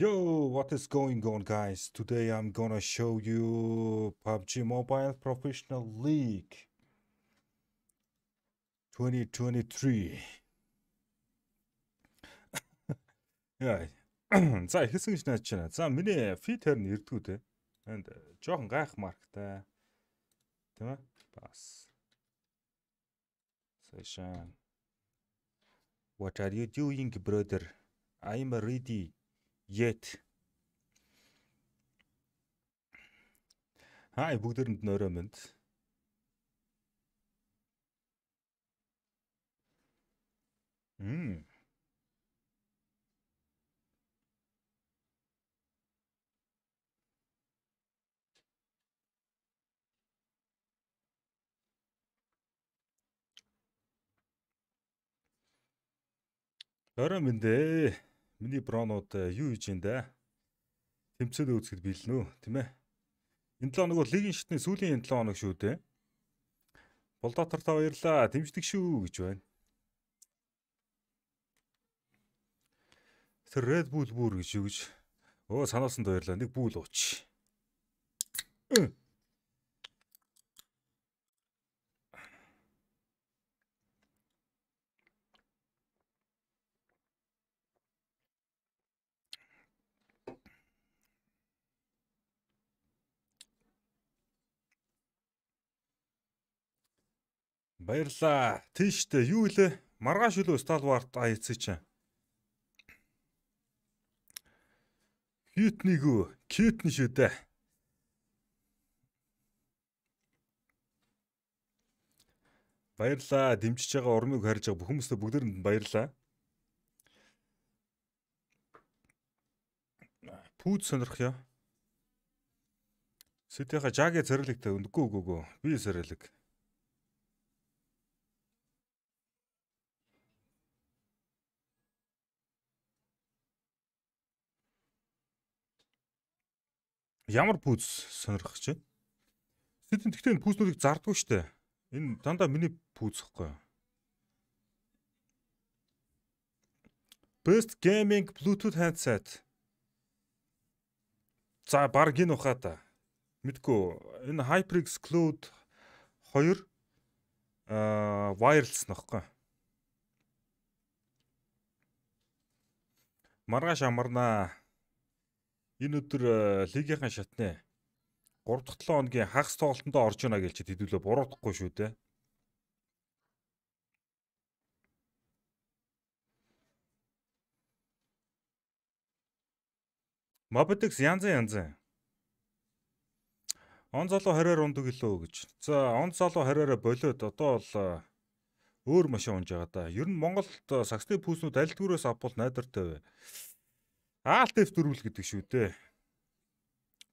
Yo, what is going on guys? Today I'm gonna show you PUBG Mobile Professional League 2023. Яа. За эхэлсэн гэж найдаж байна. За миний фит харин ирдгүү те. Энд э, жоохон гайх марктай. Тэ мэ? Бас. Сэшэн. What are you doing brother? I'm ready yet. Аа бүгдээрэнд нь өөрөө мэд. Мм. 여러분들 Миний бронууд э, юу хийж ин дэ? Тэмцээд үүсгэд билнэ үү, тийм ээ. Энэ 7 хоног бол лигийн шатны сүүлийн 7 хоног шүү дээ. Булдаатар та баярлаа. Дэмждэг шүү гэж байна. Тэр Red Bull бүр гэж юу гэж. Өө санаалсанд баярлаа. Нэг бүүл ууч. Баярлаа. Тийштэй юу илээ? Маргааш үлээ Сталварт IC чинь. Кьютник үү? Кьютни шүү дээ. Баярлаа. Дэмжиж байгаа урмыг харж байгаа бүх хүмүүстээ бүгдээрэнд баярлаа. Пүүд сонирхё. Сэтийнхаа жагийн цэрэлэгтэй үндэггүй үгүй. Би цэрэлэг. Ямар пүүз сонирхож байна? Сэдэн тэгтээ энэ пүүзнүүдийг зардгүй штэ. Энэ дандаа миний пүүз ихгүй. Best gaming Bluetooth handset. За баг гин ухаата. Мэдгүй энэ HyperX Cloud 2 аа wireless нөхгүй. Маргааш амарнаа. Энэ өдөр э, лигийнхэн шатны 3 дахь 7 хоногийн хагас тоглолтонд орж ийна гэж хэдүүлээ буруудахгүй шүү дээ. Мобитекс янз янз. Он залуу хараар ундаг илүү гэж. За он залуу хараараа болоод одоо бол э, өөр машин унж байгаа да. Ер нь Монголд э, саксны пүүснүүд аль дүүрээс авбал найдартай вэ? Alt F4 гэдэг шүү дээ.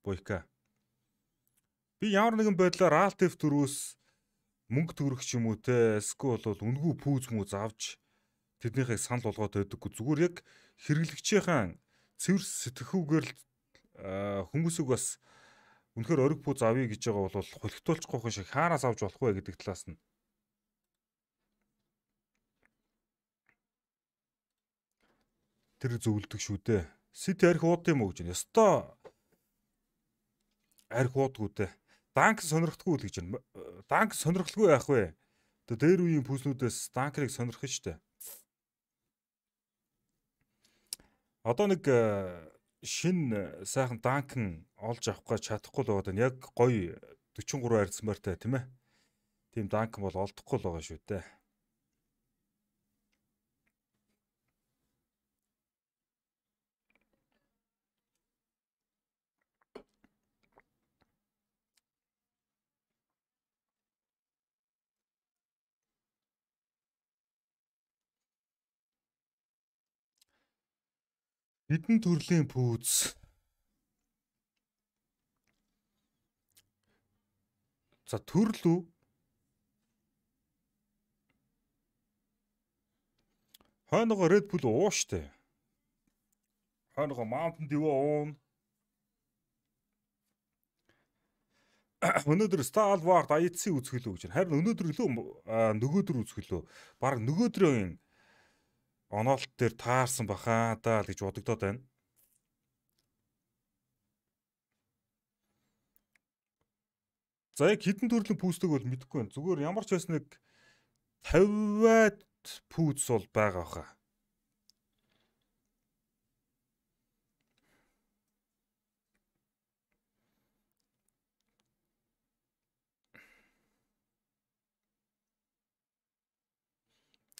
Буйка. Би ямар нэгэн байдлаар Alt F4-өөс мөнгө төрөх ч юм уу те эсвэл бол үнгүү пүүз мүү завж тэднийхээ санал болгоод байдаггүй зүгээр яг хэрэглэгчийн цэвэр сэтгэхүүгээр л хүмүүсийг бас үнэхээр ориг пүүз авъя гэж байгаа бол хулигтуулчих гох шиг хаанаас авч болох вэ гэдэг талаас нь тэр зөвлөдөг шүү дээ Сит арх ууд юм уу гэж байна. Ёстой арх уудгүй те. Данк сонирхдаггүй л гэж байна. Данк сонирхолгүй яах вэ? Тэгээ дээр үеийн пүүснүүдээс данкрыг сонирхно штэ. Одоо нэг э, шин э, сайхан данкн олж авахгүй чадахгүй л байгаа. Яг гоё э, 43 арьс морьтой тийм ээ. Тийм данкн бол олдохгүй л байгаа шүү дээ. Хэдэн төрлийн пүүз. За төрлөө 20-го Red Bull уу штэ. 20-го Mountain Dew уун. Өнөөдөр Stalwart IEC үзгэлөө гэж. Харин өнөөдөр лөө нөгөөдөр үзгэлөө. Бараг нөгөөдрийн оноолт дээр таарсан бахаа даа гэж бодогдоод байна. За яг хідэн төрлийн пүүстэг бол мэдэхгүй байна. Зүгээр ямар ч байсан нэг 50-аад пүүз бол байгаа баха.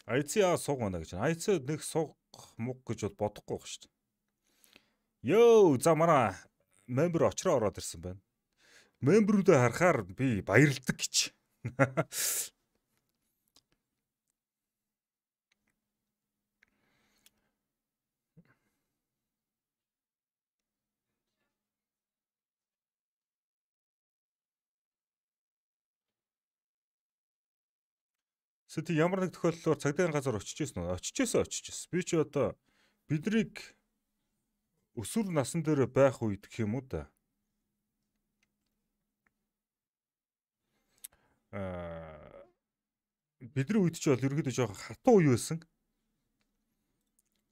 ICA суг байна гэж. ICA нэг суг муг гэж бол бодохгүй байх шүү дээ. Йоо, за мараа мембер очроо ороод ирсэн байна. Мембрүүдэ харахаар би баярлдаг гэж. Сүүт ямар нэг тохиолдлоор цагдаагийн газар очиж ирсэн үү? Очиж ирсэн, очиж ирсэн. Би ч одоо бидрийг өсвөр насн дээр байх үед гэх юм уу да. Аа э, бидний үед ч бол ерөөдөө жоохон хатуу уу байсан.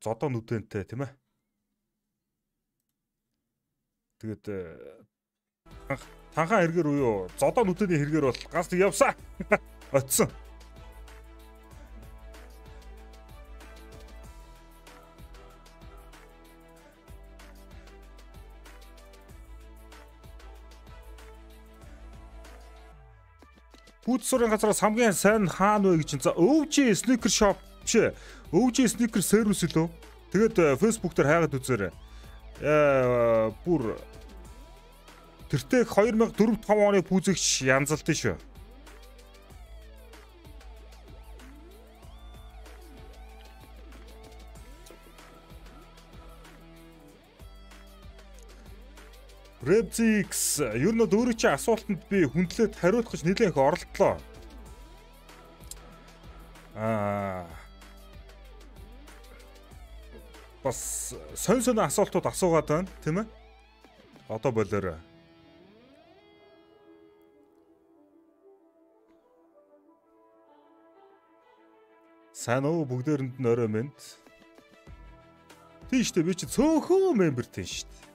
Зодоо нүдэнтэй тийм ээ. Тэгээд э, танхаа хэрэгэр уу юу? Зодоо нүдэний хэрэгэр бол гас явсаа. Оцсон. хүүд сурын газраас хамгийн сайн хаан вэ гэж. За өвжи sneaker shop биш. Өвжи sneaker service лөө. Тэгээд э, Facebook дээр хайгаад үзээрэй. Э бүр тэртээ 2004 5 оны пүүзэгч янзалтай шүү. Rebzix ер нь өөрөө чи асуултанд би хүндлээд хариулах гэж нэлээд их оролдлоо. Аа бас сонь сонь асуултууд асуугаад байна, тийм ээ? Одоо болоорой. Сайн уу бүгдээрэнд нь орой мэд. Тийм шүү дээ, би чи цөөхөн мембер тийм шүү дээ.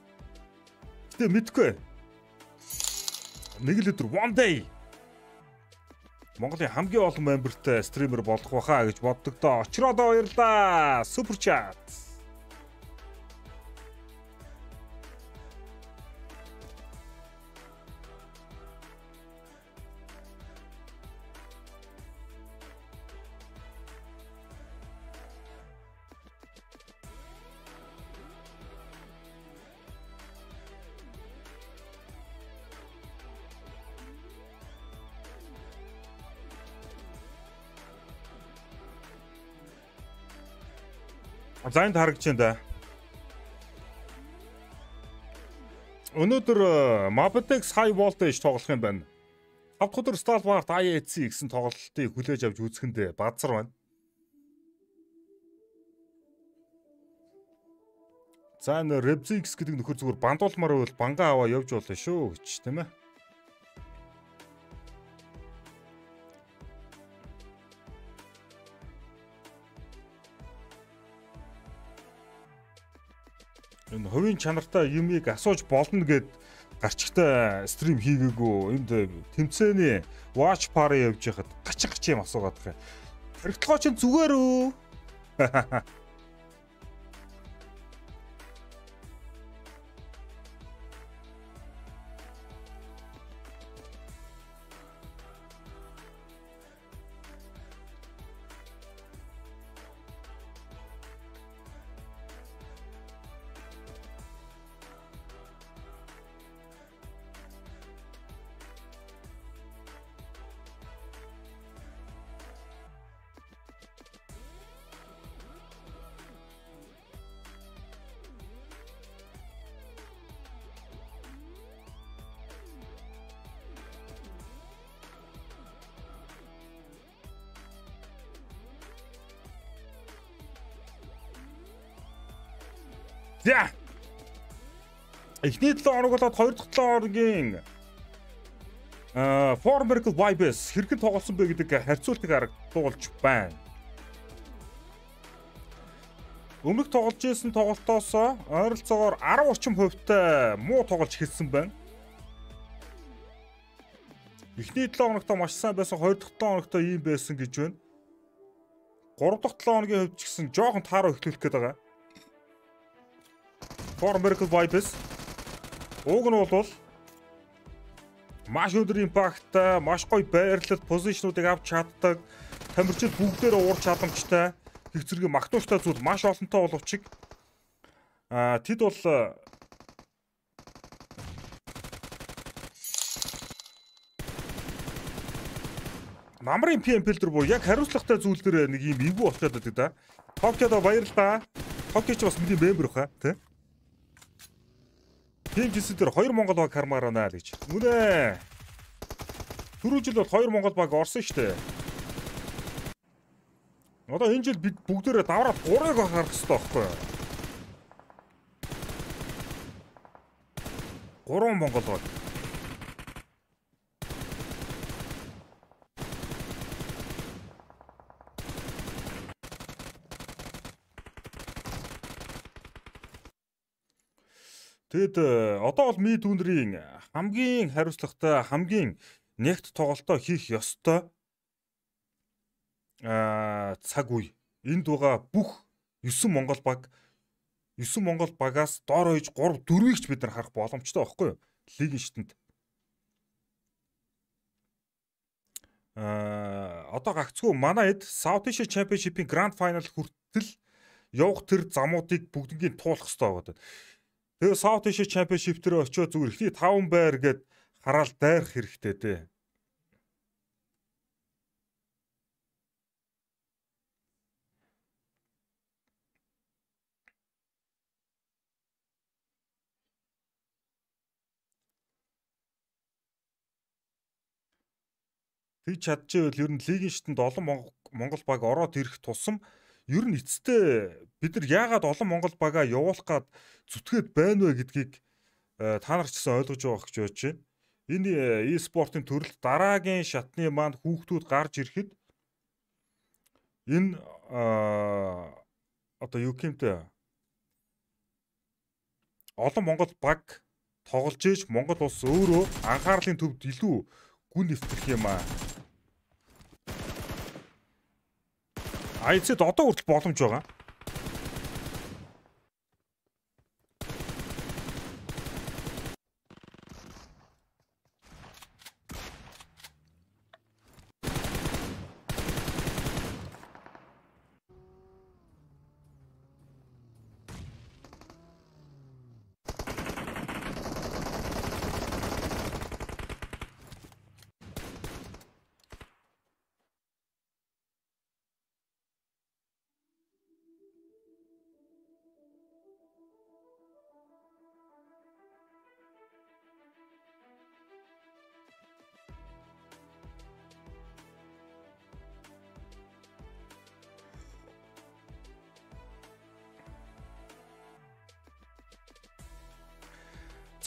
Гэтэ мэдгүй. Нэг л өдөр one day Монголын хамгийн олон мембертэй стример болох байхаа гэж боддог доо. Очроо доо баярлаа. Супер чат. За энд харагч энэ. Өнөөдөр э, Mapetex High Voltage тоглох юм байна. 5 дахь өдөр Stalwart IEC гэсэн тоглолтыг хүлээж авч үзэхэндээ базар байна. За энэ Rebzix гэдэг нөхөр зүгээр бандуулмаар байвал банга аваа явж болно шүү гэж тийм ээ. хувийн чанартай юмыг асууж болно гэд гарчтай стрим хийгээгүй энд тэмцээний watch party явж байхад гачин гачин юм асуугаад байгаа. Хэрэгтлогоо чинь зүгээр үү? эхний 7 хоног болоод 2 дахь 7 хоногийн аа For Miracle Vibes хэрхэн тоглосон бэ гэдэг харьцуултыг арга туулж байна. Өмнөх тоглож исэн тоглолтоос ойролцоогоор 10 орчим хувьтай муу тоглож хэлсэн байна. Эхний 7 хоногт маш сайн байсан, 2 дахь 7 хоногт ийм байсан гэж байна. 3 дахь 7 хоногийн хувьд ч гэсэн жоохон тааруу ихлүүлэх гээд байгаа. For Miracle Vibes Уг нь бол маш өндөр импакттай, маш гоё байрлалд позишнуудыг авч чаддаг, тамирчид бүгдээрээ уур чадамжтай, их зэрэг магтууштай зүйл маш олонтой боловч аа тэд бол намрын PMP-лдэр буу яг хариуцлагатай зүйл дээр нэг юм эвгүй болчиход байдаг да. Токиодо баярлаа. Токиоч бас миний мембер баха тий. Тим жисэн дээр 2 Монгол баг хармаар байна л гэж. Үнэ. Түрүү жил бол 2 Монгол баг орсон шүү дээ. Одоо энэ жил бид бүгдээрээ давраад 3-ыг харах хэрэгтэй байхгүй юу? 3 Монгол баг. Тэгэд э, одоо бол ми түндрийн хамгийн хариуцлагатай хамгийн нэгт тоглолтоо хийх ёстой а э, цаг үе. Энд байгаа бүх 9 Монгол баг 9 Монгол багаас доор хойж 3 4-ийг ч бид нар харах боломжтой байхгүй юу? Лигийн шитэнд. Аа одоо гагцгүй манайд South-Asia Championship-ийн Grand Final хүртэл явах тэр замуудыг бүгднийг туулах хэрэгтэй байна. Тэгээ South Asia Championship дээр очиод зүгээр ихний 5 байр гээд хараал дайрах хэрэгтэй дээ. Тэг чадчихвэл ер нь лигийн шатанд олон Монгол баг ороод ирэх тусам ер нь эцэстээ бид нар яагаад олон Монгол багаа явуулах гээд зүтгээд байна вэ гэдгийг э, та нар ч гэсэн ойлгож байгаа гэж бодож байна. Энэ e-спортын төрөл дараагийн шатны манд хүүхдүүд гарч ирэхэд энэ э, одоо юу гэмтэй олон Монгол баг тоглож ийж Монгол улс өөрөө анхаарлын төвд илүү гүн нэвтрэх юм аа А эцэд одоо хүртэл боломж байгаа.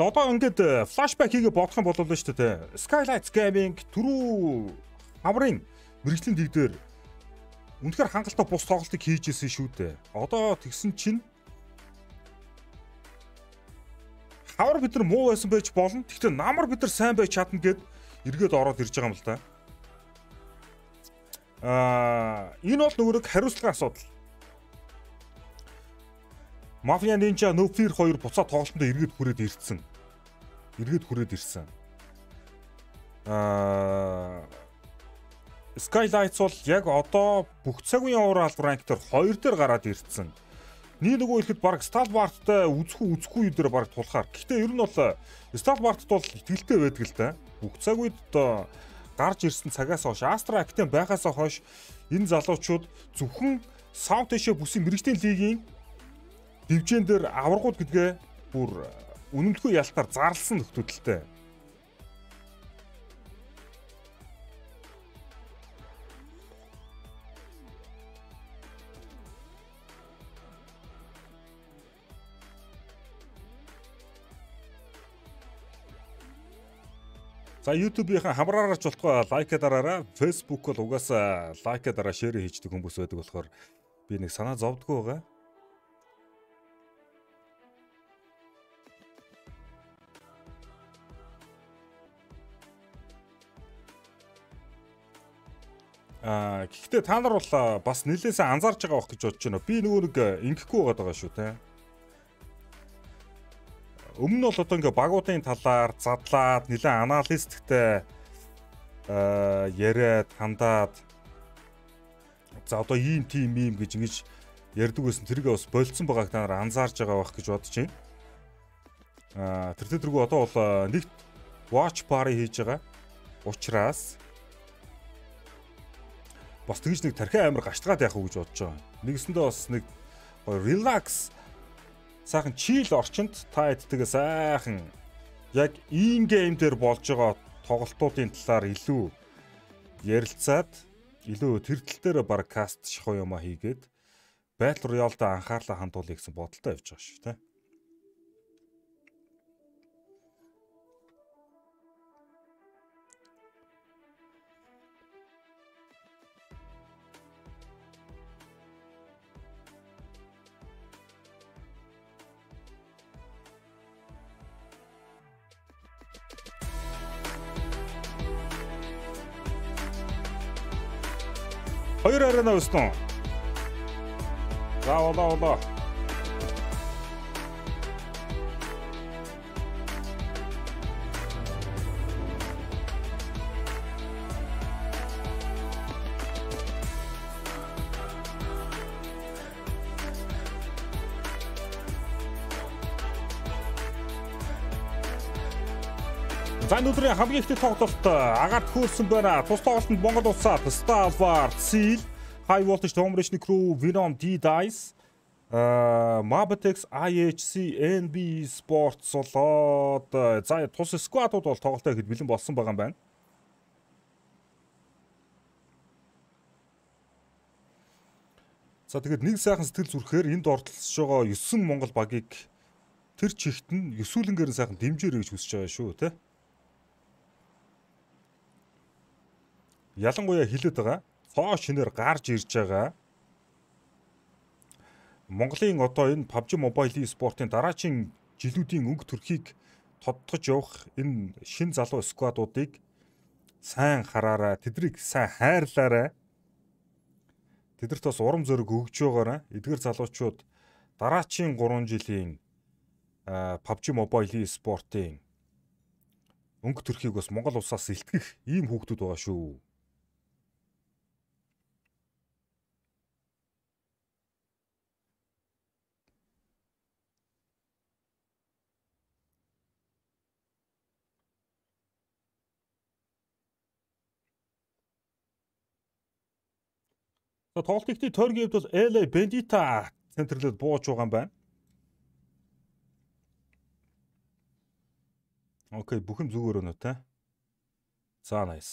За одоо ингээд флашбек э, хийгээ бодох юм бол л шүү дээ. Skylight Gaming түрүү хаврын мэрэгжлийн дэг дээр үнэхээр хангалттай бус тоглолтыг хийж исэн шүү дээ. Одоо тэгсэн чинь хавар бид нар муу байсан байж болно. Гэхдээ намар бид нар сайн байж чадна гэд эргээд ороод ирж байгаа юм л да. Аа энэ бол нөгөө хариуцлага асуудал. Mafia Ninja No Fear 2 буцаа тоглолтонд эргээд хүрээд ирсэн эргээд хүрээд ирсэн. Аа Skylights бол яг одоо бүх цаг үеийн уур албар ангитер 2 дээр гараад ирсэн. Нэг нөгөө ихэд баг Stalwart-тай үзэхүү үзэхгүй юу дээр баг тулахар. Гэхдээ ер нь бол э, Stalwart-т бол ихтэлтэй байдаг л да. Бүх цаг үед одоо э, гарч ирсэн цагаас хойш Astra Academy байхаас хойш энэ залуучууд зөвхөн Sound Tissue бүсийн мэрэгжлийн лигийн дивжэн дээр аваргууд гэдгээ бүр э, үнэмлэхүй ялтаар зарлсан нөхцөлтэй. За YouTube-ийн хамраараа ч болохгүй лайк дараараа Facebook бол угаасаа лайк дараа шеэр хийждэг хүмүүс байдаг болохоор би нэг санаа зовдгоо байгаа. Аа гэхдээ та нар бол бас нэлээсээ анзаарч байгаа байх гэж бодож байна. Би нөгөө нэг ингэхгүй байгаад байгаа шүү те. Өмнө нь бол одоо ингээ багуудын талаар задлаад нэлээ аналистиктэй аа яриад хандаад за одоо ийм тийм ийм гэж ингэж ярьдаг байсан тэргээ бас болцсон байгааг та нар анзаарж байгаа байх гэж бодож байна. Аа тэр тэргүй одоо бол нэгт watch party хийж байгаа. Учираас бас тэгж нэг тархи амар гашлагаад яах вэ гэж бодож байгаа. Нэгсэндээ бас нэг relax сайхан chill орчинд та иддэг сайхан яг ийм гейм дээр болж байгаа тоглолтуудын талаар илүү ярилцаад илүү тэр тал дээр баг каст шахуу юм а хийгээд Battle Royale-да анхаарлаа хандуулъя гэсэн бодолтой явж байгаа шүү, тэ. хоёр арена өснө. За олоо олоо. Занд өдрийн хамгийн ихтэй тоглолт э, агаар төхөөрсөн байна. Тус тоглолтод Монгол улсаас Stalwart, Seal High Voltage Tom Rich Crew, Venom, D Dice, э, Mabetex, IHC, NB Sports болоод э, за тус сквадууд бол тоглолтоо ихэд бэлэн болсон байгаа юм байна. За тэгэхээр нэг сайхан сэтгэл зүрхээр энд оролцож байгаа 9 Монгол багийг тэр чигт нь өсүүлэнгээр нь сайхан дэмжээрэй гэж хүсэж байгаа шүү, тэ? Ялангуяа хилээд байгаа хоо шинээр гарч ирж байгаа Монголын одоо энэ PUBG Mobile спортын дараачийн жилүүдийн өнгө төрхийг тодтогч явах энэ шин залуу сквадуудыг сайн хараарай, тэдрийг сайн хайрлаарай. Тэдэрт бас урам зориг өгж байгаарай. Эдгээр залуучууд дараачийн 3 жилийн PUBG Mobile спортын өнгө төрхийг бас Монгол улсаас илтгэх ийм хүүхдүүд байгаа шүү. За тоглолт ихний тойргийн хувьд бол LA Bendita центрлээд бууж байгаа юм байна. Окей, бүхэн зүгээр өнөө те. За nice.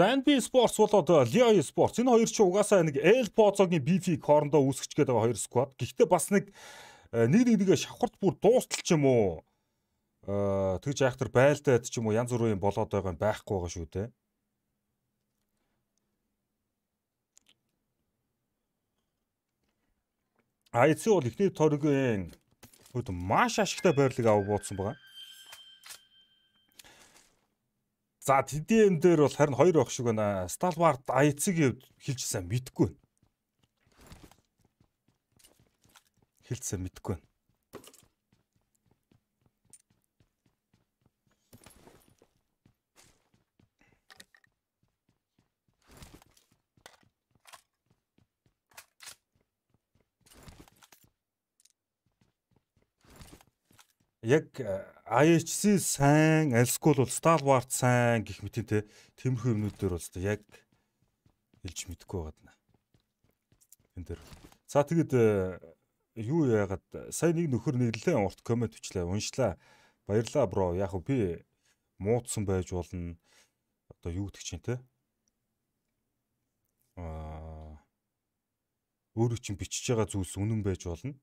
За NB Sports болоод Leo Sports энэ хоёр чинь угаасаа нэг El Pozo-гийн BF-ийг хоорондоо үүсгэж гээд байгаа хоёр squad. Гэхдээ бас нэг э, нэг нэг нэгэ шавхарт бүр дуустал ч юм уу э, тэгж айхтар байлдаад ч юм уу янз бүрийн болоод байгаа юм байхгүй байгаа шүү дээ. Айц бол ихний төргийн хувьд маш ашигтай байрлал авах буудсан байгаа. За TDM дээр бол харин хоёр ах шиг байна. Stalwart IC-ийн хувьд хэлж сайн мэдгүй байна. Хэлж сайн мэдгүй байна. яг э, IHC сайн, Elschool бол Stalwart сайн гэх мэт те тэмхүү юмнүүдээр бол зөв яг хэлж мэдэхгүй байгаад байна. Тэн дээр. За тэгэд э, юу яагаад сая нэг нөхөр нэг нэлээд урт комент өчлээ, уншлаа. Баярлаа бро. Яг би муудсан байж болно. Одоо юу гэдэг чинь те. Аа өөрөө чинь бичиж байгаа зүйлс үнэн байж болно.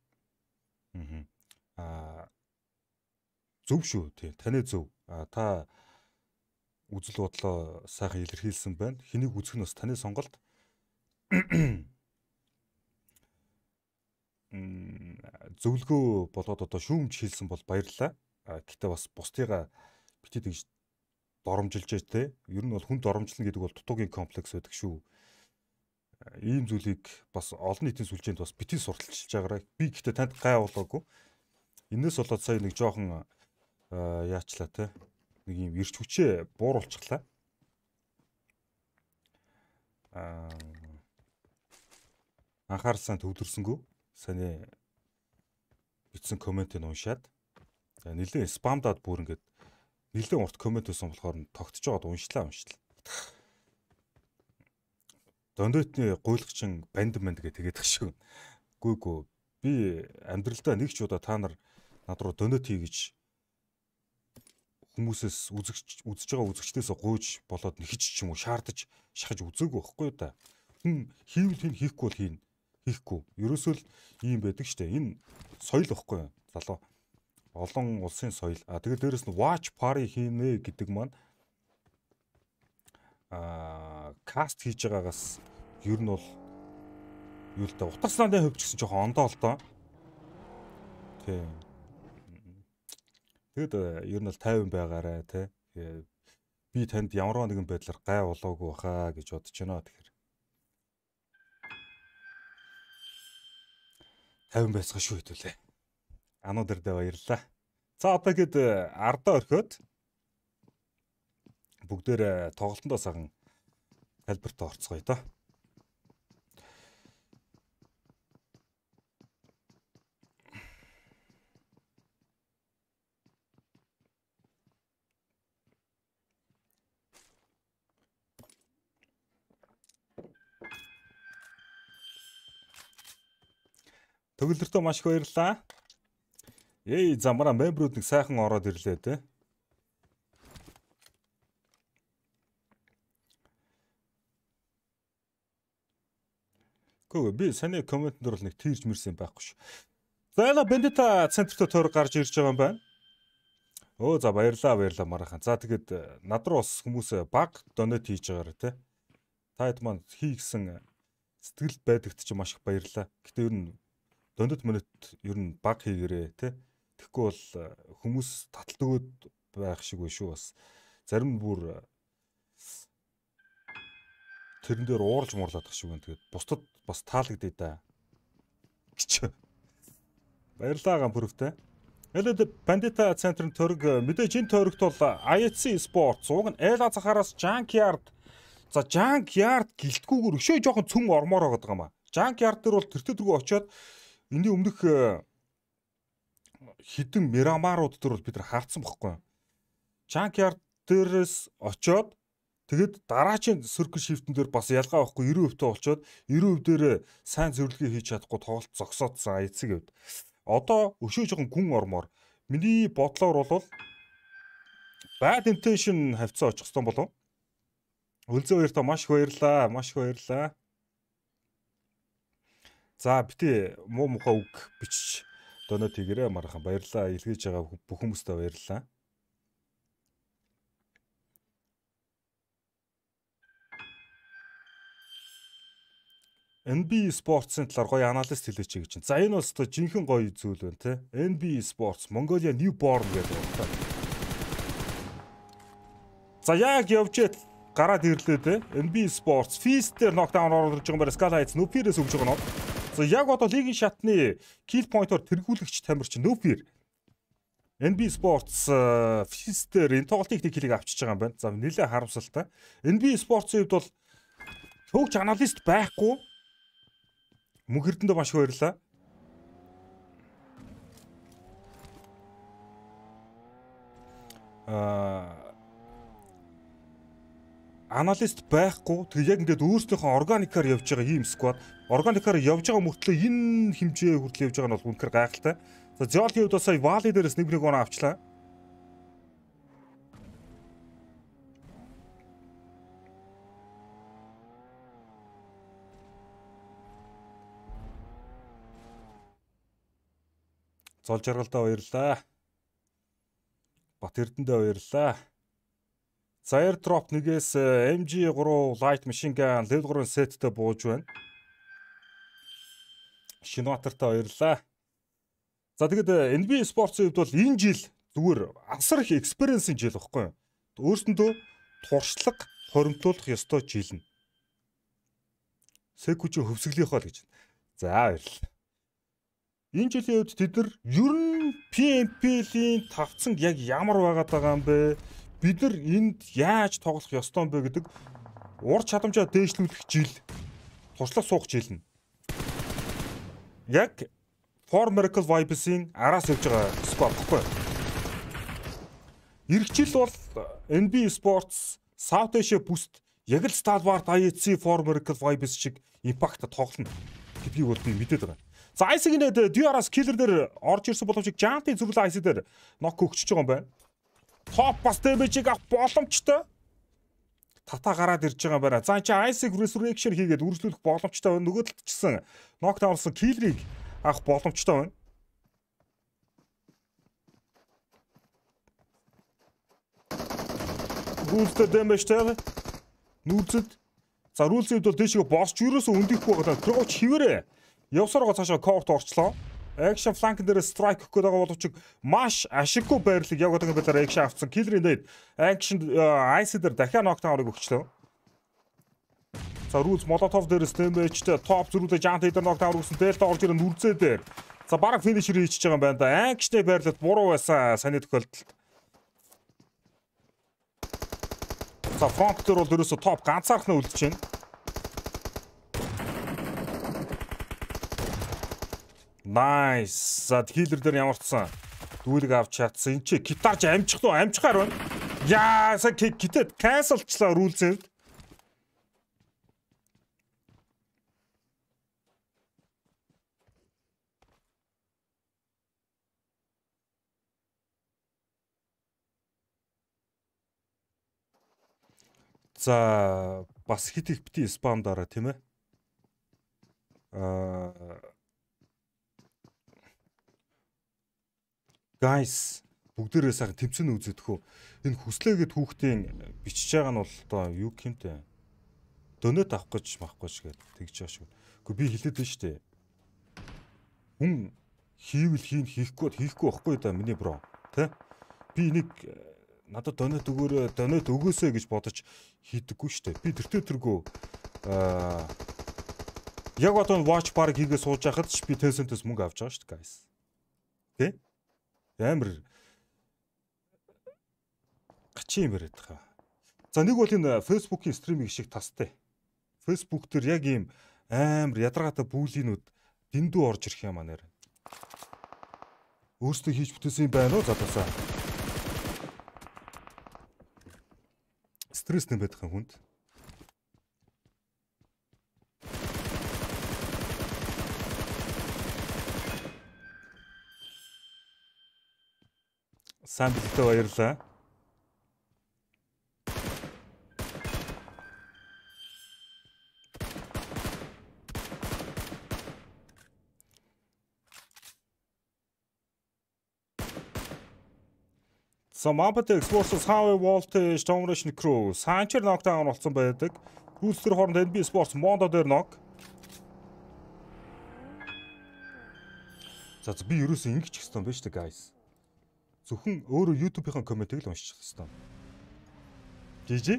Аа зөв шүү тий таны зөв та үзэл бодлоо сайхан илэрхийлсэн байна хэнийг үзэх нь бас таны сонголт зөвлгөө болгоод одоо шүүмж хийлсэн бол баярлалаа гэтээ бас бусдыгаа битээ тэгж доромжилж байж тээ ер нь бол хүн доромжилно гэдэг бол дутуугийн комплекс байдаг шүү ийм зүйлийг бас олон нийтийн сүлжээнд бас битгий сурталчилж байгаарай. Би гэхдээ танд гай болоогүй. Энээс болоод сая нэг жоохон яачлаа те нэг юм ирч хүчээ буур болчихлаа. Аа анхаарсан төвлөрсөнгөө саний бичсэн комментийг уншаад за нэлээд спамдаад бүр ингээд нэлээд урт коммент өсөн болохоор тогтж байгаад уншлаа уншлаа. Дондотны гуйлгачин бандмент гэ тэгээд гшиг. Гүү гүү би амьдралдаа нэг ч удаа та нар над руу донот хий гэж хүмүүсээс үзэгч үзэж байгаа үзэгчдээс гуйж болоод нэхэж ч юм уу шаардаж шахаж үзээгүй байхгүй да. Хүн хийвэл хийн хийхгүй бол хийн хийхгүй. Ерөөсөө л ийм байдаг штэ. Энэ соёл байхгүй залуу олон улсын соёл. А тэгээд дээрэс нь watch party хийнэ гэдэг маань а каст хийж байгаагаас ер нь бол юу л да утас ландын хувьд ч гэсэн жоохон ондоо л доо. Тийм Тэгэд э, ер нь бол тайван байгаарэ те. Э, би танд ямар нэгэн байдлаар гай болоогүй баха гэж бодож байна тэгэхээр. Тайван байсгаа шүү хэвлээ. Ануу дэрдэ баярлаа. За одоо гээд э, ардаа орхиод бүгдээр тоглолтондоо саган тайлбарт орцгоё та. Төгөлөртөө маш их баярлаа. Эй, замраа мембрүүд нэг сайхан ороод ирлээ те. Гөө би саний коммент дор бол нэг тийрж мэрсэн байхгүй ш. За яла бендэта центрт төр гарч ирж байгаа юм байна. Өө за баярлаа баярлаа марахан. За тэгэд э, над руу бас хүмүүс э, баг донет хийж байгаарэ те. Таад маань хий гэсэн э, сэтгэл байдагт ч маш их баярлаа. Гэтэ ер нь дондөд минут ер нь баг хийгэрээ тий. Тэгэхгүй бол хүмүүс таталтгөөд байх шиг байна шүү бас. Зарим бүр тэрэн дээр уурж муурлаадах шиг байна. Тэгээд бусдад бас таалагдъя да. гэж. Баярлалаа гам пүрвтэй. Элэд Бандита центрын төрөг мэдээж энэ төрөгт бол IHC Sport зууг нь Эла захараас Junkyard за Junkyard гэлтгүүгээр өшөө жоохон цөм ормоор байгаа юм аа. Junkyard дээр бол тэр төргөө очиод Эний өмнөх э, хідэн Мирамарууд төр бол бид нар хаагдсан бохгүй. Junkyard дээрээс очоод тэгэд дараачийн circle shift-эн дээр бас ялгаа байхгүй 90% тө олцоод 90% дээр сайн зөвлөгөө хийж чадахгүй тоглолт зогсоодсан эцэг хэвд. Одоо өшөө жоохон гүн ормоор миний бодлоор бол bad intention хавцаа очих гэсэн болов. Үлзэ баяртай маш их баярлаа. Маш их баярлаа. За бити муу муха үг бичиж донот хийгээрэй марахан баярлаа. Илгээж байгаа бүх хүмүүстээ баярлалаа. NB Sports-ын талаар гоё аналист хийлээч гэж чинь. За энэ бол өөртөө жинхэнэ гоё зүйл байна те. NB Sports Mongolia Newborn гэдэг байна. За яг явжээ гараад ирлээ те. NB Sports Feast дээр нокдаун оруулж байгаа юм байна. Sky Heights Nupiris өгж байгаа нь яг одоо лигийн шатны kill point-оор тэргүүлэгч тамирч Нөфир NB Sports э, Fister энэ тоглолтын ихний хилийг авчиж байгаа юм байна. За нэлээ харамсалтай. NB Sports-ийн хувьд бол төгч аналист байхгүй. Мөн хэрдэндээ маш их баярлаа. Аа э, аналист байхгүй тэг яг ингээд өөрсдийнхөө органикаар явж байгаа ийм сквад органикаар явж байгаа мөртлөө энэ хэмжээ хүртэл явж байгаа нь бол үнэхээр гайхалтай. За Зиолгийн хувьд сая Вали дээрээс нэг нэг оноо авчлаа. Зол жаргалтай баярлаа. Бат Эрдэндээ баярлаа. За airdrop нэгээс э, MG3 light machine gun level 3 сеттэй бууж байна. Шинбатартай баярлаа. За тэгэд э, NB Sports-ийн хувьд бол энэ жил зүгээр асар их experience-ийн жил баггүй юу? Өөрсөндөө туршлага хоримтлуулах ёстой жил нь. Секучи хөвсгөлийнхоо л гэж. За баярлалаа. Энэ жилийн хувьд тэд нар ер нь PNP-ийн тавцанд яг ямар байгаад байгаа юм бэ? бид нар энд яаж тоглох ёстой юм бэ гэдэг ур чадамжаа дээшлүүлэх жил туршлага суух жил нь. Яг For Miracle Vibes-ийн араас явж байгаа спорт баггүй. Ирэх жил бол NB Sports South Asia Boost яг л Stalwart IEC For Miracle Vibes шиг импактд тоглоно гэдгийг бол би мэдээд байгаа. За IC-ийн дээр DRS Killer дээр орж ирсэн боловч Giant-ийн зүрхлээ IC дээр нок өгчөж байгаа юм байна топ бас дэмэжийг авах боломжтой. Тата гараад ирж байгаа байраа. За энэ чинь Isaac Resurrection хийгээд үржлүүлэх боломжтой байна. Нөгөө талд ч гэсэн knockdown-сан kill-ийг авах боломжтой байна. Гүйлтэд дэмэжтэй нүүрцэд за рүүлсүүд бол дэшгээ босч юурээс өндөх байгаад крауч хിവэрэ явсаргаа цаашаа коорт орчлоо Action flank дээр strike өгөх гээд байгаа боловч маш ашиггүй байрлал яг одоогийн байдлаар action авцсан. Killer Indeed action э, ice дээр дахиад knockdown орыг өгчлөө. За rules Molotov дээр Stemage-тэй top зөрүүлээ Giant дээр knockdown өгсөн. Delta орж ирэн үрзээ дээр. За баг finisher хийчихэж байгаа юм байна да. Action-тэй байрлалд буруу байсан саний тохиолдолд. За фронт дээр бол ерөөсө топ ганцаархнаа үлдчихэв. Nice. За хилэр дээр ямарцсан. Дүүлэг авч чадсан. Энд чи гитарч амжих уу? Амжихаар байна. Яа, сая гитэд cancelчлаа рүүлсэнд. За бас хит их бити спам дараа тийм ээ. Аа guys бүгдээрээ сайхан тэмцэн үзэдхүү. Энэ хүслээгээд хүүхдийн бичиж байгаа нь бол одоо юу гэмтэй. Дөнөөд авах гэж махгүй ч гэдэг тэгж байгаа шүү. Гэхдээ би хэлээд байна шүү дээ. Хүн хийвэл хийн хийхгүй хийхгүй байхгүй да миний бро. Тэ? Би энийг э, надад донет өгөөрэ донет өгөөсэй гэж бодож хийдэггүй шүү дээ. Би тэртээ тэргүй аа э, яг одоо watch bar хийгээ сууж байхад ч би тэнсэнтэс мөнгө авч байгаа шүү дээ guys. Тэ? Амар гачин юм яриад байгаа. За нэг бол энэ Facebook-ийн стриминг шиг тастай. Facebook дээр яг ийм амар ядаргаатай бүүлийнүүд дэндүү орж ирэх юм аа нэр. Өөртөө хийж бүтээсэн юм байна уу залуусаа? Стресс нэмэдхэн хүнд. Сайн бидтэй баярлаа. So Muppet Explorers High Voltage Tomration Crew Санчер нокдаун болсон байдаг. Гүйлс төр хооронд NB Sports Mondo дээр нок. За би ерөөсөн ингэч хэстэн байж тээ guys. Зөвхөн өөрөө YouTube-ийн комментиг л уншчих хэвээр. Жижи.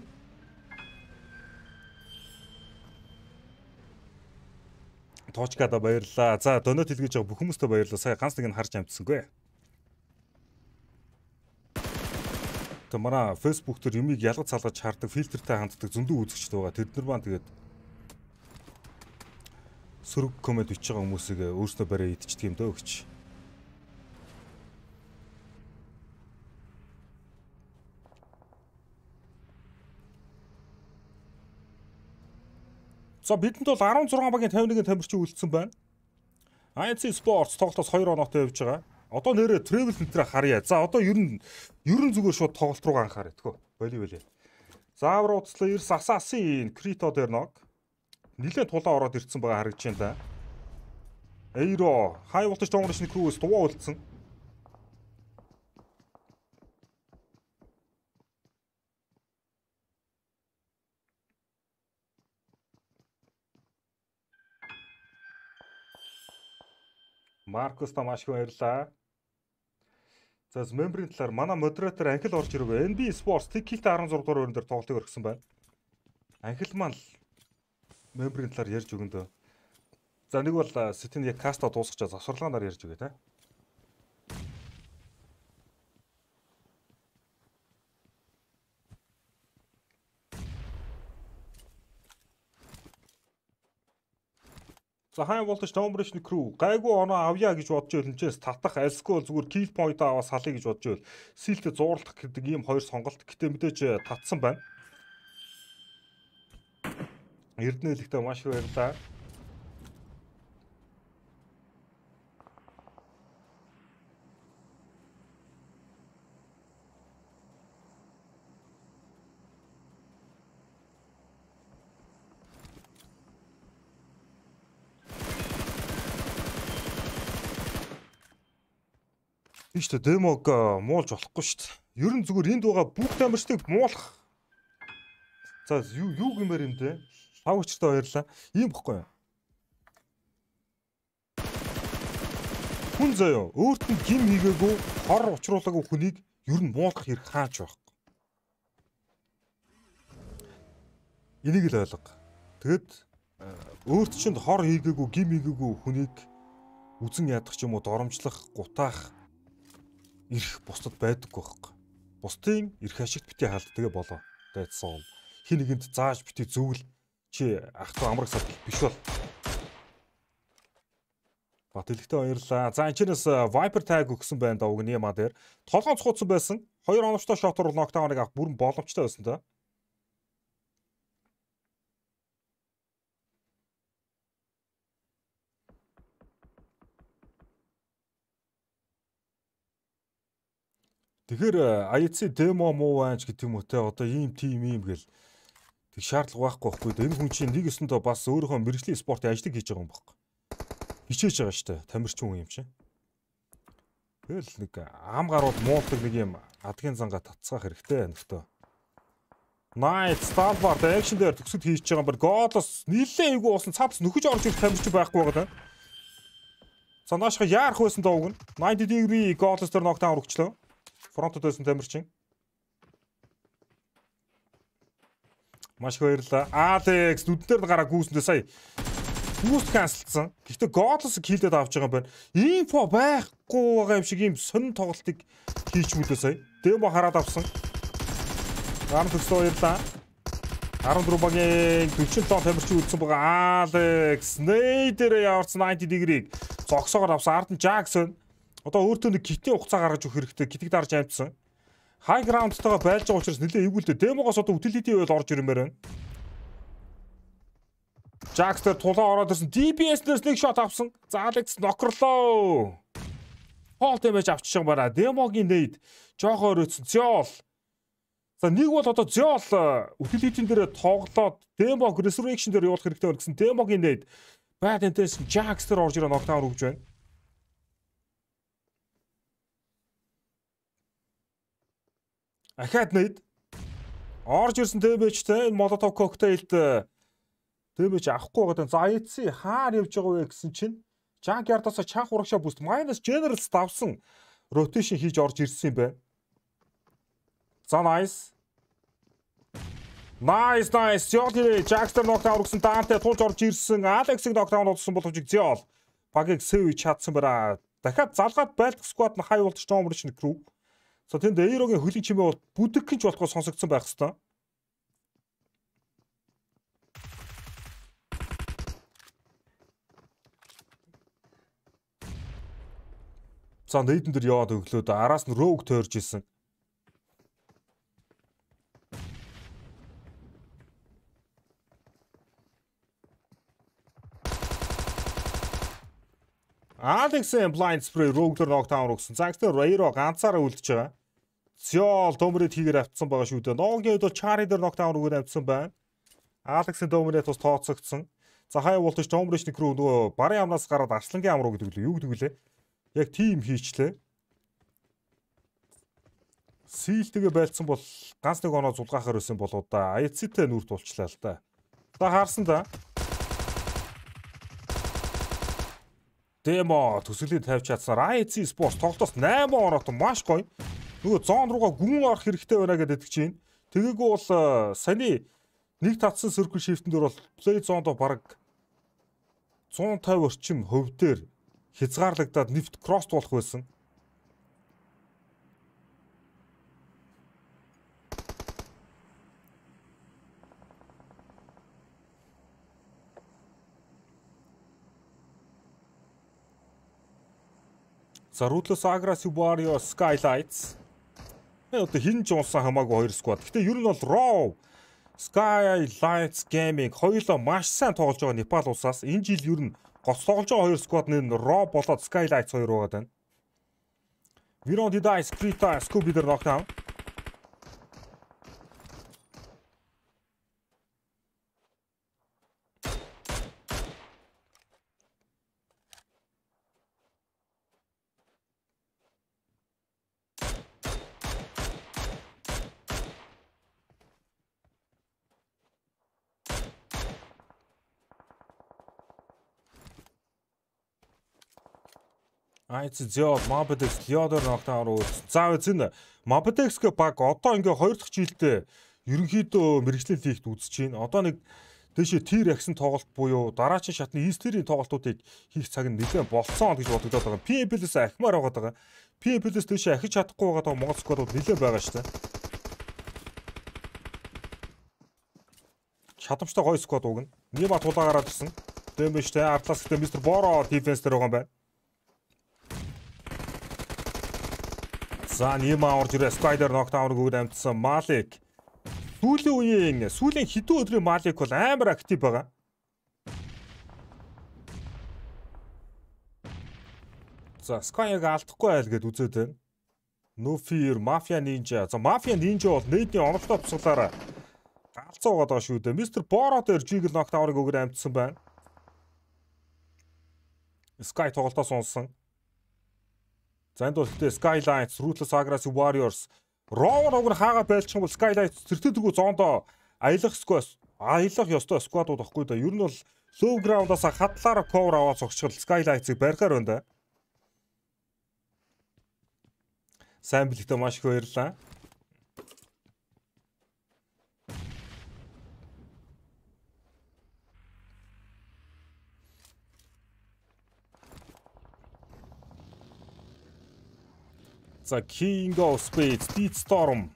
Тоочкада баярлалаа. За, донот хэлгээж байгаа бүх хүмүүстээ баярлалаа. Сая ганц нэг нь харж амжсангүй. Тэмара Facebook төр юмыг ялгаж салгаж хардаг, фильтртэй ханддаг зөндөө үзэгчд байгаа. Тэд нар маань тэгээд сөрөг коммент өч байгаа хүмүүсийг өөртөө барай идчихдэг юм дөө гэж. За бидэнд бол 16 багийн 51-ийн тамирчин үлдсэн байна. INC Sports тоглолтоос 2 оноотой явж байгаа. Одоо нэрээ travel энтрэ харъя. За одоо ер нь ер нь зүгээр шууд тоглолт руу анхаарай тгөө. Боливэлээ. Заавар уцлаа ерс асасын Крито дээр ног. Нилээ тулаан ороод ирцэн байгаа харагдаж байна да. Эйро, хай voltage донгорч нэг крүүс дуваа үлдсэн. Маркус та маш их баярлаа. За мембрийн талаар манай модератор Анхил орж ирвэ. NB Sports Ticket 16 дугаар өрн дээр тоглолтыг өргсөн байна. Анхил маань л мембрийн талаар ярьж өгөн дөө. За нэг бол Сэтин яг каста дуусгачаа завсарлаанаар ярьж өгөө те. За High Voltage Domination Crew гайгүй оноо авья гэж бодож байлнчээс татах альсгүй зүгээр kill point аваа салъя гэж бодож байл. Силтэд зуурлах гэдэг ийм хоёр сонголт гэтээ мэдээж э, татсан байна. Эрдэнэ хэлэхдээ маш их баярлалаа. Тийм шүү дээ. Демог муулж болохгүй шүү дээ. Ер нь зүгээр энд байгаа бүгд амьсдаг муулах. За юу юу гэмээр юм те? Пав учртаа баярлаа. Ийм бохгүй юу? Хүн заяа өөрт нь гим хийгээгүй хор учруулаагүй хүнийг ер нь муулах хэрэг хаач байхгүй. Энийг л ойлго. Тэгэд өөрт чинь хор хийгээгүй гим хийгээгүй хүнийг үзэн ядах ч юм уу доромжлох, гутаах ирэх бусдад байдаггүй байхгүй. Бусдын ирэх ашигт бити хаалтдагэ болоо. Дайцсан. Хин нэгэнд зааж бити зөвл чи ах トゥ амраг сар биш бол. Бат хэлэгтээ баярлаа. За энэчнээс э, Viper tag өгсөн байна да уг нэма дээр. Толгоон цохоцсон байсан. 2 оновчтой шот руу ноктаоныг авах бүрэн боломжтой байсан да. Тэгэхээр IEC э, демо муу байж гэдэг юм уу те одоо ийм тим ийм гэл тэг шаардлага байхгүй байхгүй. Энэ хүн чинь 19-нд бас өөрийнхөө мэрэгжлийн спортын ажлыг хийж байгаа юм байхгүй. Хичээж байгаа штэ тамирчин хүн юм чинь. Тэгэл нэг ам гарууд муулдаг нэг юм адгийн зангаа татцгаах хэрэгтэй нөтөө. Night Stalwart action дээр төгсөд хийж байгаа юм бол Godless нилээ айгу уусан цаадс нөхөж орж ирэх тамирчин байхгүй байгаа даа. За наашха яарх байсан доо угна. 90 degree Godless дээр knockdown өргөчлөө фронтод байсан тамирчин. Маш их баярлалаа. Алекс нүднээр гараа гүүсэндээ сая бүүст канцлцсан. Гэхдээ Godless хилдэд авч байгаа юм байна. Инфо байхгүй байгаа юм шиг ийм сонин тоглолтыг хийчихвүлээ сая. Демо хараад авсан. Гарам төсөө баярлалаа. 14 багийн 47 тамирчин үлдсэн байгаа Алекс Нейдерээ яварсан 90 degree-г зогсоогоор авсан. Ард нь Jackson одоо өөртөө нэг гитийн хугацаа гаргаж өгөх хэрэгтэй. Гитиг дарж амжсан. High ground-тойгоо байлж байгаа учраас нэлээ эвгүй л дээ. Демогоос одоо utility байл орж ирмээр байна. Jackster тулаан ороод ирсэн. DBS-нээс нэг шот авсан. Zaalex нокрлоо. Paul damage авчиж байгаа. Демогийн need жоохоор өрөцсөн. Zol. За нэг бол одоо Zol utility-н дээр тоглоод Demog resurrection дээр явуулах хэрэгтэй бол гэсэн Demoгийн need bad intention Jackster орж ирээ нокдаун өгж байна. Ахаад нэйд орж ирсэн Тэмэжтэй энэ Молотов коктейлд э, Тэмэж авахгүй байгаа. За эцсийн хаар явж байгаа вэ гэсэн чинь Junkyard-оос чанх урагшаа бүст minus generals давсан rotation хийж орж ирсэн юм байна. За nice. Nice nice. Jordi Jackster knockdown өгсөн Dante тулж орж ирсэн. Alex-ийг knockdown болсон боловч Zeol багийг save чадсан бараа. Дахиад залгаад байлт squad нь хай уулзч тоомрч нэг crew. За тэнд Эйрогийн хөлийг чимээ бол бүдгэнч болохоо сонсогдсон байх хэвээр. За нээдэн дээр яваад өглөөд араас нь роуг тойрж исэн. Алекс Blind Spray Rogue-д нокдаун өгсөн. За гэхдээ Rayro ганцаараа үлдчихэж байгаа. Зёл Домрид хийгээр автсан байгаа шүү дээ. Ногийн хувьд бол Чари дээр нокдаун өгөр автсан байна. Алекс Домрид бас тооцогдсон. За хаяа болтож Домридч нэг рүү нөгөө барын амнаас гараад арслангийн ам руу гэдэг лээ. Юу гэдэг лээ? Яг тийм хийчлээ. Сийлтэйгээ байлцсан бол ганц нэг оноо зулгаахаар өсөн болоо да. Аяцтэй нүр тулчлаа л да. За хаарсан да. Демо төсөлийн тавьж чадсаар IC Sports тоглолтоос 8 оноотой маш гоё нөгөө зоон руугаа гүн орох хэрэгтэй байна гэдэг чинь. Тэгээгүү бол э, саяны нэг татсан circle shift-эн дээр бол play zone-до баг 150 орчим хувь дээр хязгаарлагдаад нефт кросс болох байсан. За Ruthless Agra Subaru Skylights Одоо хин ч унсан хамаагүй хоёр сквад. Гэтэ ер нь бол Raw Sky Lights Gaming хоёулаа маш сайн тоглож байгаа Непал улсаас энэ жил ер нь гоц тоглож байгаа хоёр сквад нэр нь Raw болоод Sky Lights хоёр байгаад байна. We don't die, Street Scooby дээр ногтав. ICZO Mobitex Leodor ногтоор үүссэн. За эзэн Mobitex баг одоо ингээ хоёр дахь жилдээ ерөнхийдөө мэрэгчлэл хийхд үзэж байна. Одоо нэг дэшээ тир агсан тоглолт буюу дараачийн шатны Easter-ийн тоглолтуудыг хийх цаг нь нэлээд болцсон гэж бодогдоод байгаа. PFL-с ахмаар байгаа. PFL-с дэшээ ахиж чадахгүй байгаа Монгол сквадууд нэлээд байгаа шүү дээ. Чадамжтай гоё сквад угна. Нима тулаа гараад ирсэн. Дэмбэжтэй Atlas гэдэг Mr. Boro defense дээр байгаа юм байна. За Нима орж ирээ. Spider knockdown гээд амтсан Malik. Сүүлийн үеийн сүүлийн хэдэн өдрийн Malik бол амар актив байгаа. За Sky-г алдахгүй байл гэд үзээд байна. No Fear, Mafia Ninja. За Mafia Ninja бол нийтийн онолтой туслаараа галзуу байгаа шүү дээ. Mr. Boro дээр Jiggle knockdown-ыг өгөр амтсан байна. Sky тоглолтоос унсан. За энэ бол гэхдээ Skylines, Ruthless Aggressive Warriors Rover уг нь хаага байлчихсан бол Skylines зэрэгтэй дэгүү зоондоо аялах сквас аялах ёстой сквадууд ахгүй да. Ер нь бол low ground-аас хадлаараа cover аваад цогцгол Skylines-ыг барьхаар байна да. Сайн бэлгтээ маш их баярлалаа. За King of Spades, Deep Storm.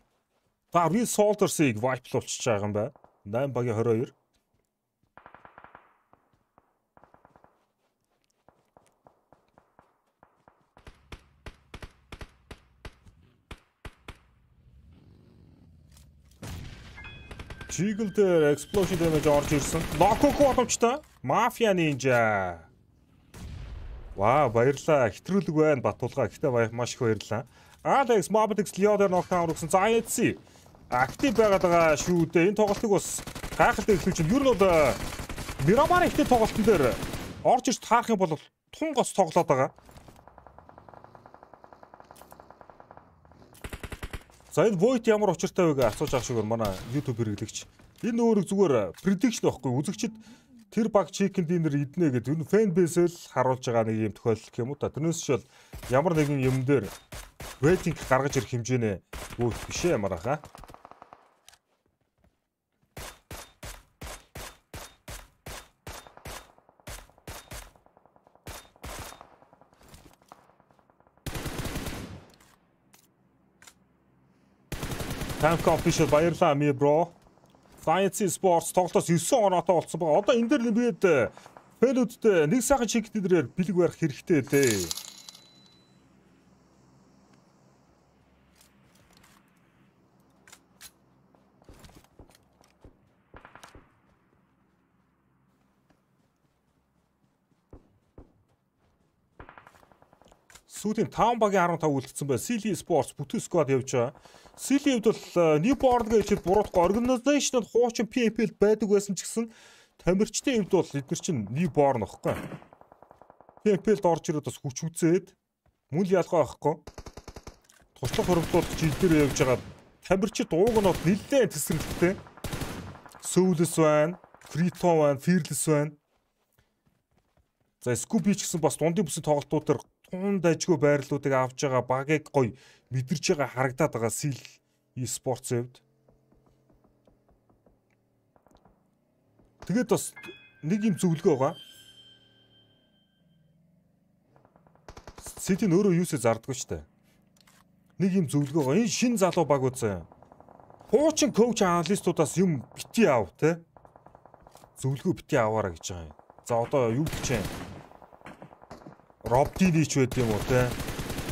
За Real Soldiers-ыг wipe-луулчихж байгаа юм байна. 8 багийн 22. Jiggle дээр explosion damage орж ирсэн. Nokoko боловчтой. Mafia Ninja. Ваа баярлаа. Хитрүүлэг байна Батулга. Гэтэ маш их баярлаа. Алекс Мобтикс Лиодер ногтаа ургсан. За яцсий. Актив байгаад байгаа шүү дээ. Энэ тоглолтыг бас гайхалтай эхлүүлж байна. Юу нь бол э, Мирамар ихтэй тоглолтын дээр орж ирж таарах юм бол тун гоц тоглоод байгаа. За энэ void ямар учиртай вэ гэж асууж авах шүүгээр манай YouTube хэрэглэгч. Энэ өөрөг зүгээр prediction байхгүй үзэгчд тэр баг chicken dinner иднэ гэдэг ер нь фэн бейсэл харуулж байгаа нэг юм тохиолдол гэх юм уу та. Тэрнээс шил ямар нэгэн юм дээр рейтинг гаргаж ирэх хэмжээнэ үүх биш ээ ямар аха. Tank official баярлалаа ми бро. Science Sports тоглолтоос 9 оноотой болсон байгаа. Одоо энэ дэр нэгэд Фэлүүдтэй нэг сайхан чиг дээр бэлэг барих хэрэгтэй дээ. сүүлийн 5 багийн 15 үлдсэн байна. Silly Sports бүтэн сквад явж байгаа. Silly-д бол э, Newborn гэж буруудахгүй organization хуучин PFL байдаг байсан ч гэсэн тамирчдын хэвд бол эдгэр чинь Newborn аахгүй. PFL-д орж ирээд бас хүч үзээд мөн л ялгаа байхгүй. Туслах хөрөвдүүлэгч илдээр явж байгаа тамирчид уугнууд нэлээд тесрэлттэй. Сөүлэс байна, Критон байна, Фирлэс байна. За Скубич гэсэн бас дундын бүсийн тоглолтууд төр хонд ажгүй байрлуудыг авч байгаа багийг гоё мэдэрч байгаа харагдаад байгаа сил e-спортсын хувьд. Тэгээд бас нэг юм зөвлөгөө байгаа. Сити нь өөрөө юусээ зардггүй ч тээ. Нэг юм зөвлөгөө байгаа. Энэ шин залуу баг үзээ. Хуучин коуч аналистуудаас юм бити аав те. Зөвлөгөө бити аваараа гэж байгаа юм. За одоо юу гэж чинь Робдинич байд юм уу те?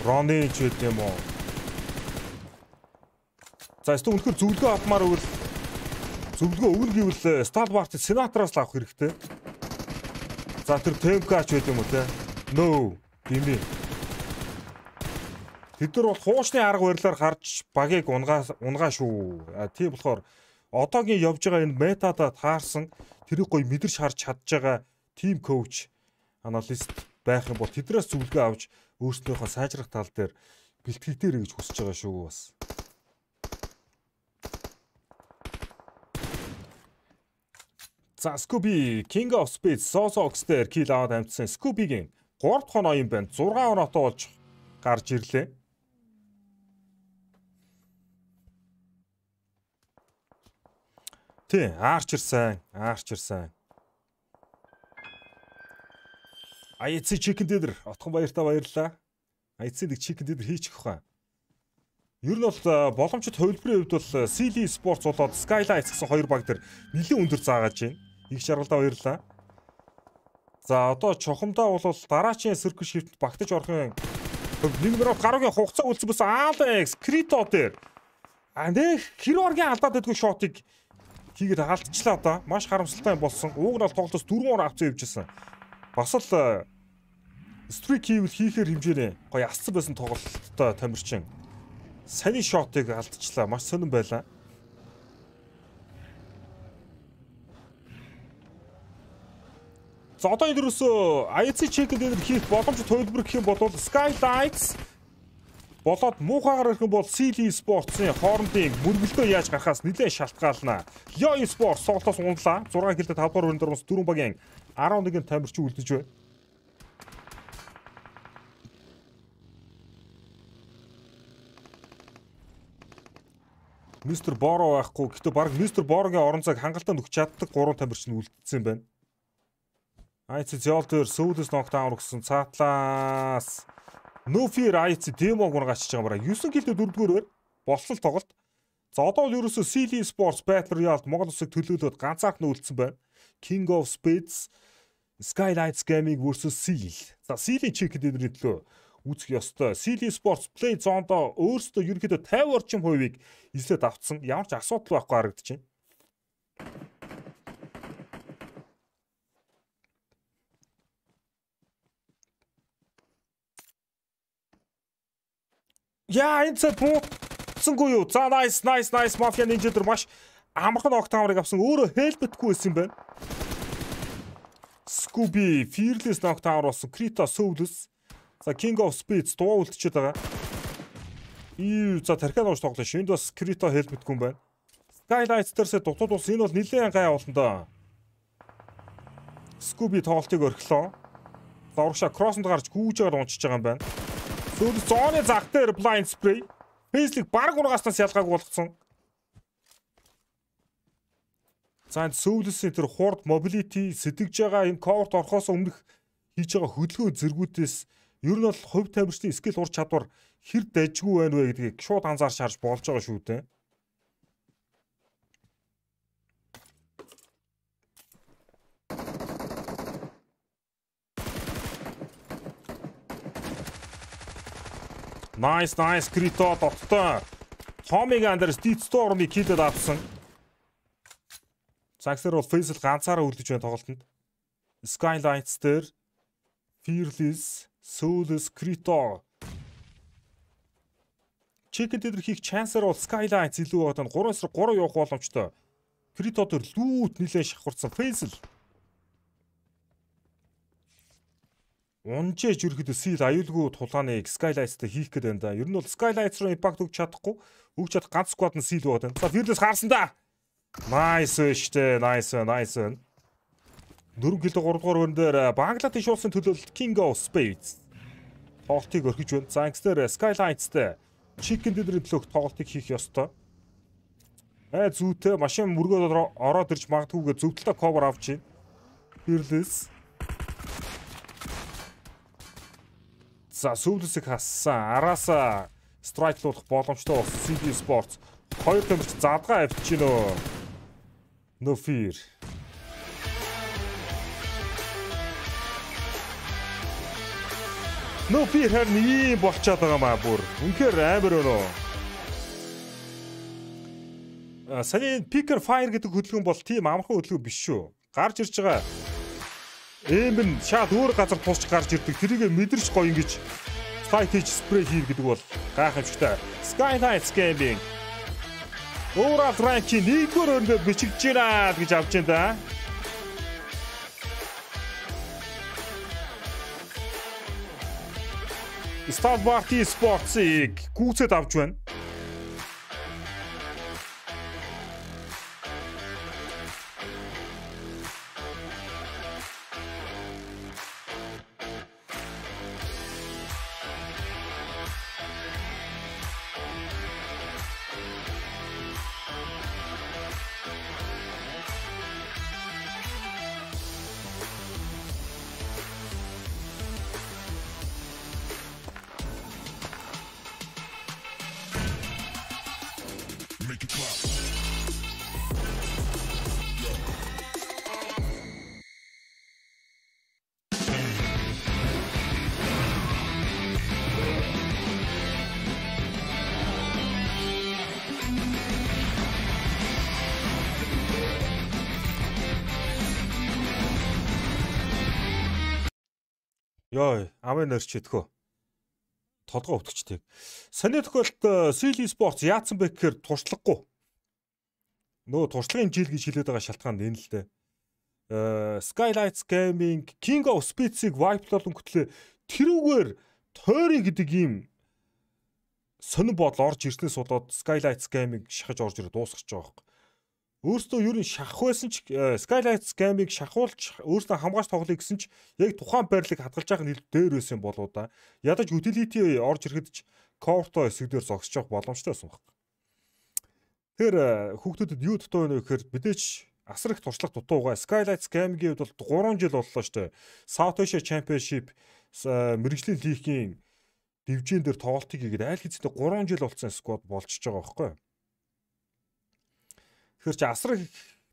Ронич байд юм уу? За эсвэл үнэхээр зөвлөгөө авмаар өгөл зөвлөгөө өгнө гэвэл Сталбарт э, сенатраас авах хэрэгтэй. За тэр Темкач байд юм уу те? Нөө гими. Тэд нар бол хуучны арга барилаар гарч багийг унгаа унгаа шүү. Тийм болохоор одоогийн явж байгаа энэ метада таарсан тэрийг гоё мэдэрч харж чадж байгаа тим коуч аналист байх юм бол тэдрээс зөвлөгөө авч өөрсдийнхөө сайжрах тал дээр бэлтгэгдээрэй гэж хүсэж байгаа шүү бас. За Scooby King of Spades Soso Oxter kill аваад амжсан Scooby-гийн 3 дахь оноо юм байна. 6 оноотой болж гарч ирлээ. Тий, аарч ирсэн, аарч ирсэн. IC chicken dinner отхон баяртай баярлаа. IC нэг chicken dinner хийчих واخа. Ер нь бол э, боломжит хувилбарын хувьд бол э, Silly Sports болоод Skylights гэсэн хоёр баг дээр нэлийн өндөр заагааж байна. Их шаргалдаа баярлаа. За одоо чухамдаа бол дараачийн Circle Shift багтаж орохын нэг минут гаруугийн хугацаа үлдсэн бос Alex Krito дээр А нэг хирургийн алдаад байдгүй шотыг хийгээд алдчихлаа да. Маш харамсалтай болсон. Ууг нь бол тоглолтоос 4 ор авцсан явжсэн бас л э, Street Evil хийхээр хэмжээрээ гоё асцсан байсан тоглолттой тамирчин саний шотыг алдчихлаа. Маш сонирн байлаа. За одоо энэ юусоо IC check-д энэ хийх боломж төлбөр гэх юм бол Skylights болоод муухайгаар ирэх юм бол CL Sports-ын хоорондын мөргөлдөө яаж гарахаас нэлээд шалтгаална. Yo Sports тоглолтоос унлаа. 6 гэлдэ 5 дугаар өрнөд 4 багийн 11 тамирч үлдэж байна. Мистер Боро байхгүй. Гэтэ баг Мистер Борогийн орон цаг хангалттай нөхч чаддаг 3 тамирч нь үлдсэн байна. Айц Зёлтер Сүүлэс ноктаун өгсөн цаатлаас Нуфир Айц демог гон гачиж байгаа бараг. 9 гэлд 4 дугаараар болцол тоглолт. За одоо л ерөөсөө Сили Sports Battle Royale Монгол улсыг төлөөлөд ганцаарх нь үлдсэн байна. King of Spades Skylights Gaming versus Seal. За Seal-ийн чиг эдгээр төлөө үүсэх ёстой. Seal Sports Play Zone-до өөрсдөө ерөнхийдөө 50 орчим хувийг эзлээд авцсан. Ямар ч асуудал байхгүй харагдчихэв. Яа энэ цаг бууцсангүй юу? За nice nice nice mafia ninja дэр маш амархан октамрыг авсан өөрөө хэлбэтгүй байсан юм байна. Scooby, Fearless Noctamr болсон, Krita Soulless. За King of Spades дуу үлдчихэд байгаа. Ий за тархиад ууш тоглоно. Шинд бас Krita хэлбэтгүй юм байна. Skylights дээрсээ дутууд ус энэ бол нэлээд гай болно да. Scooby тоглолтыг орхилоо. За урагшаа кроссонд гарч гүүжээр унчиж байгаа юм байна. Сүүл зооны зах дээр blind spray. Paisley баг ургааснаас ялгаагүй болгоцсон. За энэ сөүлсний тэр хурд мобилити сэтгэж байгаа энэ коорт орохоос өмнөх хийж байгаа хөдөлгөөн зэргүүдээс ер нь бол хувь тамирчны скил ур чадвар хэр дажгүй байна вэ гэдгийг шууд анзаарч харж болж байгаа шүү дээ. Nice nice крито доттой. Томиг андерс тит стормыг хилээд авсан. Загсэр бол Faisal ганцаараа үлдэж байна тоглолтод. Skylines дээр Fearless, Soulless, Krito Chicken дээр хийх chance-аар бол Skylines илүү байгаа тань 3-с 3 явах боломжтой. Krito дээр лүүт нилээ шавхурцсан Faisal. Унжээж ерөөхдөө сил аюулгүй тулгааны Skylines-тэй хийх гээд байна да. Ер нь бол Skylines руу impact өгч чадахгүй, өгч чадах ганц squad нь сил байгаа тань. За Fearless хаарсан да. Nice штэ, nice, nice. Дөрөв гэлд 3 дугаар өрн дээр э, Бангладеш улсын төлөөлөлт King of Spades тоглолтыг өрхөж байна. За ингэснээр э, Skylights-тэй Chicken Dinner төлөөх тоглолтыг хийх ёстой. Аа э, зүйтэй машин мөргөө ороод ирж магадгүйгээ зөвдөлтөө cover авч байна. Fearless. За сүүлсэг хассан. Араасаа страйклуулах боломжтой болсон CG Sports 2 тамирч задгаа авчихна нөө. No fear. No fear хэр нэг юм болчиход байгаа маа бүр. Үнэхээр амар өрөө. Саний Picker Fire гэдэг хөдөлгөөн бол тийм амархан хөдөлгөөн биш шүү. Гарч ирж байгаа Эм нь шал өөр газар тусч гарч ирдэг. Тэрийг мэдэрч гоё ингэж Fight Edge Spray хийх гэдэг бол гайхамшигтай. Skylight Gaming Уурал Райки нэгдүгээр өрөндөө бичигдэж байна гэж авч байна да. Стад Барти Спортсыг гүйцэд авч байна. Йой, амын нэрч идэхөө. Толгоо өвтгчтэйг. Сони тохиолдолд Сили э, Sports яатсан бэ гэхээр туршлагагүй. Нөө туршлагын жил гэж хэлээд байгаа шалтгаан энэ л дээ. Э, Skylights Gaming King of Spades-ийг wipe-лол өнгөтлөө тэрүүгээр тойрны гэдэг ийм сонир бодол орж ирснээс болоод Skylights Gaming шахаж орж ирээ дуусгач байгаа юм. Өөрсдөө юу н шахах байсан ч э, Skylight Scam-ыг шахуулж өөрсдөө хамгааж тоглоё гэсэн ч яг тухайн байрлыг хадгалж байх нь дээр байсан болоо да. Ядаж utility орж ирэхэд ч Corto хэсэгдэр зогсож явах боломжтой байсан баг. Тэр э, хүүхдүүдэд юу дутуу байна вэ гэхээр мэдээч асар их туршлах дутуугаа Skylight Scam-ийн үед бол 3 жил боллоо шүү дээ. South Asia Championship э, мэрэгжлийн лигийн дивжин дээр тоглолтыг хийгээд айл хэзээ 3 жил болсон сквад болчихж байгаа байхгүй юу? Тэгэхээр чи асар их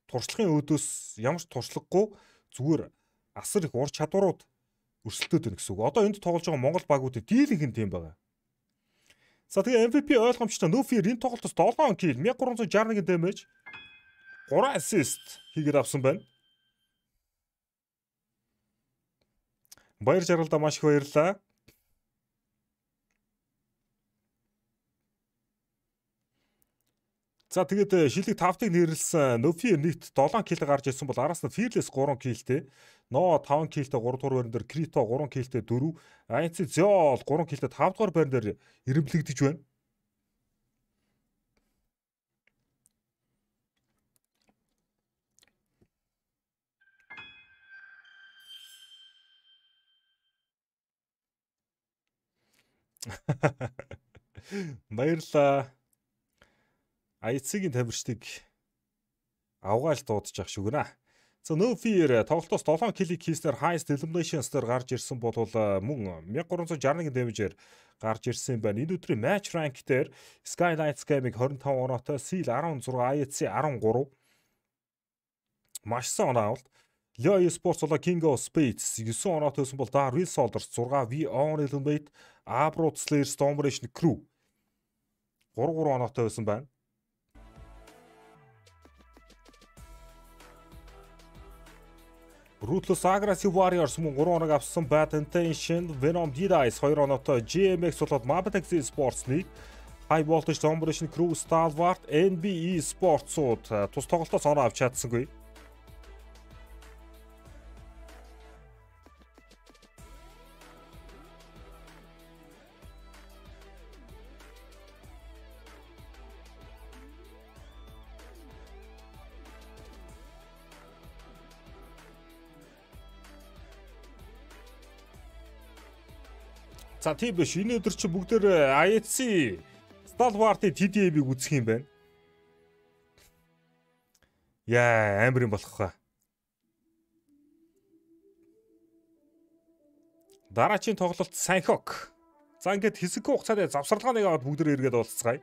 туршлагын өөдөөс ямар ч туршлагагүй зүгээр асар их ур чадварууд өрсөлдөд байна гэсэн үг. Одоо энд тоглож байгаа Монгол багууд дийлэнх нь тийм байгаа. За тэгээ MVP ойлгомжтой Нөфир энэ тоглолтоос 7 кил 1361 дэмэж 3 ассист хийгээд авсан байна. Баяр жаргалтай маш их баярлалаа. За тэгээд э, шилэг 5-ыг нэрлсэн Nofi э, нийт 7 кл гарч ирсэн бол араас нь Fearless 3 кл-тэй, No 5 кл-тэй 3 дугаар байрн дээр Krito 3 кл-тэй 4, Ainz Zeol 3 кл-тэй 5 дугаар байрн дээр ирэмблэгдэж байна. Баярлаа. АИЦ-ийн тамирчдыг авгаалт дуудчих шүгнэ. За No Fear тоглолтоос 7 клик хийснээр Highest Eliminations дээр гарч ирсэн бол э, мөн 1361 дэмжээр гарч ирсэн юм байна. Энэ өдрийн match rank дээр Skylights Game-ийг 25 оноотой, Seal 16, IEC 13 маш сайн оноолт. Leo Esports болоо King of Spades 9 оноотой байсан бол Da Real Soldiers 6, V On Eliminate, Abroad Slayer Stormration Crew 3 3 оноотой байсан байна. Ruthless Aggressive Warriors мөн 3 хоног авсан Battle-тэй шинэ Venom D-Dice 2 оноотой GMX болоод Mabet X Sports League High Voltage Operation Crew Stalwart NBE Sports-ууд э, тус тоглолтоос оноо авч чадсангүй. За тийм биш. Энэ өдөр чи бүгдээр IEC Stalwart-ийн TDA-г үзэх юм байна. Яа, амар юм болох ба. Дараачийн тоглолт Санхок. За ингээд хэсэг хугацаанд завсарлага нэг аваад бүгдээр эргээд уулзцгаая.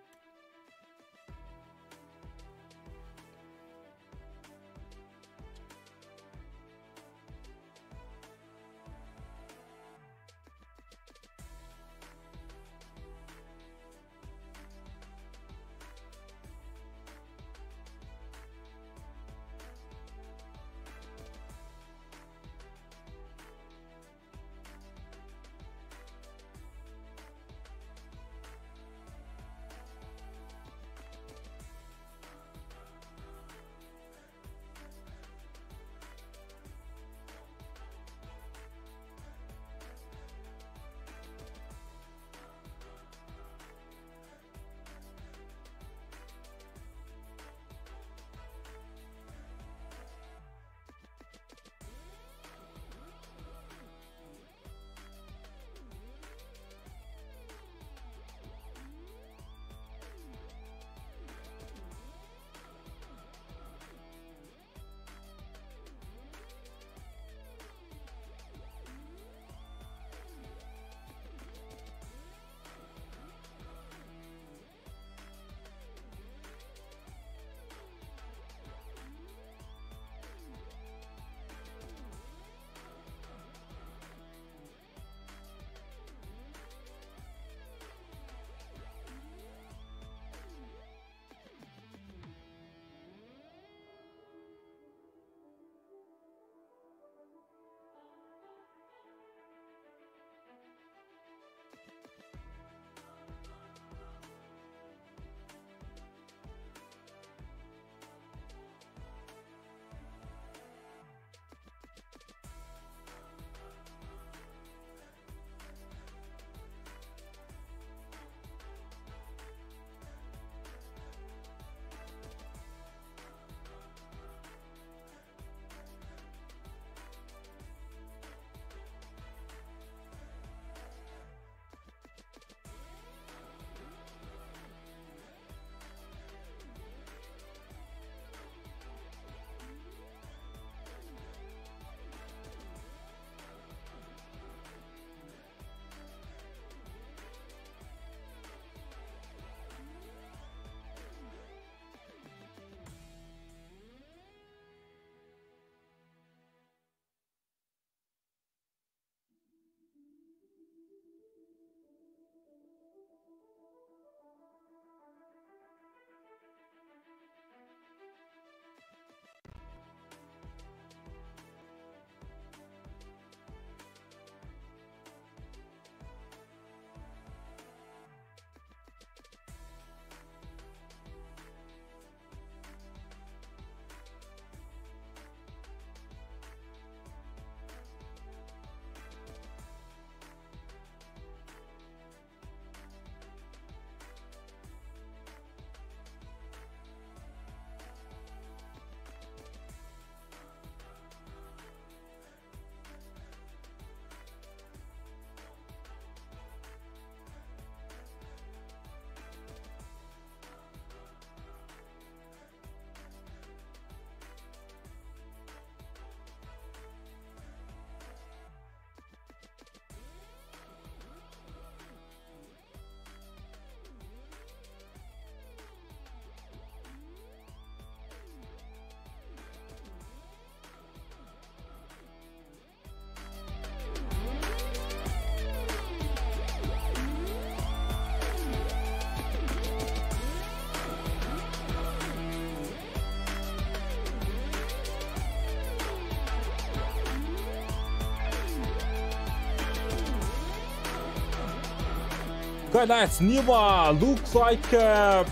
Very nice. Niva looks like uh...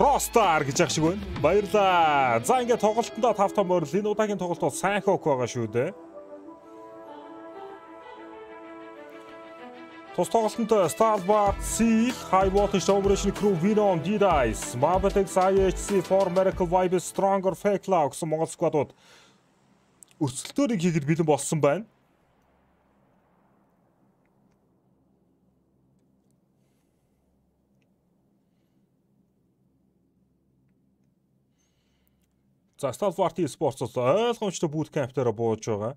Ростар гэж яг шиг байна. Баярлаа. За ингээд тоглолтондоо 5 5 морил. Энэ удаагийн тоглолт бол сайн хок байгаа шүү дээ. Тус тоглолтод Starbat, Seal, High Voltage Operation Crew, Venom, D-Dice, Mabatex, IHC, Four Miracle Vibe, Stronger Fake Law гэсэн Монгол сквадууд өрсөлдөөнийг хийгээд бэлэн болсон байна. За Stalwart Sports бол ойлгомжтой bootcamp-таараа бууж байгаа.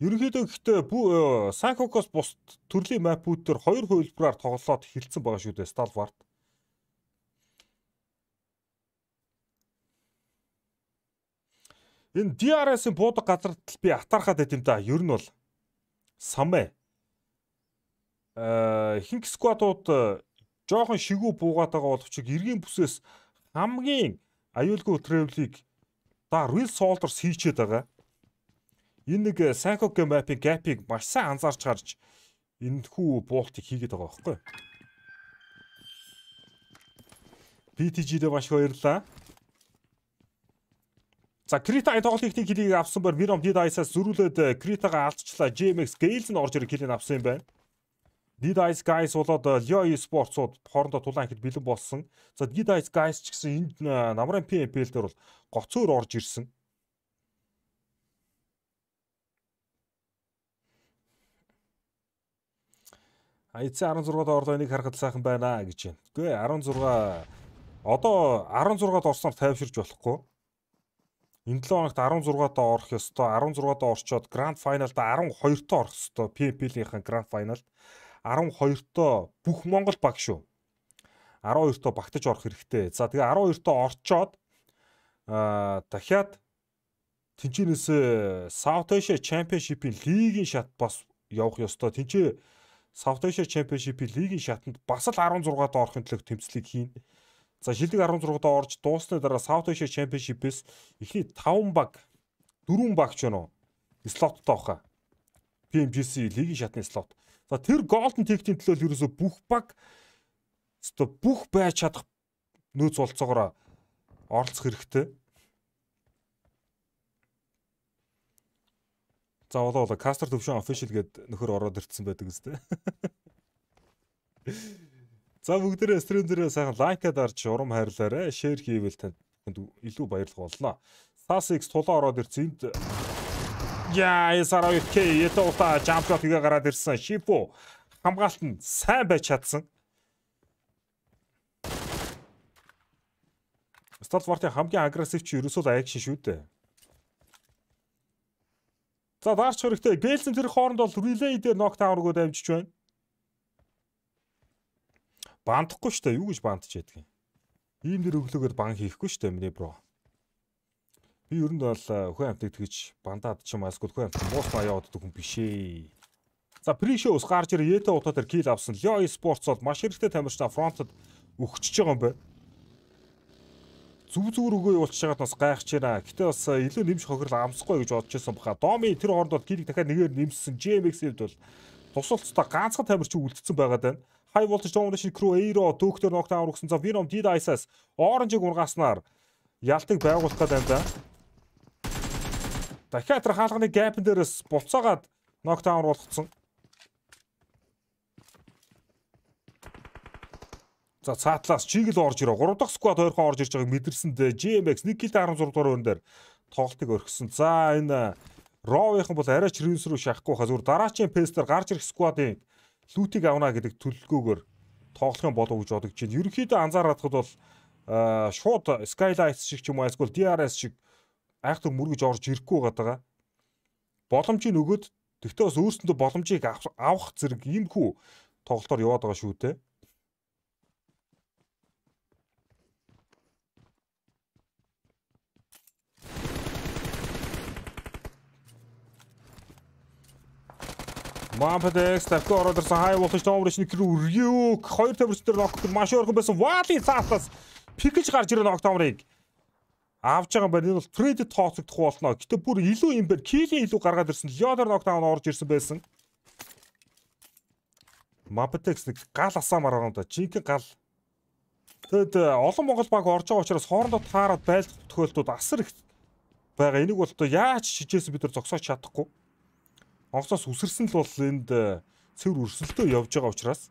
Ерөнхийдөө гэхдээ Санхокос э, бус төрлийн map-үүд төр хоёр хувилбараар тоглолоод хилцэн байгаа шүү дээ Stalwart. Энэ DRS-ийн буудаг газар тал би атархаад байт юм да. Ер нь бол самэ. Э ихэнх сквадууд э, жоохон шигүү буугаад байгаа боловч эргийн бүсээс хамгийн аюулгүй тревлийг да Real Soldiers хийчээд байгаа. Энэ нэг э, Psycho Map-ийн gap-ыг маш сайн анзаарч гарч энэ хүү буултыг хийгээд байгаа байхгүй. BTG-дээ маш их баярлаа. За Крита тоглолтын ихний хилийг авсан бор Mirom D-Dice-аас зөрүүлээд Критагаа э, алдчихлаа. GMX Gales нь орж ирэх хилийг авсан юм байна. Did Ice Guys болоод э, Leo Sports-ууд хоорондоо тулаан ихэд бэлэн болсон. За Did Ice Guys ч гэсэн энд э, намрын PMPL дээр бол гоцоор орж ирсэн. Айцаа 16-д орлоо энийг харахад сайхан байна гэж байна. Үгүй 16 одоо 16-д орсноор тайвширж болохгүй. Энэ 7 хоногт 16-д орох ёстой. 16-д орчоод Grand Final-да 12-т орох ёстой. PMPL-ийнхэн Grand Final-д 12-тоо бүх Монгол баг шүү. 12-тоо багтаж орох хэрэгтэй. За тэгээ 12-тоо орчоод аа дахиад тэнчэнээс э, South Asia Championship-ийн лигийн шат бас явах ёстой. Тэнчээ South Asia Championship-ийн лигийн шатанд бас л 16-д орохын төлөө тэмцлэг хийнэ. За шилдэг 16-д орж дууссны дараа South Asia Championship-с эхний 5 баг 4 баг ч юм уу слоттой баха. PMGC лигийн шатны слот. За тэр Golden Tech-ийн төлөөл ерөөсө бүх баг одоо бүх байж чадах нөөц болцоогоор оролцох хэрэгтэй. За болоо болоо Caster төвшин official гээд нөхөр ороод ирдсэн байдаг үстэй. За бүгдээрээ стрим дээр сайхан лайкад орж урам хайрлаарэ. Шеэр хийвэл танд илүү баярлах болно. Sasx тулан ороод ирсэн. Энд Я ясараа UK яталтаа жамплот хийгээ гараад ирсэн. Шипу хамгаалт нь сайн байж чадсан. Сталвартын хамгийн агрессив чи ерөөсөө акшн шүү дээ. За дарч хэрэгтэй. Гэлсэн тэр хооронд бол релей дээр ноктаун руу давжиж байна. Бандахгүй шүү дээ. Юу гэж бандж яддаг юм. Ийм дэр өглөөгөр бан хийхгүй шүү дээ миний бро. Би ер нь бол э, хүн амтыг тэгж бандаад ч юм алсгүй хүн амт муус маяа оддог хүн биш ээ. За Пришоус гарч ирээ Ета утаа дээр кил авсан. Leo Sports бол маш хэрэгтэй тамирчдаа фронтод өгчөж байгаа юм байна. Зүг зүг рүүгээ явуулж байгаад бас гайхаж байна. Гэтэ бас э, илүү нэмж хохирол амсахгүй гэж бодож байсан баха. Доми тэр хооронд бол килийг дахиад нэгээр нэмсэн. JMX-д бол тусалцтай ганцхан тамирч үлдсэн байгаад байна. High Voltage Domination Crew Aero төөхтөр ногт аврагсан. За Venom Did Ice-аас Orange-ыг ургаснаар ялтыг байгуулах гэдэг юм да дахиад тэр хаалганы гэпэн дээрээс буцаагаад нокдаун болгоцсон. За цаатлаас чигэл орж ирээ. 3 дахь сквад 2 хон орж ирж байгааг мэдэрсэнд GMX 1 гэлд 16 дугаар өрн дээр тоглолтыг өргөсөн. За энэ Ровийнхан бол арайч ринс рүү шахахгүй ха зүгээр дараачийн пейстер гарч ирэх сквадын лүтийг авна гэдэг төлөвлөгөөгөөр тоглох юм болов гэж бодож байна. Ерөнхийдөө анзаарахад бол э, шууд Skylights шиг ч юм уу эсвэл DRS шиг айхтар мөргөж орж ирэхгүй байгаа. Боломжийг өгөөд тэгтээ бас өөрсөндөө боломжийг авах зэрэг юм хүү тоглолтоор яваад байгаа шүү дээ. Мампадекс тавтай ороод ирсэн хай болтож номрын рүү үргэв. Хоёр төвөрч дээр ногт маш өргөн байсан. Вали цаатаас пикэж гарч ирэн ногт номрыг авж байгаа барь нь бол трейдэд тооцогдох болно. Гэтэ бүр илүү юм бэр килийн илүү гаргаад ирсэн. Leonard knockdown орж ирсэн байсан. Mapetex нэг гал асаамаар байгаа юм да. Жинхэнэ гал. Тэгэд э, олон Монгол баг орж байгаа учраас хоорондоо таарад байлт төхөөлтүүд асар их байгаа. Энийг бол одоо яаж шижээсэн бид нар зогсооч чадахгүй. Онцоос үсэрсэн л бол энд э, цэвэр өрсөлдөө явж байгаа учраас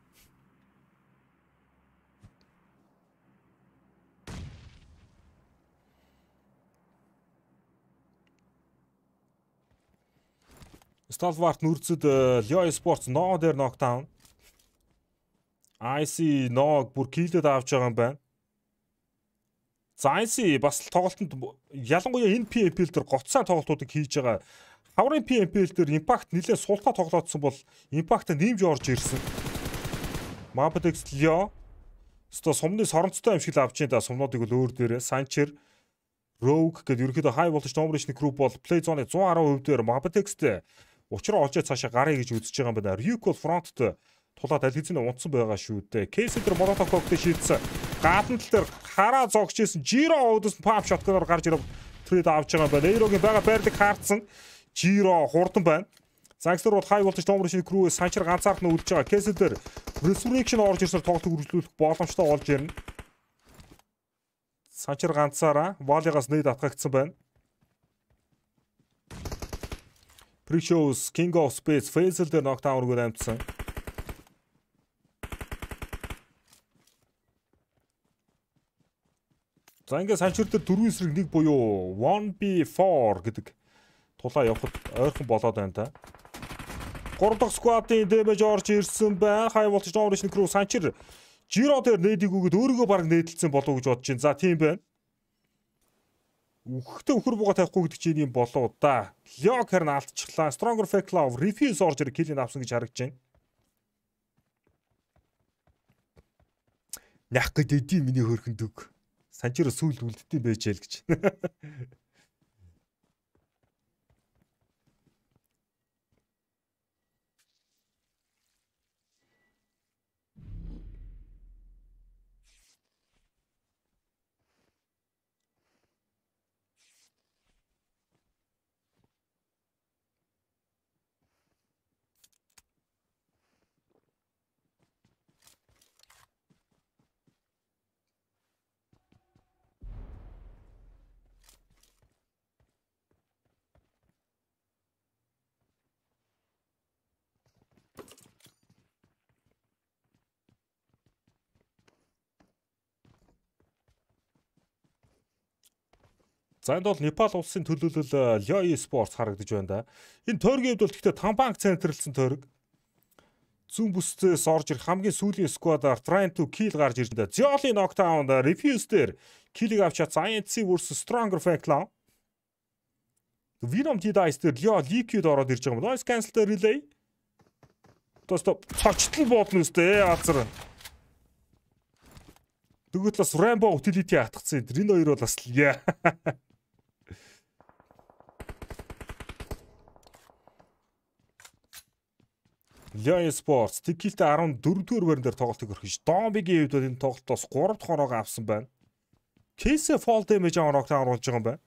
Stalwart нүрцэд Leo Sports ноо дээр knockdown. IC ноог бүр килдэд авч байгаа юм байна. За IC бас тоглолтод ялангуяа энэ PMPL дээр гоцсан тоглолтуудыг хийж байгаа. Хаврын PMPL дээр Impact нэлээд суултаа тоглоодсон бол Impact-а нэмж орж ирсэн. Mapedex Leo Өстө сумны соронцтой юм шиг л авч энэ сумнуудыг л өөр дээрээ Санчер Rogue гэдэг ерөнхийдөө high voltage domination group бол play zone-ы 110% дээр Mapedex-тэй Учир нь олжээ цаашаа гарыг гэж үзэж байгаа юм байна. Ryuko фронтд тулаад аль хэзээ унтсан байгаа шүү дээ. Кейсэл дээр Molotov-тэй шийдсэн. Гадна тал дээр хараа зогч ийсэн Jiro уудсан pop shotgunаар гарч ирв. Трид авч байгаа юм байна. Эрогийн байгаа байрлыг хаарцсан. Jiro хурдан байна. Загсар бол хай болчих домор шиг крүү санчир ганцаархан үлдэж байгаа. Кейсэл дээр resurrection орж ирсээр тоглолтыг үргэлжлүүлэх боломжтой болж ирнэ. Санчир ганцаараа Валигаас нэг атгагдсан байна. Freak Shows, King of Space, Faisal дээр knockdown өргөөр амжсан. За ингээд санчир дээр дөрвөн эсрэг нэг буюу 1B4 гэдэг тулаа явахд ойрхон болоод байна та. 3 дахь сквадын дэмэж орж ирсэн байна. Хай болчих Norwich-ны crew санчир Жиро дээр нээдэггүйгээд өөрийгөө баг нээдэлсэн болов уу гэж бодож байна. За тийм байна. Үххтээ өхөр бууга тавихгүй гэдэг чинь юм болоо да. Лео Карн алдчихлаа. Stronger Fake Love Refuse Orger киллийг авсан гэж харагдаж байна. Нях гэдэг миний хөрхөн дүг. Санчир сүйд үлддэв байжэл гэж. За энд бол Непал улсын төлөөлөл Loi э, Sports харагдаж байна да. Энэ тойргийн хувьд бол гэхдээ Тамбанг центрэлсэн тойрог. Зүүн бүсцээс орж ирэх хамгийн сүүлийн сквадаар Trent to Kill гарч ирж байна. Jolly Knockdown Refuse дээр Kill-ийг авч чадсан INC vs Stronger Fake Clown. Venom T-Dice дээр Loi Liquid ороод ирж байгаа юм. Noise Cancel дээр Relay. Тостоо цочтол буудна үстэй азар. Дөгөтлөс Rambo utility атгцсан. Тэр энэ хоёр бол бас яа. Lyon Sports Tikiltэ 14 дугаар байран дээр тоглолтыг өрхөж, Dombi-гийн хувьд энэ тоглолтоос 3 дахь ороог авсан байна. Case Fold Image-ийг оноогт оруулж байгаа юм байна.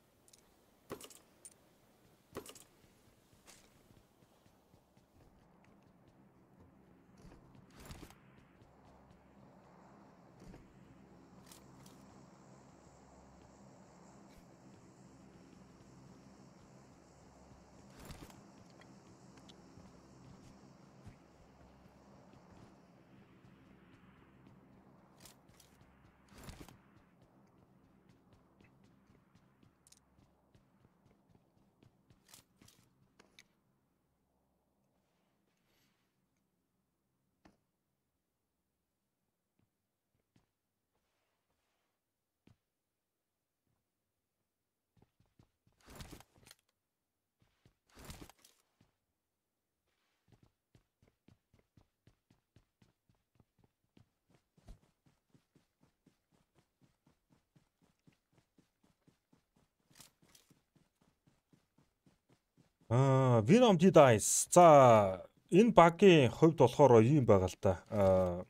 Аа, Venom Dead Eyes. За, энэ багийн хувьд болохоор ийм байгаа л да. Аа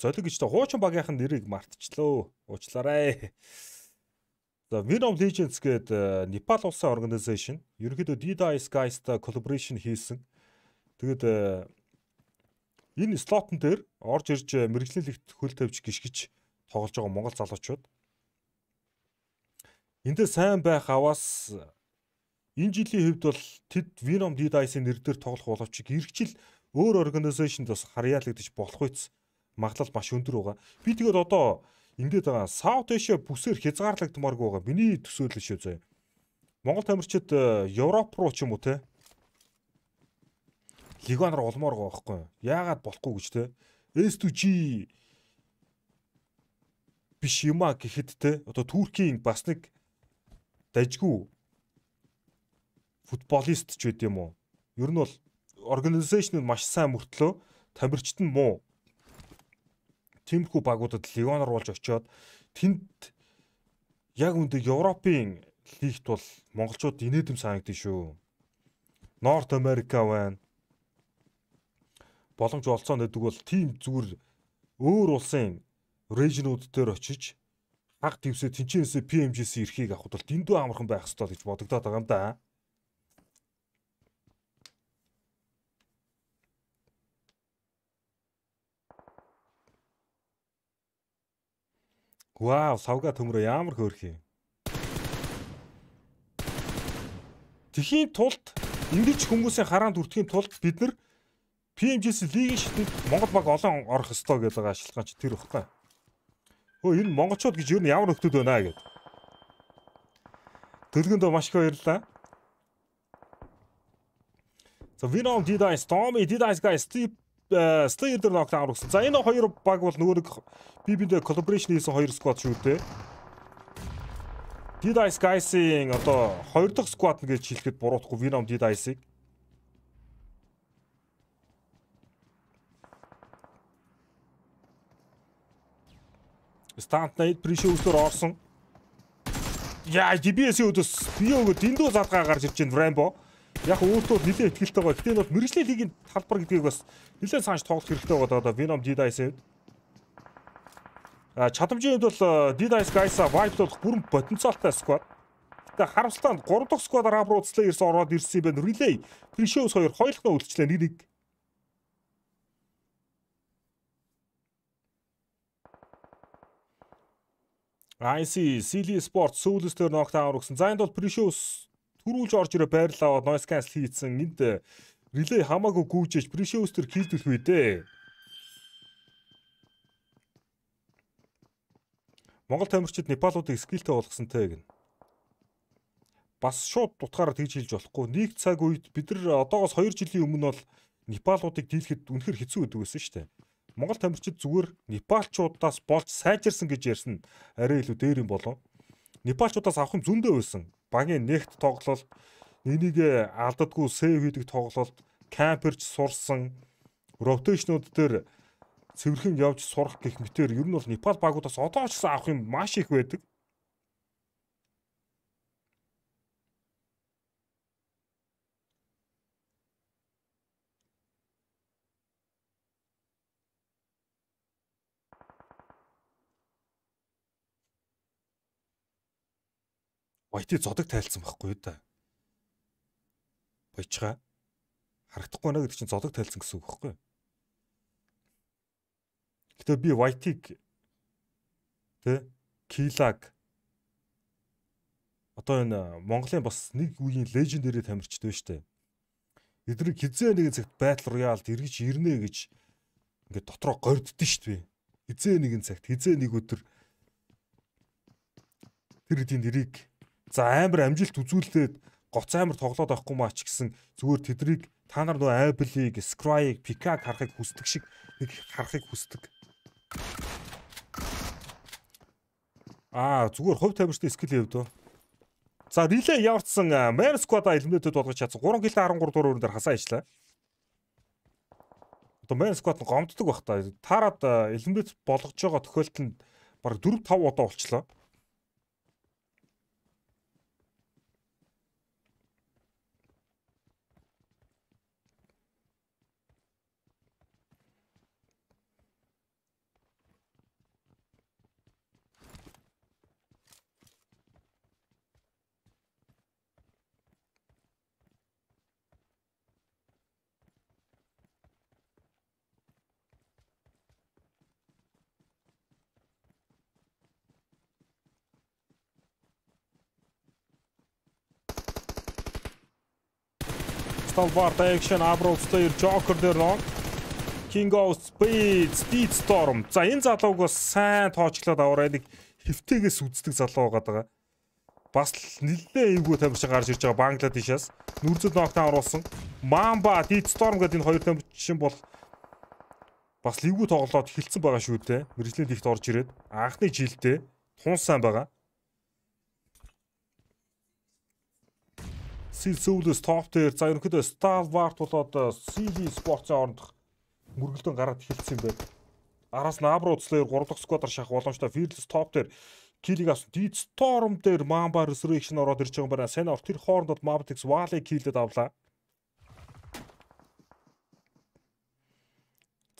Золиг гэж та хуучин багийнх нь нэрийг мартчихлоо. Уучлаарай. За Venom Legends гээд э, Непал улсын organization ерөнхийдөө Dead Eyes Guys-тай collaboration хийсэн. Тэгэд э, энэ слотон дээр орж ирж э, мэрэгжлэлэгт хөл тавьж гიშгэж тоглож байгаа монгол залуучууд эндээ сайн байх аваас Энэ жилийн хувьд бол тэд Venom D-Dice-ийн нэрээр тоглох боловч гэрчил өөр organization бас харьяалагдаж болох үйс маглал маш өндөр байгаа. Би тэгээд одоо ингээд байгаа South Asia бүсээр хязгаарлагдмааргүй байгаа. Миний төсөөлөл шүү зөө. Монгол тамирчид э, Европ руу ч юм уу те Лигон руу олмоор байгаа байхгүй юу? Яагаад болохгүй гэж те. S2G биш юм а гэхэд те. Одоо Туркийн бас нэг дажгүй футболист ч гэдэм үү. Ер нь бол организашн нь маш сайн мөртлөө тамирчид нь муу. Тимхүү багуудад легонор болж очиод тэнд яг үндэ Европын лигт бол монголчууд инээдэм санагдсан шүү. Норт Америка байна. Боломж олцоо гэдэг бол тийм зүгээр өөр улсын регионууд дээр очиж хаг твсээ тэнчэнээсээ PMG-с эрхийг авахд бол дэндүү амархан байх ёстой гэж бодогдоод байгаа юм да. Вау, савга төмрөө ямар хөөрх юм. Тэхийн тулд ингэж хүмүүсийн хараанд үрдэхийн тулд бид нар PMG-с лигийн шатнд Монгол баг олон орох ёстой гэдэг ашиглагаан чи тэр өгхгүй. Хөө энэ монголчууд гэж ер нь ямар хөлтөд байна гэд. Төлгөндөө маш их баярлалаа. So we know did I storm, did I guys steep Э, Slayer дээр нокдаун аврагсан. За энэ хоёр баг бол нөгөө нэг бибиндээ collaboration хийсэн хоёр squad шүү дээ. D-Dice Guys-ийн одоо хоёр дахь squad нь гэж хэлэхэд буруудахгүй Venom D-Dice-ийг. Стант найд пришээ өсөр орсон. Яа, DBS-ийн өдөс биеөгөө дэндүү задгаа гарч ирж байна Rambo яг өөртөө нэлээд ихтэй байгаа. Гэтэл бол мэрэгжлийн лигийн талбар гэдгийг бас нэлээд цааш тоглох хэрэгтэй байгаа одоо Venom D-Dice-д. А чадамжийн хувьд бол D-Dice Guys-а vibe болох бүрэн потенциалтай squad. Гэтэ харамсалтай 3 дахь squad араб руу уцлаа ирсэн ороод ирсэн юм байна. Relay, Precious 2 хоёулаа үлдчихлээ нэг нэг. IC Silly Sport Souls дээр нокт аваар өгсөн. За энд бол Precious Түрүүлж орж ирээ байрлаа аваад noise cancel хийцэн энд э, релей хамаагүй гүйжээж pressure booster хийдүүлэх үү дээ. Монгол тамирчид Непалуудыг скилтэй болгосон те гэнэ. Бас шууд дутгаараа тэгж хэлж болохгүй. Нэг цаг үед бид нар э, одоогоос 2 жилийн өмнө бол Непалуудыг дийлэхэд үнэхэр хэцүү гэдэг байсан шүү дээ. Монгол тамирчид зүгээр Непалчуудаас болж сайжирсан гэж ярьсан арай илүү дээр юм болов. Непалчуудаас авах нь зөндөө байсан. Багийн нэгт тоглолт нэгнийгээ алдадгүй сэв хийдэг тоглолт камперч сурсан ротейшнууд дээр цэвэрхэн явж сурах гэх мэтэр ер нь бол Непал багуудаас одоо ч авах юм маш их байдаг. баятыг зодог тайлцсан байхгүй юу да. Баячгаа харагдахгүй байна гэдэг чинь зодог тайлцсан гэсэн үг байхгүй юу? Гэтэ би YT-г тэ Килаг одоо энэ Монголын бас нэг үеийн лежендэрээ тамирчдээ шүү дээ. Эдгээр хизээ нэг цагт Battle Royale-д эргэж ирнэ гэж ингээд дотроо горддсон шүү дээ. Хизээ нэгэн цагт хизээ нэг өдөр тэр эдийн нэрийг За амар амжилт үзүүлээд гоц амар тоглоод байхгүй маач гэсэн зүгээр тэдрийг та нар нөө Apple-ийг, Scry-ийг, Pika харахыг хүсдэг шиг нэг харахыг хүсдэг. Аа, зүгээр хувь тамирчтай скил хэвдөө. За, реле яварцсан Man Squad-а элементүүд болгож чадсан. 3 кил 13 дугаар өрн дээр хасаа ажиллаа. Одоо Man Squad нь гомддог байх та. Тараад элемент болгож байгаа тохиолдолд бараг 4 5 удаа болчлоо. Stalbart Action Abroad Slayer Joker дээр ном King of Spades Speed Storm. За энэ залууг бас сайн тоочлоод аваад хэвтээгээс үздэг залуу байгаа. Бас нэлээд эвгүй тамирчин гарч ирж байгаа Бангладешаас нүрзэд ногтон оруулсан. Mamba Dead Storm гэдэг энэ хоёр тамирчин бол бас эвгүй тоглоод хилцэн байгаа шүү дээ. Мэргэжлийн лигт орж ирээд анхны жилдээ тун сайн байгаа. Seal Soul-с Top Tier за ерөнхийдөө Star Wars болоод CD э, Sports-ын орондох мөргөлдөн гараад эхэлсэн байт. Араас нь Abra уцлаар 3 дахь squad-аар шахах боломжтой Fearless Top Tier Килиг авсан. Dead Storm дээр Mamba Resurrection ороод ирж байгаа юм байна. Сайн ор тэр хоорондод Mabtix Wally Kill-д авлаа.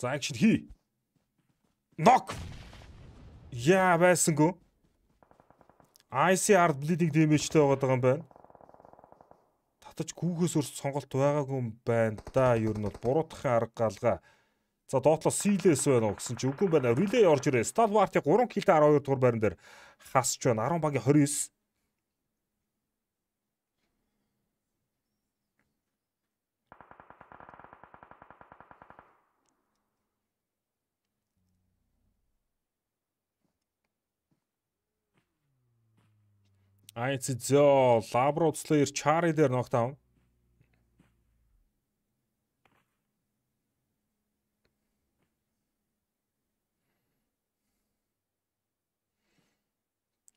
За action хий. Knock. Яа байсангүй. ICR bleeding damage-тэй байгаа юм байна татаж гүүхээс өөр сонголт байгаагүй юм байна да. Ер нь бол буруутгахын арга гаргаа. За доотлоо Силээс байна уу гэсэн чи үгүй байна. Рилей орж ирээ. Сталварти 3 килд 12 дугаар байран дээр хасч байна. 10 багийн 29 Айцзо лабро уцлаар чари дээр ноктав.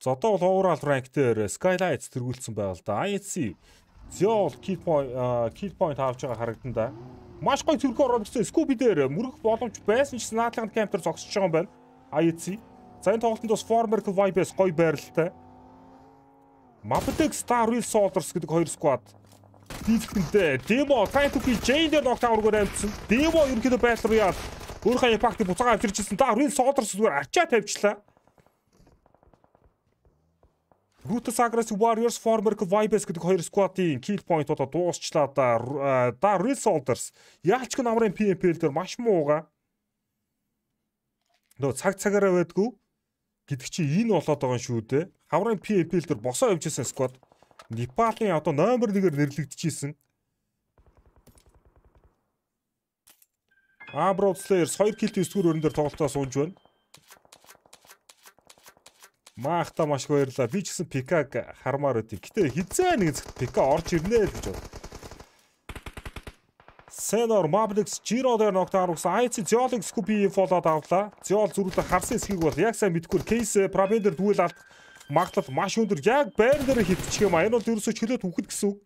Зодоо бол overall rank дээр Skylights тэргүүлсэн байл да. IEC Zol kill point kill point авч байгаа харагдан да. Маш гоё цэрэг ороод ирсэн. Scooby дээр мөрөх боломж байсан ч Snatland camp дээр зогсож байгаа юм байна. IEC. За энэ тоглолтод бас Former Vibe-с гоё байралтай. Maptek Star Real Soldiers гэдэг хоёр squad дийцэнтэй Demo Trying to Kill Jane дээр ногтаан өргөөр амжсан. Demo ерөнхийдөө Battle Royale өөрийнхөө импактыг буцаага авчирчсэн. Та Real Soldiers зүгээр ачаа тавьчлаа. Brutus Aggressive Warriors Former Vibes гэдэг хоёр squad-ийн kill point одоо дуусчлаа да. Да Real Soldiers яалчгүй намрын PMP-л дээр маш мууга. Нөө цаг цагаараа байдгүй гэдэг чи энэ болоод байгаа юм шүү дээ. Хаврын PAP-л төр босоо явжсэн сквад Непалийн одоо номер 1-ээр нэрлэгдэжсэн. Аброд Slayers 2 килт 9-р өрөн дээр тоглолтоо суулж байна. Маахта маш их баярлаа. Би ч гэсэн пикаг хармаар өгдөг. Гэтэ хизээ нэг зэрэг пика орж ирнэ л гэж бод. Сенор Мабликс Жиродер ногтааруулсан. Айц Зиоликс Купи фолоод авлаа. Зиол зүрүүлээ харсан эсхийг бол яг сайн мэдгүй. Кейс Пробендер дүүл алдах магадлал маш өндөр. Яг байр дээр хитчих юм а. Энэ бол ерөөсөө чөлөөт үхэд гэсэн үг.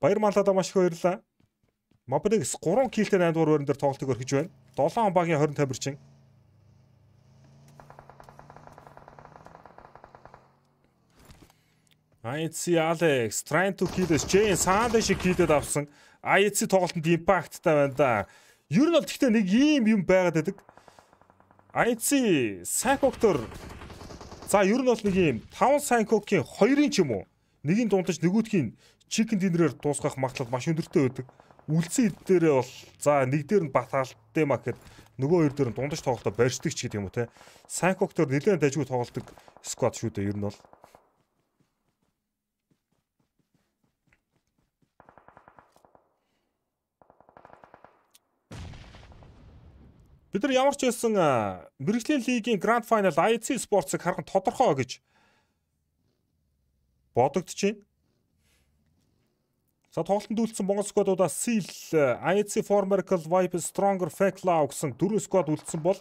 Баяр маалаада маш их баярлалаа. Мобригс 3 килтэй 8 дугаар байран дээр тоглолтыг өргөж байна. 7 багийн 20 тамирчин. IC Alex trying to kill this Jane саанда шиг хийдэд авсан. IC тоглолтод импакттай байна да. Ер нь бол тэгтээ нэг ийм юм байгаад байдаг. INC Psychoktор за ер нь бол нэг юм 5 Psychokin 2-ын ч юм уу нэгийн дундаж нөгөөдхийн chicken dinner-ээр дуусгах магадлал маш өндөртэй байдаг. Үлцэн ид дээрээ бол за нэг дээр нь баталттай маа гэхэд нөгөө хоёр дээр нь дундаж тоглолтоо барьждаг ч гэдэг юм уу те. Psychoktор нэлээд дажгүй тоглолдог squad шүү дээ ер нь бол. Бид нар ямар ч байсан мэрэгжлийн лигийн Grand Final IEC Sports-ыг харах нь тодорхой гэж бодогдчихэв. За тоглолтод үлдсэн Монгол сквадуудаас Seal, IEC Formerical Vibe Stronger Feklau гэсэн дөрвөн сквад үлдсэн бол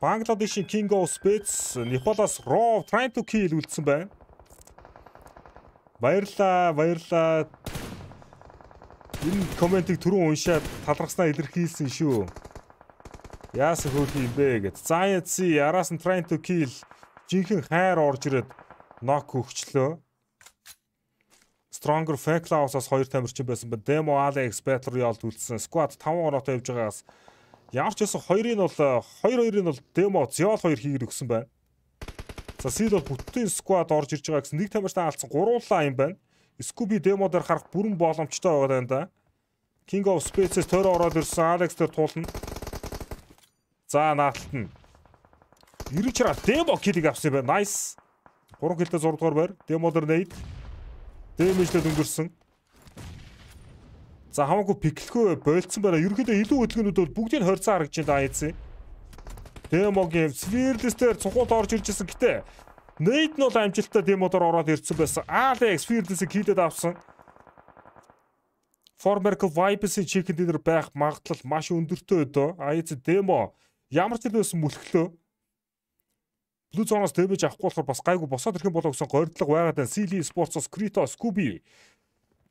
Бангладешийн King of Spades, Непалаас Raw Trying to Kill үлдсэн байна. Баярлаа, баярлаа. Энэ комментиг түрүүн уншаад талархснаа илэрхийлсэн шүү. Яасан хөөх юм бэ гэд. Giant C араас нь trying to kill. Жинхэнэ хайр орж ирээд knock өгчлөө. Stronger Faclaus-аас хоёр тамирчин байсан ба Demo Alex Battle Royale төлсөн. Squad 5 оноотой явж байгаагаас ямар ч байсан хоёрын бол 2-2-ын бол Demo Zeol 2 хийгэр өгсөн байна. За Seal бол бүтэн squad орж ирж байгаа гэсэн нэг тамирчтай алдсан гуруулаа юм байна. Scooby Demo дээр харах бүрэн боломжтой байгаа юм да. King of Spaces төр ороод ирсэн Alex дээр туулна. За наалталт нь. Ирвчраа демо килийг авсан юм байна. Nice. 3 килдээ 6 дугаар байр. Демолер нейд. Дэмэжлээд өнгөрсөн. За хамаагүй пиклэхгүй болцсон байна. Ерөнхийдөө илүү хөдөлгөнүүд бол бүгдийг хорьцоо харагч энэ айц. Демогийн Sphearless-ээр цухууд орж иржсэн гэтээ Нейд нь бол амжилттай демодор ороод ирсэн байсан. Alex Sphearless-ийг хийдэд авсан. Former Vibe-ийн chicken dinner байх магадлал маш өндөртэй өдөө. Айц демо Ямар ч хэлсэн мөлхлөө. Blue Zone-оос дэвэж авахгүй болохоор бас гайгүй босоод ирэх юм болоо гэсэн гордлог байгаад байна. CL Sports-оос Krito Scooby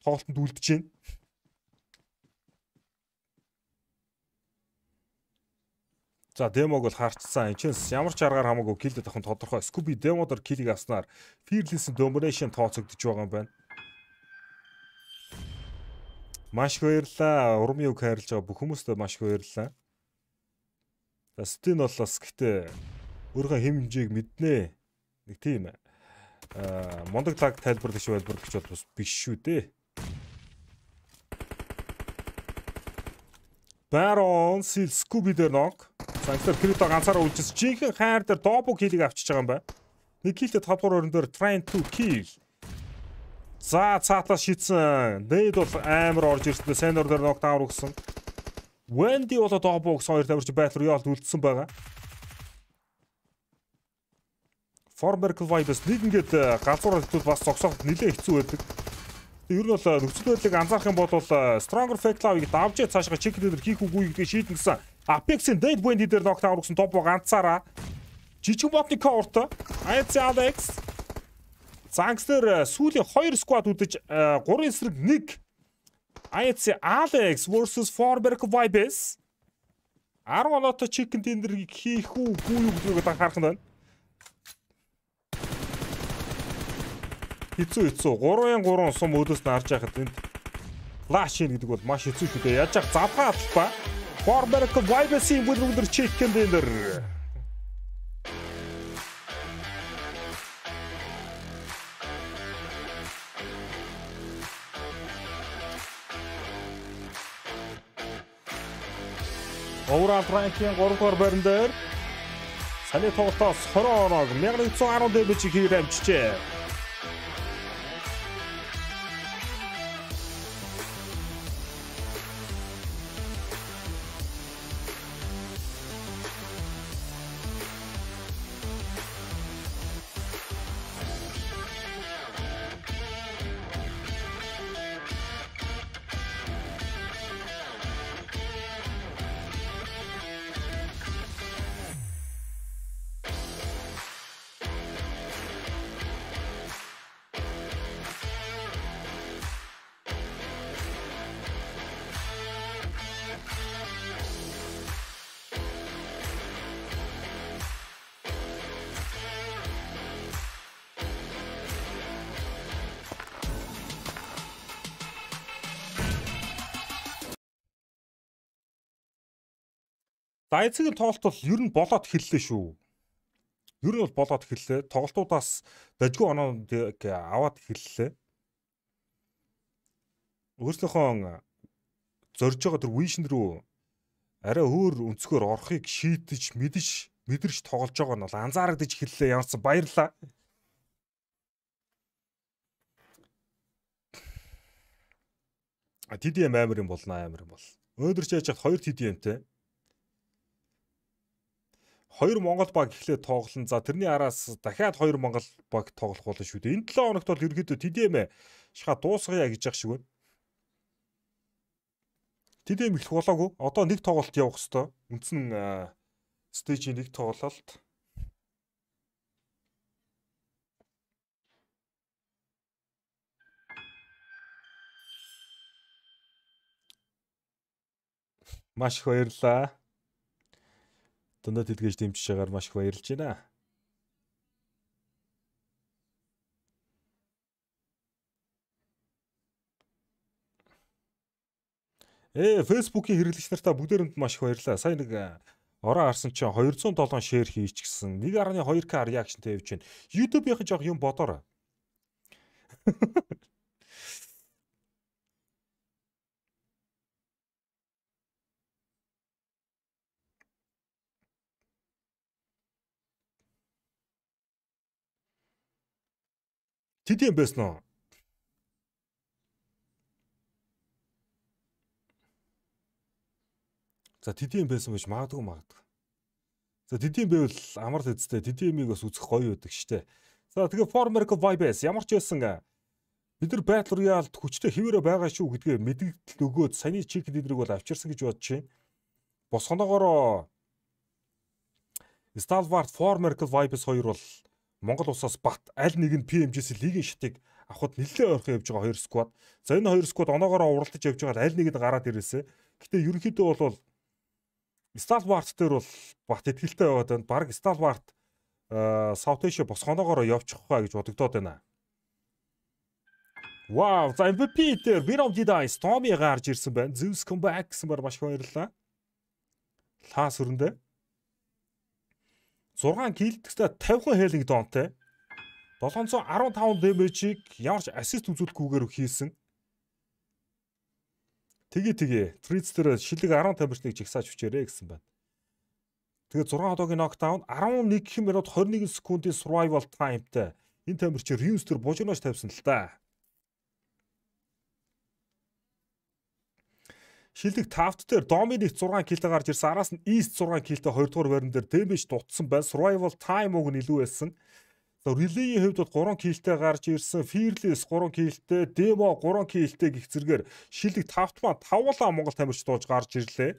тоглолтод үлдэж байна. За демог бол харцсан. Энчэнс ямар ч аргаар хамаагүй килд авах нь тодорхой. Scooby демодор килийг аснаар Fearless Domination тооцогдож байгаа юм байна. Маш их баярлалаа. Урмын үг хайрлаж байгаа бүх хүмүүстээ маш их баярлалаа. За Steam бол бас гэтээ өөрийнхөө хэм хэмжээг мэднэ. Нэг тийм аа мундаг лаг тайлбарлагч байлбарлагч бол бас биш шүү дээ. Baron Seal Scooby дээр ног. Санктер Крито ганцаараа үлжсэн. Жинхэнэ хайр дээр Dobbo kill-ийг авчиж байгаа юм байна. Нэг килтэд 5 дугаар өрн дээр Train to Kill. За цаатаа шийдсэн. Нэйд бол амар орж ирсэн. Сайн ор дээр ног таавар өгсөн. Wendy болоод Obox хоёр тавирч байл руу яалт үлдсэн байгаа. Former Clivibus нэг ингээд э, галзуур хэлбэл бас цогсооход нэлээ хэцүү байдаг. Ер нь бол э, нөхцөл байдлыг анзаарах юм бол э, Stronger Fake Love-ыг давж цаашгаа чиглэл дээр хийх үгүй гэдгийг шийдэн гисэн. Apex-ийн Dead Wendy дээр нокт аврагсан топ ганцаараа жижиг ботны коорт IC Alex Zangsler сүүлийн 2 squad үдэж 3 эсрэг 1 AEC Alex versus Forberg Vibes 10 оноотой chicken tender-ийг хийх үү үгүй юу гэдгийг анхаарах нь байна. Хэцүү хэцүү 3-3 сум өөдөөс нь харж байхад энд flash ийн гэдэг бол маш хэцүү шүү дээ. Яаж явах завхаа талбай. Forberg Vibes-ийн бүлгүүдэр chicken tender Overall ranking 3-р байрн дээр саны тоглолтоос 20 оноог 1910 дэх бичиг хийр амжжээ. За эцгийн тоглолт бол ер нь болоод хэллээ шүү. Ер нь бол болоод хэллээ. Тоглолтуудаас дажгүй оноо аваад хэллээ. Өөрснөөхөө зорж байгаа тэр вижн рүү арай өөр өнцгөр орохыг шийдэж мэдэж мэдэрч тоглож байгаа нь бол анзаарагдаж хэллээ. Ямарсан баярлаа. А TDM амар юм болно амар юм бол. Өнөөдөр ч яаж хад хоёр TDM те. 2 Монгол баг эхлээд тоглолно. За тэрний араас дахиад 2 Монгол баг тоглох болно шүү дээ. Энэ 7 хоногт бол ерөөдөө TDM шха дуусгая гэж явах шиг байна. TDM эхлэх болоогүй. Одоо нэг тоглолт явах хэвээр. Үндсэн стейжийн нэг тоглолт. Маш их баярлаа. Дандаа тэлгээж дэмжиж байгаагаар маш их баярлж байна. Ээ, Facebook-ийн хэрэглэгч нартаа бүгдээрэнд маш их баярлалаа. Сайн нэг э, ороо харсан чинь 207 шеэр хийчихсэн. 1.2k reaction тавьж байна. YouTube-ийнх нь жоох юм бодороо. Тэд юм байсан уу? За тэд юм байсан гэж магадгүй магадгүй. За тэд юм байвал амар тэцтэй тэд юмыг бас үзэх гоё байдаг штэ. За тэгээ Formerico Vibes ямар ч байсан бид нар Battle Royale-д хүчтэй хэвээрээ байгаа шүү гэдгээ мэдээлэл өгөөд саяны чиг эдрийг бол авчирсан гэж бодож байна. Босгоноогоороо Stalwart Formerico Vibes 2 бол Монгол улсоос бат аль нэг нь PMGC лигийн шатыг авахд нэлээд ойрхон явж байгаа хоёр сквад. За энэ хоёр сквад оноогоороо уралдаж явж байгаа аль нэгэд гараад ирээсэ. Гэтэ ерөнхийдөө бол Stalwart дээр бол бат ихтэй яваад байна. Бараг Stalwart Саутэшэ босгоноогоороо явчих хаа гэж бодогдоод байна. Вау, за MVP дээр Venom Didai Stormy гарч ирсэн байна. Zeus comeback гэсэн баар маш их баярлалаа. Лаас өрөндөө 6 килдэгтээ 50 хелинг доонтой 715 дэмэжийг ямар ч ассист үзүүлэхгүйгээр хийсэн. Тэгээ тэгээ Фриц дээр шилэг 10 тамирчныг жигсааж хүчээрээ гэсэн байна. Тэгээ 6 одоогийн нокдаун 11 минут 21 секундын survival timeтай энэ тамирчид Rius дээр бужигнож тавьсан л та. Шилдэг тавт дээр Dominic 6 килтэй гарч ирсэн. Араас нь East 6 килтэй 2 дугаар байран дээр damage дутсан байна. Survival time уг нь илүү байсан. За Relay-ийн хувьд бол 3 килтэй гарч ирсэн. Fearless 3 килтэй, Demo 3 килтэй гих зэргээр шилдэг тавт маа тавлаа Монгол тамирч дууж гарч ирлээ.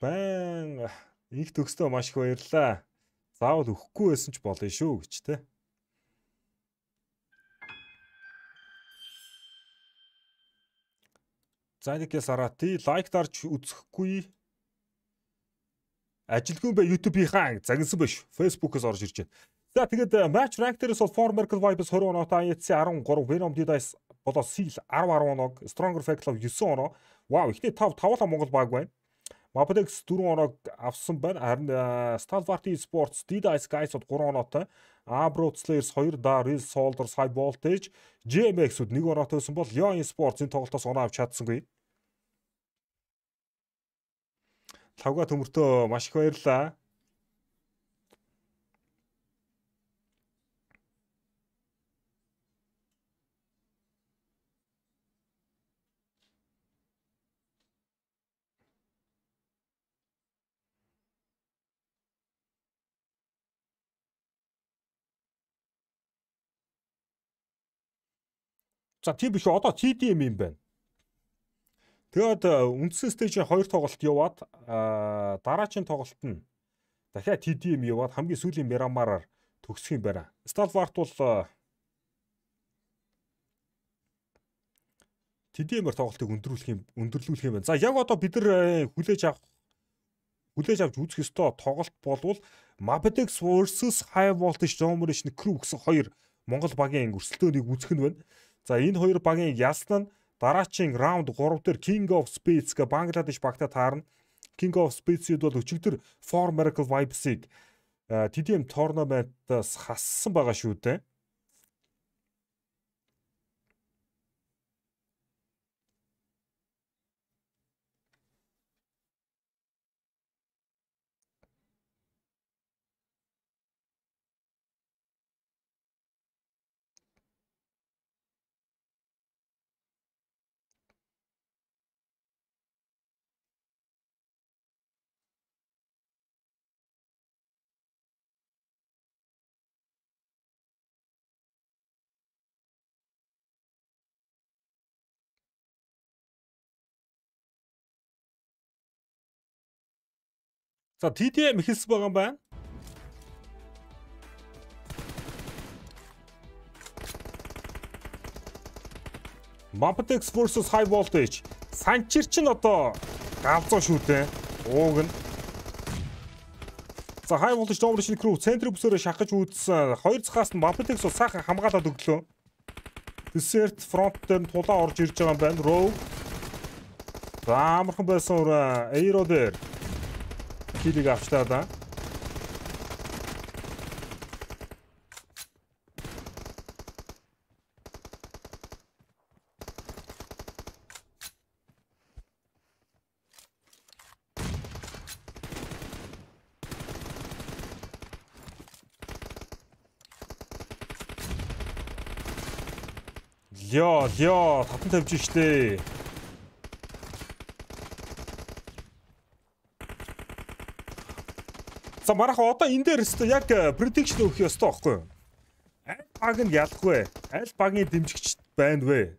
Баян их төгстөө маш их баярлаа. Заавал өгөхгүй байсан ч болно шүү гэж те. Зайникээс Арати лайк дарж үзэхгүй. Ажилгүй бай YouTube-ийнхаа загнасан биш. Facebook-оос орж ирж байна. За тэгээд э, match rank-дээрээс бол former Vipers 20 оноо, IEC 13, Venom Dice болоо Seal 10 10 оноо, Stronger Fact Love 9 оноо. Вау, ихний 5 тавлаа Монгол баг байна. Mapedex 4 оноог авсан байна. Харин э, Stalwarty Sports, Dice Guys-од 3 оноотой. Abrotslayers 2, Daril Soldiers High Voltage, JMX-үүд нэг ороотой байсан бол Lyon Sports энэ тоглолтоос оноо авч чадсангүй. Тавга төмөртөө маш их баярлаа. За тийм биш одоо TDM юм байна. Тэгээд э, үндсэн стейжийн хоёр тоглолт яваад э, дараагийн тоглолт нь дахиад TDM яваад хамгийн сүүлийн Мирамараар төгсөх юм байна. Stalwart бол э, TDM-ээр тоглолтыг өндөрлүүлэх юм өндөрлүүлэх юм байна. За яг одоо бид нар хүлээж авах хүлээж авч үзэх ёстой тоглолт болвол Mapedex versus High Voltage Domination Crew гэсэн хоёр Монгол багийн өрсөлдөөнийг үзэх нь байна. За энэ хоёр багийн ялсан нь дараачийн раунд 3 дээр King of Spades гэ Бангладеш багтаа таарна. King of Spades-д бол өчигдөр Four Miracle Vibes-ийг э, TDM tournament-аас хассан байгаа шүү дээ. За TDM эхэлс байгаа юм байна. Mampatex versus High Voltage. Санчир ч н одоо гавцаа шүү дээ. Ууг нь. За High Voltage Domination Crew центр бүсээрээ шахаж үүдсэн. Хоёр цагаас нь Mampatex сайхан хамгаалаад өглөө. Dessert front дээр нь тулаан орж ирж байгаа юм байна. Row. За амархан байсан ураа. Aero дээр. 길이 갑시다 다 야, 야, 다큰 탭 주시대. За марах одоо энэ дээр яг э, prediction өгөх ёстой байхгүй юу? Аль баг нь ялах вэ? Аль багийн дэмжигч байна вэ?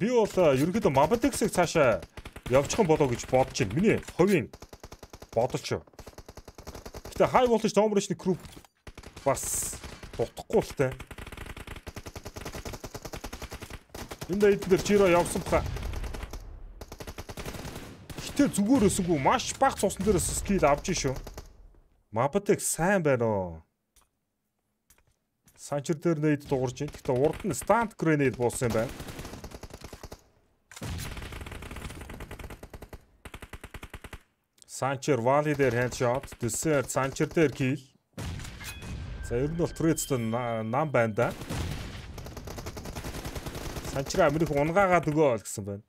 би бол э, ерөнхийдөө Mabdex-ийг цаашаа явчихсан болоо гэж бодож байна. Миний хувийн бодолч. Гэтэ хай voltage domination group бас дутхгүй л те. Энд эдэн дээр жиро явсан баха. Гэтэ зүгээр өсөнгөө маш бага цусан дээрээс скил авч шүү. Мапатек сайн байна оо. Санчер дээр нэйд дуурж байна. Гэтэ урд нь стант гренейд буусан юм байна. Санчер вали дээр хэндшот, Десер Санчер дээр кил. За ер нь бол түрээцтэй нам байна да. Санчир Америк унгаагаа дөгөөл гэсэн байна.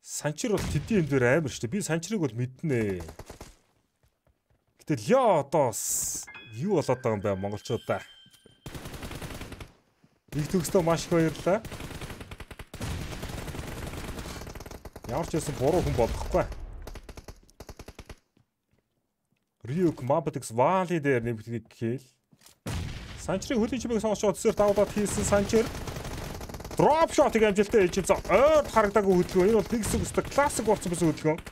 Санчир бол тэдний юм дээр амар шүү дээ. Би санчирыг бол мэднэ. Гэтэл яа одоо юу болоод байгаа юм бэ монголчуудаа? Их төгсдөө маш их баярлалаа. Ямар ч байсан буруу хүн болохгүй. Ryuk Mampatix Valley дээр нэмэгдгийг гээл. Санчрын хөлийн чимээг сонгож өсөөр давлаад хийсэн санчэр дроп шотыг амжилттай хийж ирсэн. Ойд харагдаагүй хөдөлгөөн. Энэ бол тэгсэн өстө классик болсон байсан хөдөлгөөн.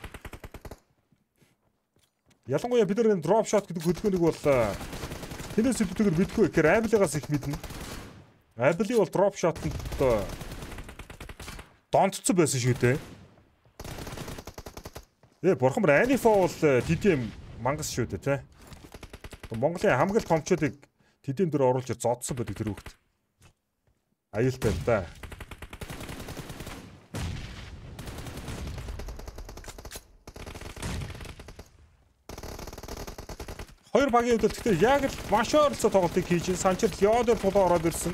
Ялангуяа бид нэр дроп шот гэдэг хөдөлгөөнийг бол э, хинээс үүдгээр мэдгүй гэхээр Абилигаас их мэднэ. Абили бол дроп шотод э, донтцсон байсан шүү дээ. Э бурхамбар Анифо бол тэдэм мангас шүү дээ тий. Монголын хамгийн томчуудыг тэдийн дөр оруулж зодсон байдаг тэр хөвгт. Аюултай л да. Хоёр багийн хувьд гэхдээ яг л маш ойролцоо тоглолтыг хийж санчир Леодер тулаа ороод ирсэн.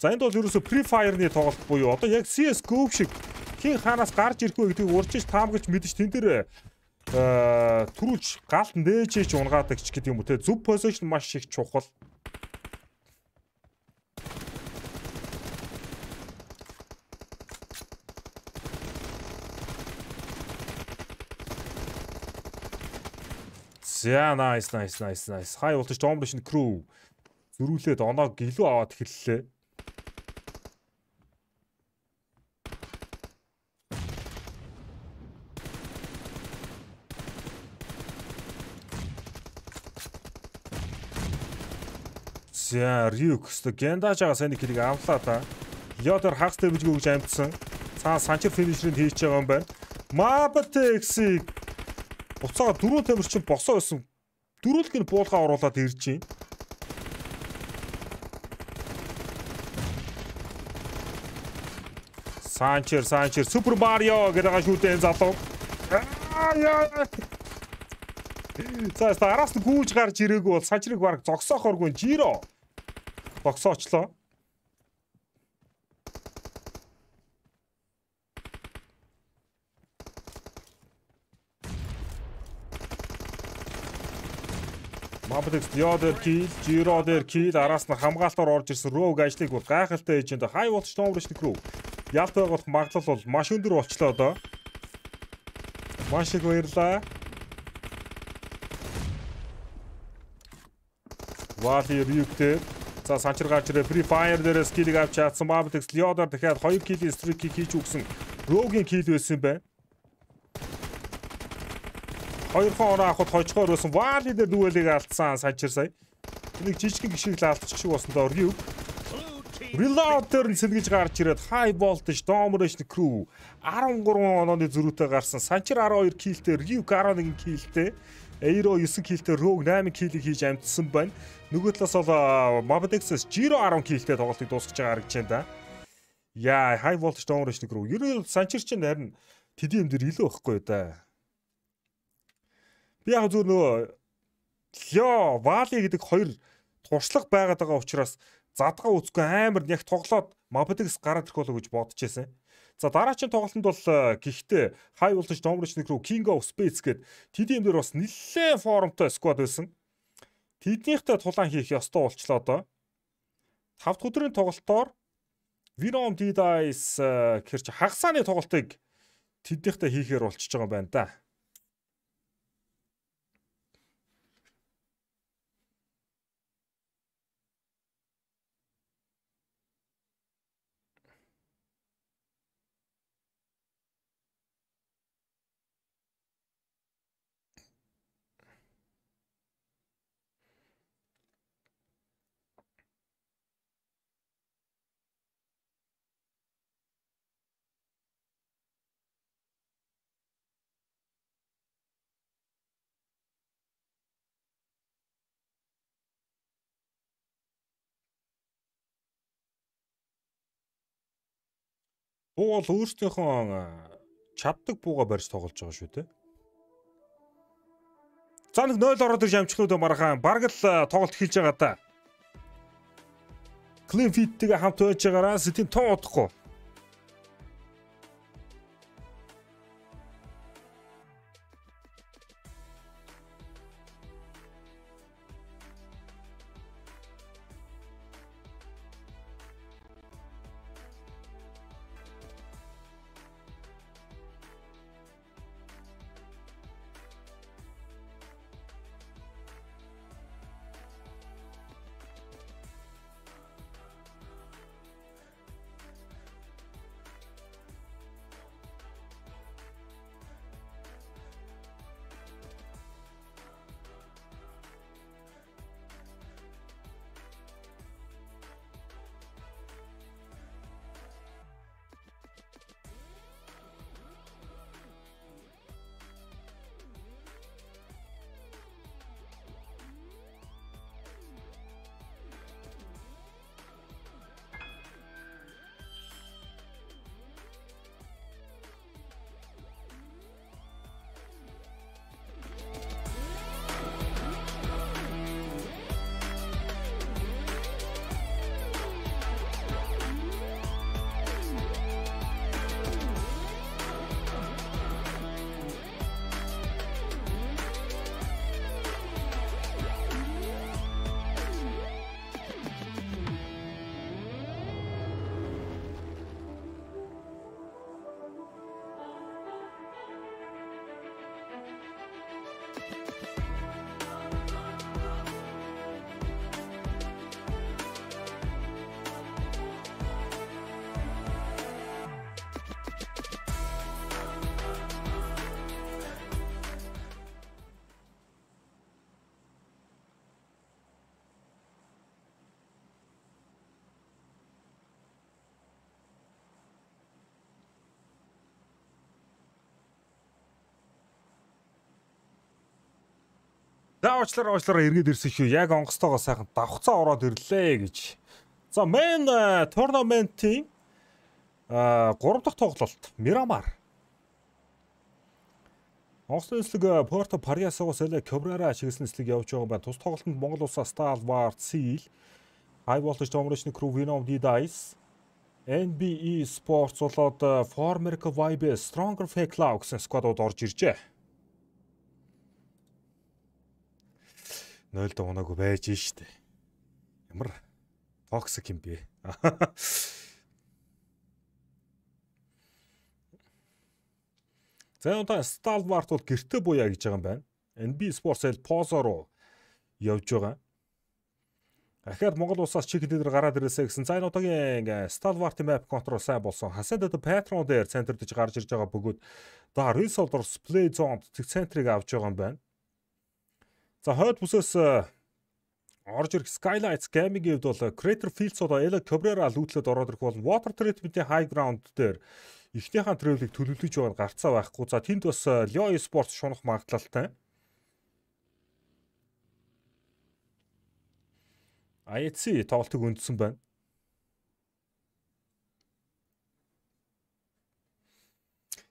За энд бол ерөөсө Free Fire-ны тоглолт буюу одоо яг CS GO шиг хин хаанаас гарч ирэхгүй гэдгийг урьж таамаглаж мэдж тэн дээр э, төрүүлж галт нээжээч унгаадаг ч гэдэг юм уу те зүв позишн маш их чухал За nice nice nice nice хай уулзч Dombrish crew зөрүүлээд оноог илүү аваад эхэллээ За, Рюк өстө Гендажаага сайн нэг хэрэг авлаа та. Лёдер хагас дэмжгүү гэж амтсан. Цаа санчир финишрийг хийж байгаа юм байна. Мабатексиг буцаага дөрөв тамирчин босоо байсан. Дөрөвлөг нь буулгаа оруулаад ирж байна. Санчер, Санчер, Супер Марио гэдэг гашүүтэй энэ залуу. За, араас нь гүйж гарч ирээгүй бол Санчрыг баг зогсоохооргүй Жиро боксоо очлоо. Мабдекс Диодер кил, Жиродер кил араас нь хамгаалтаар орж ирсэн Rogue ажлыг бүр гайхалтай эйжент High Voltage Tomrish Crew. Ялт байгуулах магадлал бол маш өндөр болчлоо одоо. Маш их баярлаа. Вали Рюктер За санчир гарч ирээ Free Fire дээр скиллийг авч чадсан Mabtex Leodor дахиад 2 kill-ийн streak хийж өгсөн. Rogue-ийн kill байсан байна. Хоёрхан ороо авахд хожгоор байсан Valley дээр дүүлийг алдсан санчир сая. Энийг жижигхэн гişиг л алдчих шиг болсон да өргөв. Reload дээр нь сэлгэж гарч ирээд High Voltage Domination Crew 13 онооны зөрүүтэй гарсан. Санчир 12 kill-тэй, Ryuk 11 kill-тэй. Eiro 9 килтэй Rogue 8 килийг хийж амжсан байна. Нөгөө талаас бол Mobdex's Giro 10 килтэй тоглолтыг дуусгаж байгаа харагдаж байна да. Яа, high voltage downrange нэг рүү. Ер нь санчир чинь харин тэдний юм дээр илүү байхгүй да. Би яг зөв нөгөө Лё, Вали гэдэг хоёр туршлага байгаад байгаа учраас задгаа үзгүй амар яг тоглоод Mobdex гараад ирэх болов гэж бодож байсан. За дараачийн тоглолтод бол э, гэхдээ High Voltage Domination рүү King of Space гээд тэдний юм дээр бас нэлээд формтой сквад байсан. Тэднийхтэй тулаан хийх ёстой болчлоо доо. Тавд өдрийн тоглолтоор Venom D-Dice гэрч хагасааны тоглолтыг тэднийхтэй хийхээр болчихж байгаа юм байна да. Буу бол өөрсдийнхөө э, чаддаг бууга барьж тоглож байгаа шүү дээ. За нэг 0 ороод ирж амжихнууд марахан баг л э, тоглолт хийж байгаа та. Клин фиттэйгээ хамт байж байгаараа сэтийн тоо удахгүй. уучлаар уучлаараа эргээд ирсэн шүү. Яг онгоцтойгоо сайхан давхцаа ороод ирлээ гэж. За мен турнаментийн а 3 дахь тоглолт Мирамар. Онгоцны эслэг Порто Париасагаас эле Кёбрара чиглэсэн эслэг явж байгаа байна. Тус тоглолтод Монгол улсаас Stalwart Seal, High Voltage Domination Crew Venom D-Dice, NBE Sports болоод э, Former Vibe Stronger Fake Law гэсэн сквадууд орж иржээ. 0 дуунаагүй байж штэ. Ямар токсик юм бэ? За одоо Stalwart бол гэрте буяа гэж байгаа юм байна. NB Sports L Pozo руу явж байгаа. Ахаад Монгол улсаас чиг дээр гараад ирээсэ гэсэн. За энэ удаагийн э, Stalwart map control сайн болсон. Хасан дэд Patron дээр центрдж гарч ирж байгаа бөгөөд Darius Odors play zone цэг центрийг авч байгаа юм байна. За хойд бүсээс э, орж ирэх Skylights Gaming-ийн хувьд бол э, Creator Fields одоо э, Ella Cabrera лүүтлээд ороод ирэх болно. Water Treatment-ийн High Ground дээр эхнийхэн трейлерыг төлөвлөж байгаа нь гарцаа байхгүй. За тэнд бас Leo Sports шунах магадлалтай. IEC тоглолтыг өндсөн байна.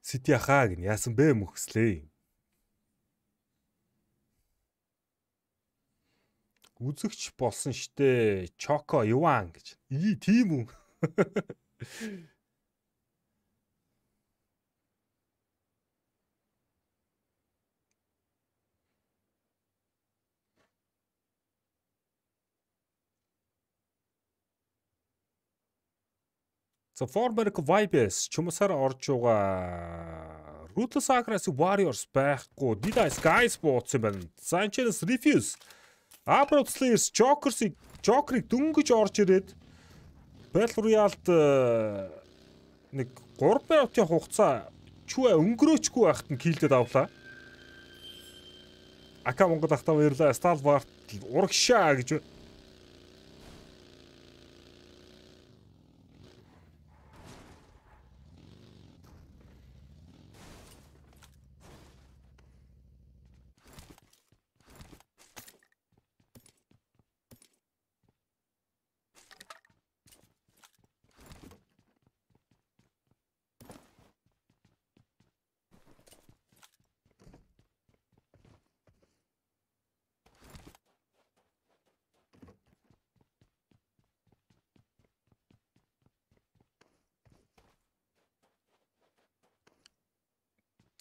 Сити ахаа гэн яасан бэ мөхслээ. үзэгч болсон штэ Чоко Иван гэж. Ий тийм үү? За Forberg Vibes чумсаар орж байгаа Ruthless Aggressive Warriors байхгүй Dida Sky Sports юм байна. Sanchez Refuse Аброкс Layers Joker-ыг Joker-ыг дөнгөж орж ирээд Battle Royale-д э, нэг 3 минутын хугацаа чүвэ өнгөрөөчгүй байхад нь килдэд авлаа. Ака Монгол ахтаа баярлаа. Stalwart урагшаа гэж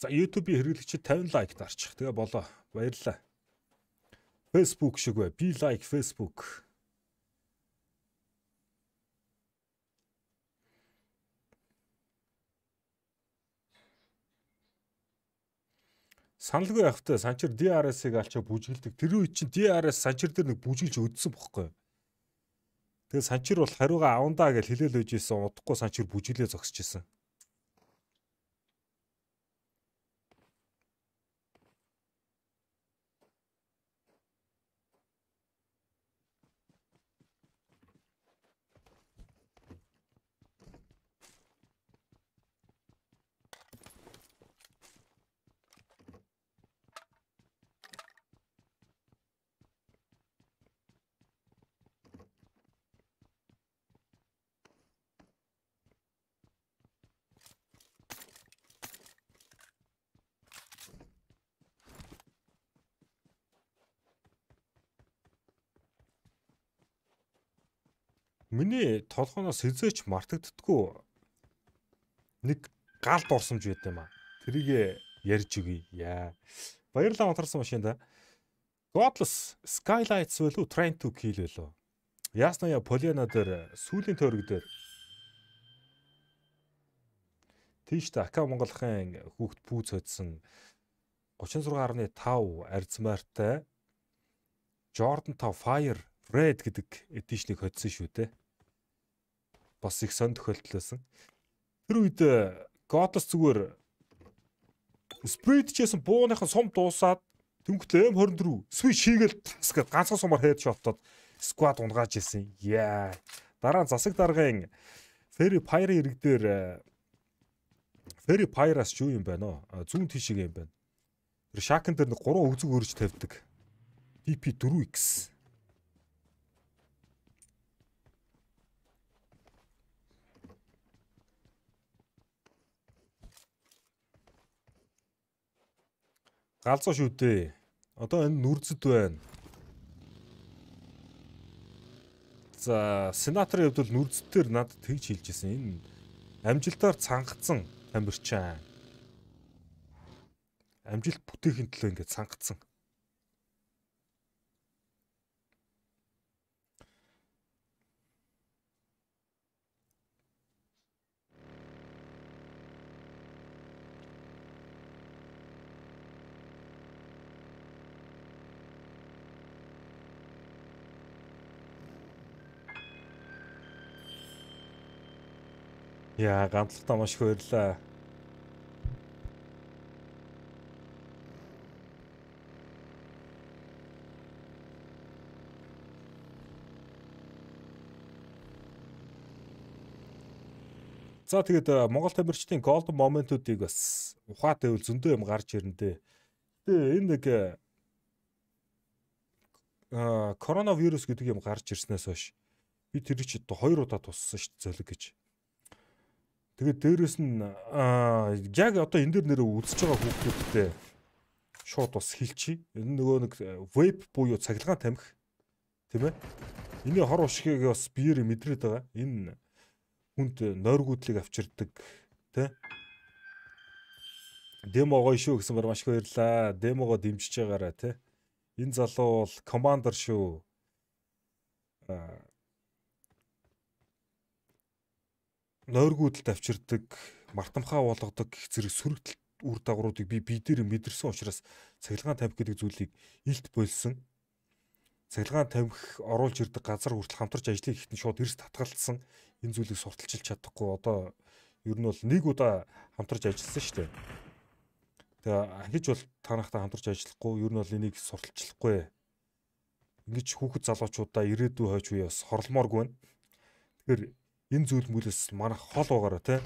За YouTube-ийн хэрэглэгчид 50 лайк нарчих. Тэгээ болоо. Баярлалаа. Facebook шиг бай. Би лайк Facebook. Саналгүй явахтай санчир DRS-ыг алчаа бүжгэлдэг. Тэр үед чинь DRS санчир дээр нэг бүжгэлж өдсөн бохоггүй. Тэгээ санчир бол хариугаа авандаа гэж хэлэл өгж исэн. Удахгүй санчир бүжгэлээ зогсож исэн. Тэрний толгоноос хизээч мартагддггүй нэг гал дурсамж байт юм аа. Тэрийг ярьж өгье. Яа. Баярлалаа онтарсан машинда. Godless Skylights болов уу Train to Kill болов. Ясная Полена дээр сүүлийн тойрог дээр тийш та Ака Монголын хүүхд пүү цодсон 36.5 арзмаартай Jordan 5 Fire Red гэдэг эдишнийг хоцсон шүү дээ бас их сон тохиолдол байсан. Тэр үед э, Godless зүгээр Spirit чийсэн бууныхын сум дуусаад төнгөтэй M24 switch хийгээл тас гэд ганцхан сумаар headshot-тод squad унгааж ирсэн. Яа. Дараа нь засаг даргын Ferry Pyre иргдээр э, Ferry Pyre-аас юу юм байна оо? Э, зүүн тишиг юм байна. Тэр Shaken дээр нэг гурван өгзөг өрж тавьдаг. PP4X. Галзуу шүү дээ. Одоо энэ нүрдэд байна. За, сенаторын хувьд бол нүрдэдээр над тэгж хэлжсэн. Энэ амжилтаар цангацсан тамирчин. Амжилт бүтээхийн төлөө ингээд цангацсан. Яа, ганцлагтаа маш их баярлаа. За тэгээд э, Монгол тамирчдын golden moment-уудыг бас ухаатай үл зөндөө юм гарч ирнэ дээ. Гэтэ энэ нэг аа э, коронавирус гэдэг юм гарч ирснээс хойш би тэр чинь одоо хоёр удаа туссан шүү дээ зөлөг гэж. Тэгээд дээрэс нь яг одоо энэ дэр нэрээ үлсэж байгаа хүүхдүүдтэй шууд бас хилчий. Энэ нөгөө нэг веб э, буюу цахилгаан тамхи тийм ээ. Эний хор ушгийг бас биеэр мэдрээд байгаа. Энэ хүнд нойргуудлыг авчирдаг тийм демо гоё шүү гэсэн мөр маш их баярлаа. Демого дэмжиж байгаараа тий. Энэ залуу бол командер шүү. Аа нойргуудад авчирдаг, мартамхаа болгодог гих зэрэг сөрөгдөл үр дагавруудыг би бие дээр мэдэрсэн учраас цахилгаан тавих гэдэг зүйлийг илт болсон. Цахилгаан тавих оруулж ирдэг газар хүртэл хамтарч ажиллах ихтэн шууд эрс татгалцсан. Энэ зүйлийг сурталчилж чадахгүй одоо ер нь бол нэг удаа хамтарч ажилласан шүү дээ. Тэгээ ахиж бол танахтай хамтарч ажиллахгүй ер нь бол энийг сурталчлахгүй. Ингиж хүүхэд залуучуудаа ирээдүй хойч үеэс хорлмооргүй байна. Тэгэхээр энэ зөвлөмгөлөөс манай хол байгаараа те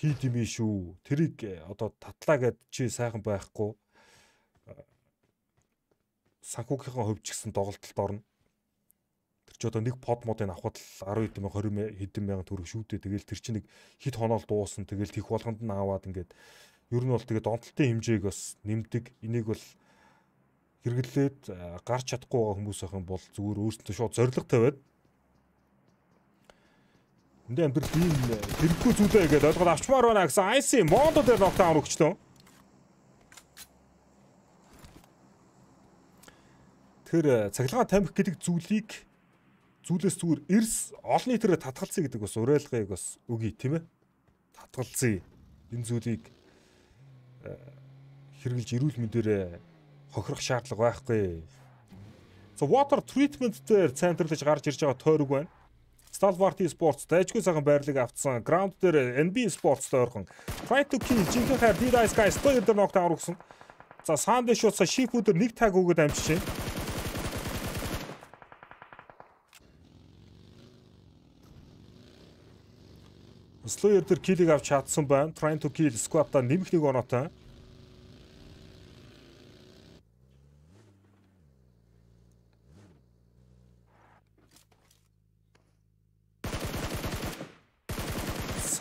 хийд юм шүү. Тэрийг э, одоо татлаа гэд чи сайхан байхгүй. Э, Санхүүгийнхаа хөвч гсэн доголдолд орно. Тэр чи одоо нэг под модын авахад л 10 хэдэн 20 хэдэн мянган төгрөг шүүдээ. Тэгээл тэр чи нэг хит хоноол дуусан. Тэгээл тэх болгонд нь аваад ингээд ер нь бол тэгээд онцлтын хэмжээг бас нэмдэг. Энийг бол хэрэглээд э, гарч чадахгүй байгаа хүмүүс ахын бол зүгээр өөрсөндөө шууд зориг тавиад Эндээ амьдрал ийм э, хэрэггүй зүйлээ гэдээ ойлгоод авчмаар байна гэсэн IC Mondo дээр ноктаун өгчлөө. Тэр э, цахилгаан тамхи гэдэг зүйлийг зүйлээс зүгээр эрс олон нийтээр татгалцъя гэдэг бас уриалгыг бас өгье тийм ээ. Татгалцъя. Энэ зүйлийг э, хэрэгжилж эрүүл мэндээр хохирох шаардлага байхгүй. За water treatment дээр центрлж гарч ирж байгаа тойрог байна. Stalwart Sports дайчгүй цагаан байрлыг автсан. Ground дээр NB Sports-тай ойрхон Fight to Kill жинхэнэ хайр D-Dice Sky Slayer дээр нокдаун ургасан. За саан дэш утсаа шип өдөр нэг таг өгөөд амжиж байна. Slayer төр килийг авч чадсан байна. Trying to kill squad-та нэмэх нэг оноотой.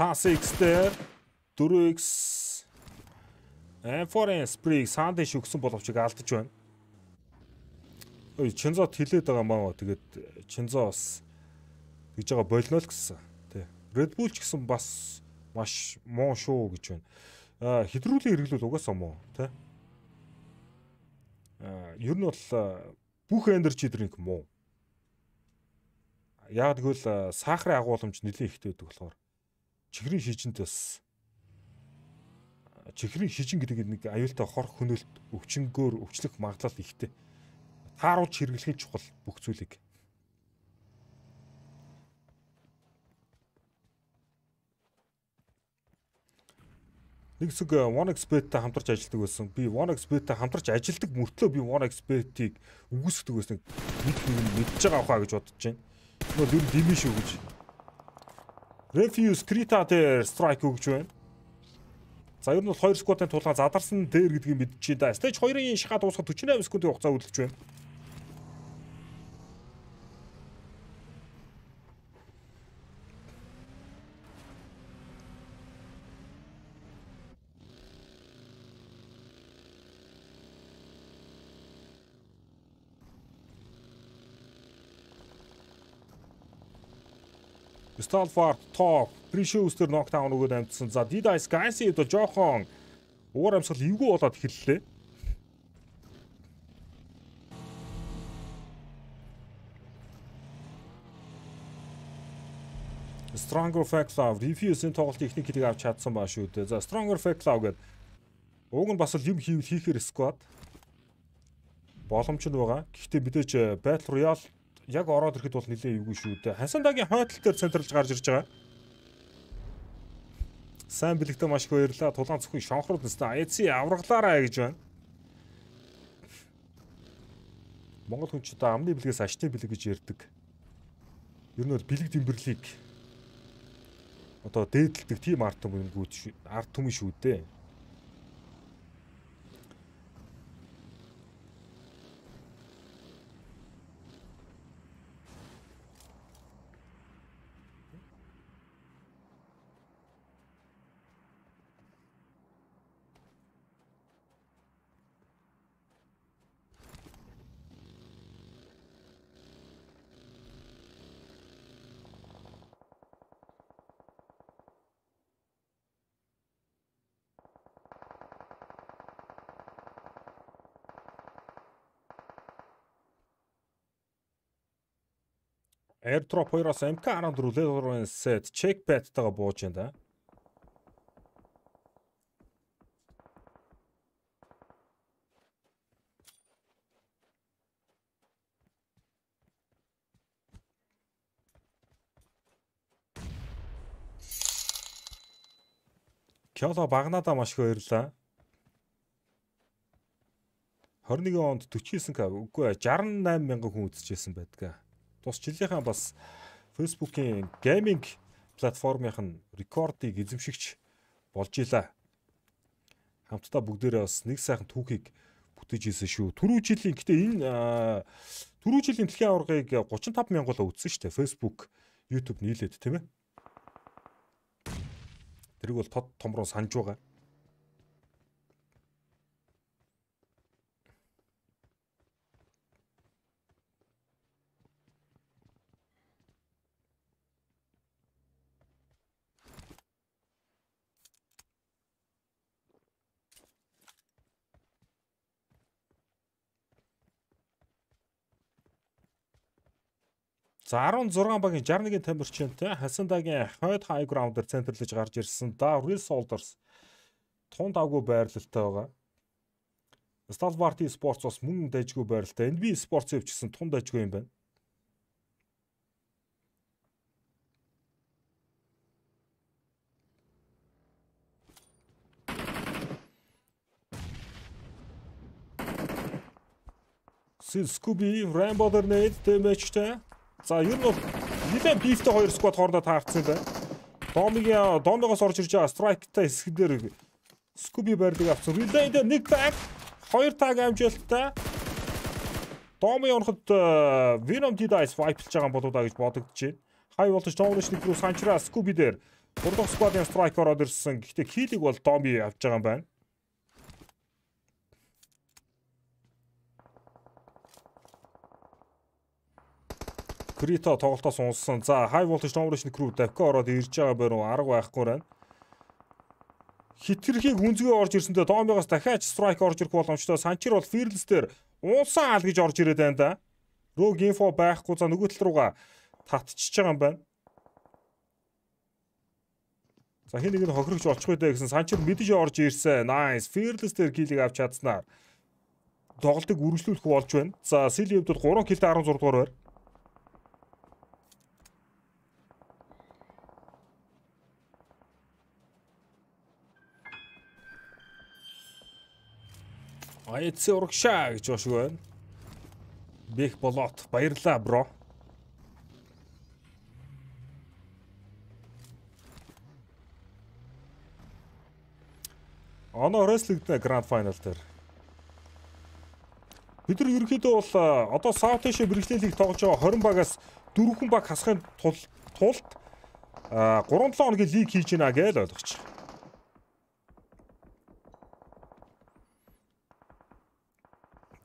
цаас X-тэй 4X M4N Spring саанд шүгсэн боловч алдаж байна. Ой, Чинзот хилээд байгаа маа. Тэгээд Чинзо э, бас тэгж байгаа болно л гэсэн. Тэ. Red Bull ч гэсэн бас маш муу шүү гэж байна. Аа, хэдрүүлэн эргэлүүл угаасаа муу, тэ. Аа, ер нь бол э, бүх энерги дринк муу. Яг тэгвэл э, сахарын агуулмж нэлээд ихтэй байдаг болохоор чихрийн шижинд бас чихрийн шижин гэдэг нэг аюултай хор хөнөөлт өвчнгөөр өвчлөх магадлал ихтэй. Тааруулж хэрэглэхийн чухал бүх зүйлийг. Нэг зүг э, OneXpert-тэй хамтарч ажилладаг байсан. Би OneXpert-тэй хамтарч ажилладаг мөртлөө би OneXpert-ийг үгүйсгдэг байсан. Бид нэг мэдж байгаа хаа гэж бодож байна. Тэгвэл ер нь дэмий шүү гэж Refuse Krita дээр strike өгч байна. За ер нь бол 2 сквотын тулгаа задарсан дээр гэдгийг мэдчихэ да. Stage 2-ын шахаа дуусахад 48 секундын хугацаа үлдэж байна. Stalford Top Precious тэр knockdown өгөөд амжсан. За Dida Sky-ийн хувьд жоохон уур амьсгал эвгүй болоод хэллээ. Stronger Faclaw Refuse-ийн тоглолтын эхний хилийг авч чадсан ба шүү дээ. За Stronger Faclaw гэдэг уг нь бас л юм хийвэл хийхэр squad боломж нь байгаа. Гэхдээ мэдээж Battle Royale яг ороод ирэхэд бол нилээ эвгүй шүү дээ. Хасандагийн хойтол дээр централж гарч ирж байгаа. Сайн бэлэгтээ маш их баярлаа. Тулаан цөхөн шонхрууд нэстэ АЭЦ авраглаарай гэж байна. Монгол хүн ч одоо амны бэлгээс ашны бэлэг гэж ярьдаг. Ер нь бол бэлэг тэмдэглэлийг одоо дээдэлдэг тийм арт түмэн гүйт арт түмэн шүү дээ. Airdrop 2-оос MK14 ледорын set checkpad-тайгаа бууж энэ. Кёло багнаада маш их баярлаа. 21 онд 49к үгүй 68 мянган хүн үзчихсэн байдаг. Тус жилийнхаа бас Facebook-ийн гейминг платформынх нь рекордыг эзэмшигч болж ила. Хамтдаа бүгдээрээ бас нэг сайхан түүхийг бүтэж ийсэн шүү. Түрүү жилийн гэтээ энэ түрүү жилийн дэлхийн аваргыг 35 мянгуулаа үзсэн шүү дээ. Facebook, YouTube нийлээд тийм ээ. Тэрийг бол тод том руу санаж байгаа. За 16 багийн 61 тамирчинтэй Хасандагийн Хойд High Ground-д центрлэж гарч ирсэн да Resolders тун давгүй байрлалтай байгаа. Stalwarty Sports бас мөн дайггүй байрлалтай. NB Sports өвчсөн тун дайггүй юм байна. Scooby Rambo-д нэг тэмцээчтэй За ер нь бол нэлээд бифтэй хоёр сквад хоорондоо таарцсан байна. Домигийн Домигоос орж ирж байгаа страйктай хэсэг дээр Скуби байрлыг авсан. Рилэн дээр нэг таг, хоёр таг амжилттай. Доми унахад Venom D-Dice wipe-лж байгаа болоодаа гэж бодогдож байна. Хай болж Tomlin шиг рүү санчраа Скуби дээр гурван сквадын страйк ороод ирсэн. Гэхдээ килийг бол Доми авч байгаа юм байна. Крито тоглолтоос унсан. За High Voltage Domination Crew давка ороод ирж байгаа боруу арга байхгүй байна. Хитрхийн гүнзгий орж ирсэндээ Домигоос дахиад strike орж ирэх боломжтой. Санчир бол Fearless дээр унсан аал гэж орж ирээд байна да. Rogue info байхгүй за нөгөө тал руугаа татчихж байгаа юм байна. За хин нэг нь хохирогч олчих үедээ гэсэн санчир мэдэж орж ирсэн. Nice. Fearless дээр килийг авч чадсанаар тоглолтыг үргэлжлүүлэх болж байна. За Silvy-д 3 килд 16 дугаар байр. Айц урагшаа гэж бошгүй байна. Бэх болоод баярлаа бро. Оноо рестлингтэй гранд финал дээр. Бид нар ерөөхдөө бол одоо сав тийшээ бэрхшээлийг тоглож байгаа 20 багаас 4 хүн баг хасахын тулд 3-7 хоногийн лиг хийж гинэ гэж ойлгочих.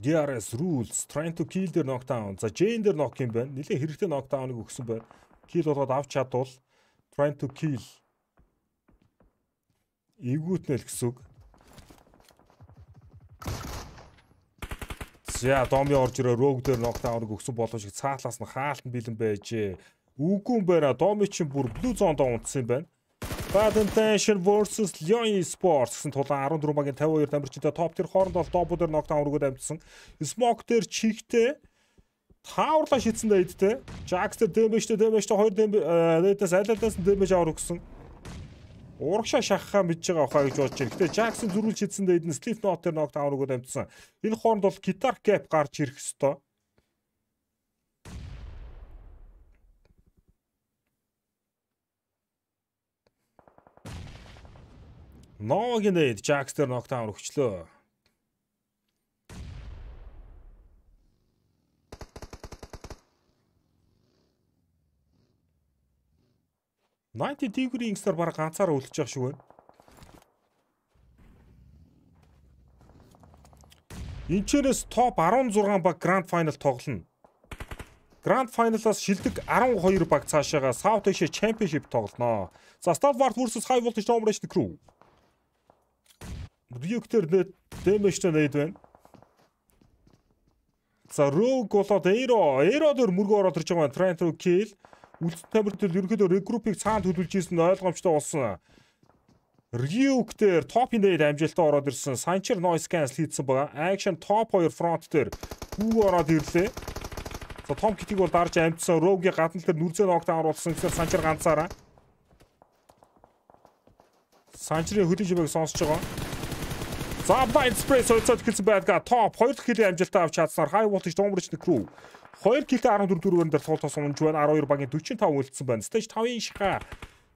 DRS rules, trying to kill дээр knockdown. За Jane дээр knock юм байна. Нилийн хэрэгтэй knockdown-ыг өгсөн байна. Kill болгоод авч чадвал trying to kill ээгүүтнэл гэсэн үг. За Доми орж ирээ Rogue дээр knockdown-ыг өгсөн болон шиг цаатлаас нь хаалтан бэлэн байжээ. Үгүй юм байна. Доми чинь бүр blue zone-доо унтсан юм байна. Badminton versus Lyon Sports гэсэн тулаан 14 багийн 52 тамирчтай топ төр хооронд бол добо дээр нокдаун өргөд амжсан. Smoke дээр чихтэй тааварлаа шийдсэн дайдтэй. Jax дээр дэмэжтэй дэмэжтэй хоёр дэмэжээс аль-альдаас нь дэмэж авар өгсөн. Урагшаа шахахаа мэдж байгаа хаа гэж бодож байна. Гэтэ Jackson зөрүүлж хийсэн дээд нь Sleep Note-ээр knockdown өгөөд амжсан. Энэ хооронд бол Guitar Cap гарч ирэх хэвээр Ногийн дэд Jax дээр ноктаун өгчлөө. Nighty Tiger-ийн X-ээр баг ганцаараа үлдчихэж байгаа шүү байна. Инчээрээс топ 16 баг Grand Final тоглоно. Grand Final-аас шилдэг 12 баг цаашаага South Asia Championship тоглоно. За Star Wars vs High Voltage Domination Crew Reactor net damage-тэй нэйд байна. За rogue болоод Aero, Aero дөр мөргөө ороод ирж байгаа. Trying to kill. Үлдсэн тамир төл ерөнхийдөө regroup-ыг цаанд хөдөлж ийсэн ойлгомжтой болсон. Ryuk дээр top дээр амжилтаа ороод ирсэн. Sancher noise cancel хийдсэн байгаа. Action top 2 front дээр хүү ороод ирлээ. За том китиг бол дарж амжсан. Rogue-ийн гадна дээр нүрзэн огт оруулсан гэсэн Sancher ганцаараа. Санчрын хөдөлж байгааг сонсож байгаа. За Blind Express хойцоод эхэлсэн байдгаа топ 2 кг амжилтаа авч чадсанаар High Voltage Dombridge Crew 2 кг 14 дөрөвөн дээр тул тос унж байна 12 багийн 45 үлдсэн байна. Stage 5-ын шиха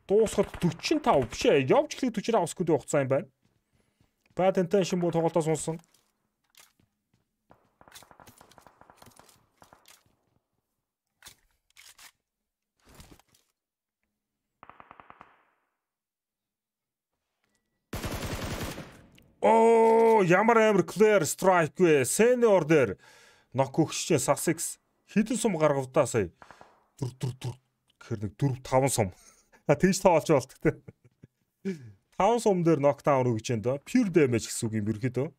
дуусахад 45 бишээ. Явж эхлэх 45 секундын хугацаа юм байна. Батентэн шин буу тоглолтоос унсан. Оо, ямар амар clear strike вэ? Senior дээр нок өгчжээ Sussex хідэн сум гаргавдаа сая. Дүр дүр дүр гэхэр нэг 4 5 сум. А тэгж тоолж болт те. 5 сум дээр нокдаун өгч энэ доо. Pure damage гэсэн үг юм ерөөдөө.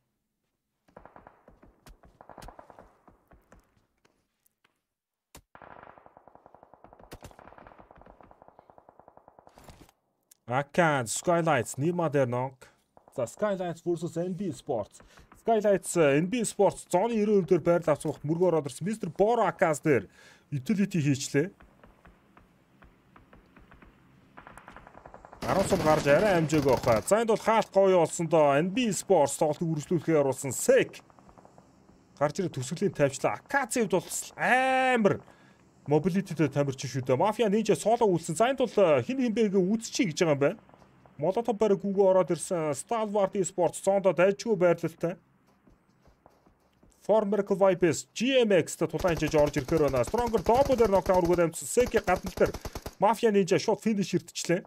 Акан Skylights Nima дээр нок За Skylights versus NB Sports. Skylights э, NB Sports зооны 90% дээр байрал авсан хөх мөргөөр ороод ирсэн. Mr. Boracas дээр utility хийчлээ. Гаруун сум гарч арай амжаагүй баха. За энд бол хаалт гоё болсон доо NB Sports тоглолтыг үргэлжлүүлэхээр оруулсан Sek. Гарч ирэх төсөглийн тавьчлаа. Акацивд бол амар мобилититэй тамирчин шүү дээ. Мафиа Ninja соло үлсэн. За энд бол э, хин хинбэгээ үдчихий гэж байгаа юм байна. Молотов бараг үгүй ороод ирсэн. Stalwart Esports цоондоо дайчгүй байрлалтай. Former Vipers GMX-тэй тулаан хийж орж ирэхээр байна. Stronger Dobo дээр нокдаун өргөд амжсан. Seki гадна дээр Mafia Ninja шууд финиш иртчихлээ.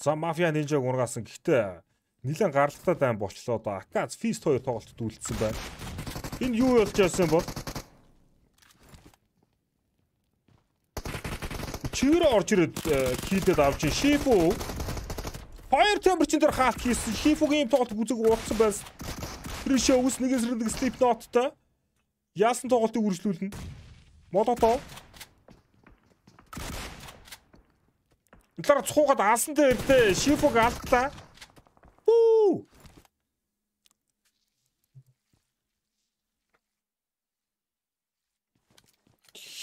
За Mafia Ninja-г ургаасан. Гэхдээ нэлээд гарлагтай дайм болчлоо доо. Akaz Fist 2 тоглолтод үлдсэн байна. Энэ юу болж байсан бол чингэрээ орж ирээд хийдэд э, авч шифу Fire Temperature дээр хаалт хийсэн. Шифугийн тоглолт үзэг уулцсан байсан. Пришэ үс нэгээс нэг Sleep Note-тай яасан тоглолтыг үргэлжлүүлнэ. Молотоо. Энтлэр цухуугаад алсан дээр тэ шифуг алдлаа. Бүү.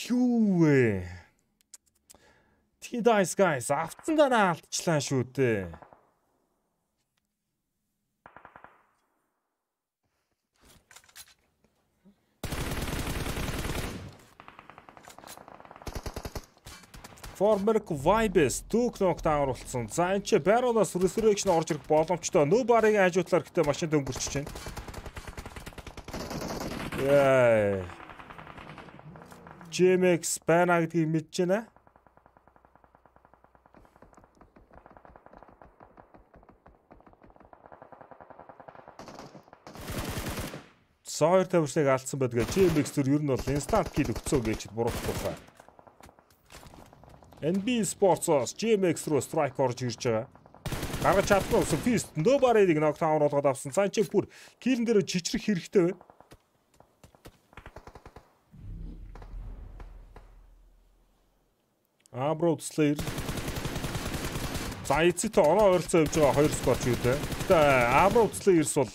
Хүү ээ. Dice guys автсан дараа алдчихлаа шүү дээ. Former Vibes Duke Knockdown оруулсан. За энэ чи Barrel-аас Resurrection орж ирэх боломжтой. Нөө барыг хажуутлаар гэтээ машин дөнгөрч чинь. Яй. GMX байна гэдгийг мэдэж байна. Соор тавьшлыг алдсан байдгаа GMX төр ер нь бол instant kill өгцөө гэж буруудахгүй. NB Sports-оос GMX руу strike орж ирж байгаа. Гаргаж чадсан Sofist Nobaredig knockdown болгоод авсан. Цаан чи бүр kill дээр чичрэх хэрэгтэй байна. Abroad Slayer За эцэгт оноо ойролцоо явж байгаа хоёр скорч үүдээ. Гэтэ Abroad Slayer-с бол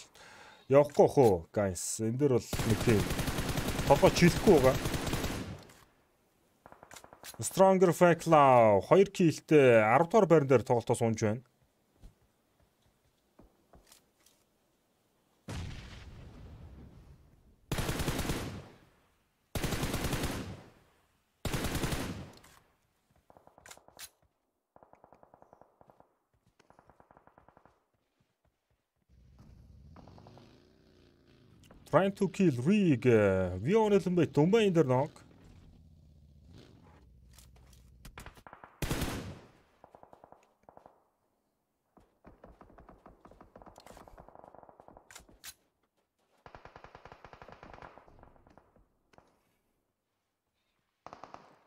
явахгүй хөө guys. Энд дөр бол нэг тийм толгой чилэхгүй байгаа. Stronger Fake Law 2 килтэй 10 дугаар байрн дээр тоглолтоос унж байна. Brian to Kill Rig Vionelm бай томба энэ дэр ног.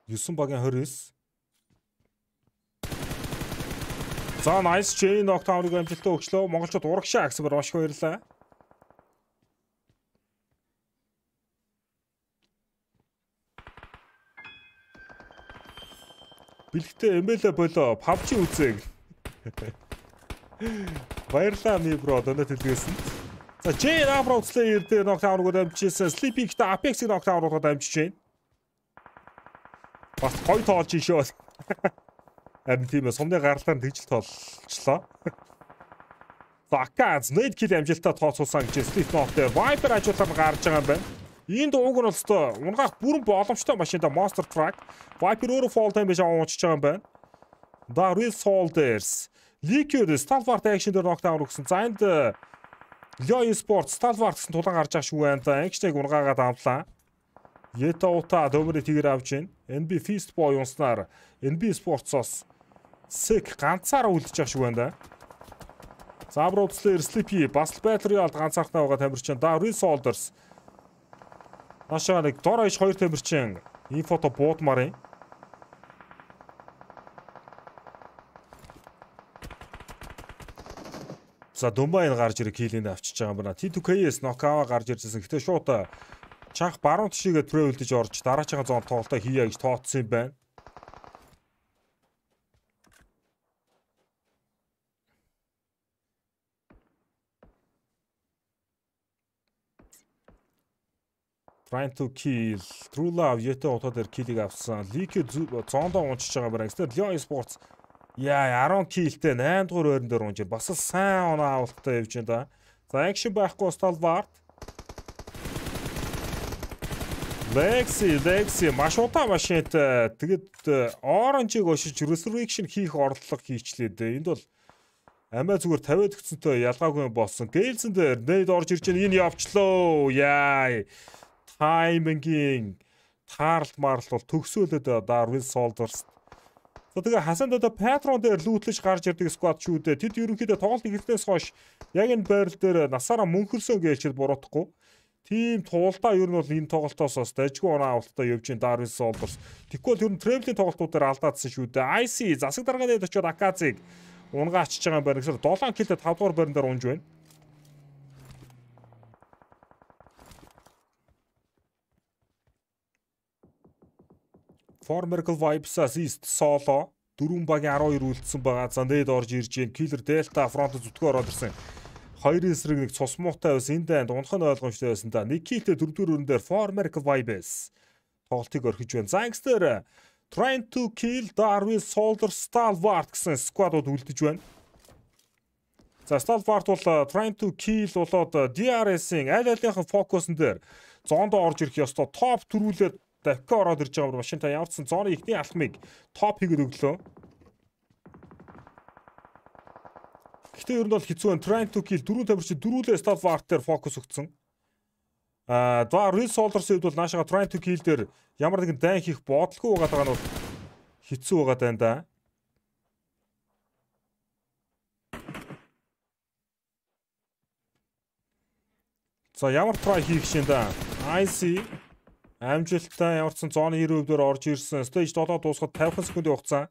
Юусан багийн 29 За nice chain knockdown-ыг амжилттай өгчлөө. Монголчууд урагшаа аксбар маш их баярлаа. Бэлгтээ эмбэлэ болоо PUBG үзээ гэл. Баярлаа ми бро донат хэлгээсэн. За чи рафра уцлаа ирдээ нокдаунууд амжижсэн. Sleepy-т Apex-ийг нокдаунууд амжиж байна. Бас гой тоолж ишээ бол. Харин тийм ээ сумны гарлаар тэгжл тоолчлоо. Заказ нэг кил амжилттай тооцуулсан гэж Sleep-т Viper ажиулаар гарч байгаа юм байна. Энд ууг нь олстой унгаах бүрэн боломжтой машинда Monster Truck Viper өөрөө fall time биш аваачж байгаа юм байна. The Real Soldiers Liquid Stalwart action дээр knockdown өгсөн. За энд э, Leo Sports Stalwart гэсэн тулан гарч байгаа шүү байна. Action-ыг унгаагаад амлаа. Yeta Uta дөөмөрөө тэгэр авч байна. NB Fist Boy унснаар NB Sports-оос Сек ганцаараа үлдэж явах шиг байна да. Забруудслын Sleepy бас Battery-д ганцаархтаа байгаа тамирчин Darwin Soldiers Нашаа нэг дор хаяж хоёр тэмэрчин инфото буудмаар юм. За Думбайн гарч ирэх хийлэнд авчиж байгаа юм байна. T2KS нокава гарч ирсэн. Гэтэ шууд э, чанх баруун тишээгээ тревелдэж орж дараачихан зонд тоглолтоо хийе гэж тооцсон юм байна. Trying to kill. True Love Yeti утгаар киллийг авсан. Leaky зоондоо унчиж байгаа бараг. Тэр Lyon Sports яа 10 киллтэй 8 дугаар байрн дээр унж байна. Бас л сайн оноо авалттай явж байна да. За action байхгүй устал Bart. Lexi, Lexi маш удаан машинтай. Э, тэгэд э, orange-ийг ошиж resurrection хийх ордлого хийчлээд. Энд бол Амиа зүгээр 50-д гцэнтэй ялгаагүй болсон. Гээлсэн дээр Ned орж ирж байгаа энэ явчлоо. Яа таймингийн таарл марл бол төгсөөлөд Darwin э, Soldiers. За тэгээ хасан доо Patron дээр лүүтлэж гарч ирдэг squad шүү дээ. Тэд ерөнхийдөө тоглолт эхлэлээс хойш яг энэ байрал дээр э, насаараа мөнхөрсөн гэлчил буруудахгүй. Тийм туулдаа ер нь бол энэ тоглолтоос бас дажгүй оноо авалттай явж ин Darwin Soldiers. Тэгвэл ер нь Trembling тоглолтууд дээр алдаадсан шүү дээ. IC засаг даргааны дэд очоод Akazi-г унгаач чаж байгаа байр гэсэн 7 киллээ 5 дугаар байрн дээр унж байна. For Miracle Vibes-аас East Solo 4 багийн 12 үлдсэн байгаа. За нэд орж ирж гэн Killer Delta фронт зүтгэр ороод ирсэн. Хоёрын эсрэг нэг цус муутай байсан. Энд анд унах нь ойлгомжтой байсан да. Нэг килтэй дөрөвдүгээр өрн дээр For Miracle Vibes тоглолтыг орхиж байна. За ингэснээр Trying to Kill Darwin Soldier Stalwart гэсэн сквадууд үлдэж байна. За Stalwart бол э, Trying to Kill болоод э, DRS-ийн аль алинхын фокусн дээр зоондоо орж ирэх ёстой. Топ төрүүлээд Давко ороод ирж байгаа Вашингтон ямар ч сан зооны ихний алхмыг топ хийгээд өглөө. Гэтэ ер нь бол хэцүү байна. Trent Tuchel дөрөв тавирч дөрүүлээ Stop War дээр фокус өгсөн. Аа, Dwa Resolvers хэд бол наашаага Trent Tuchel дээр ямар нэгэн дайн хийх бодлого угаад байгаа нь бол хэцүү байгаа даа да. За ямар try хийх шин да. IC Амжилттай ямарчсан зооны 90% дээр орж ирсэн. Stage 7 дуусахад 50 секундын хугацаа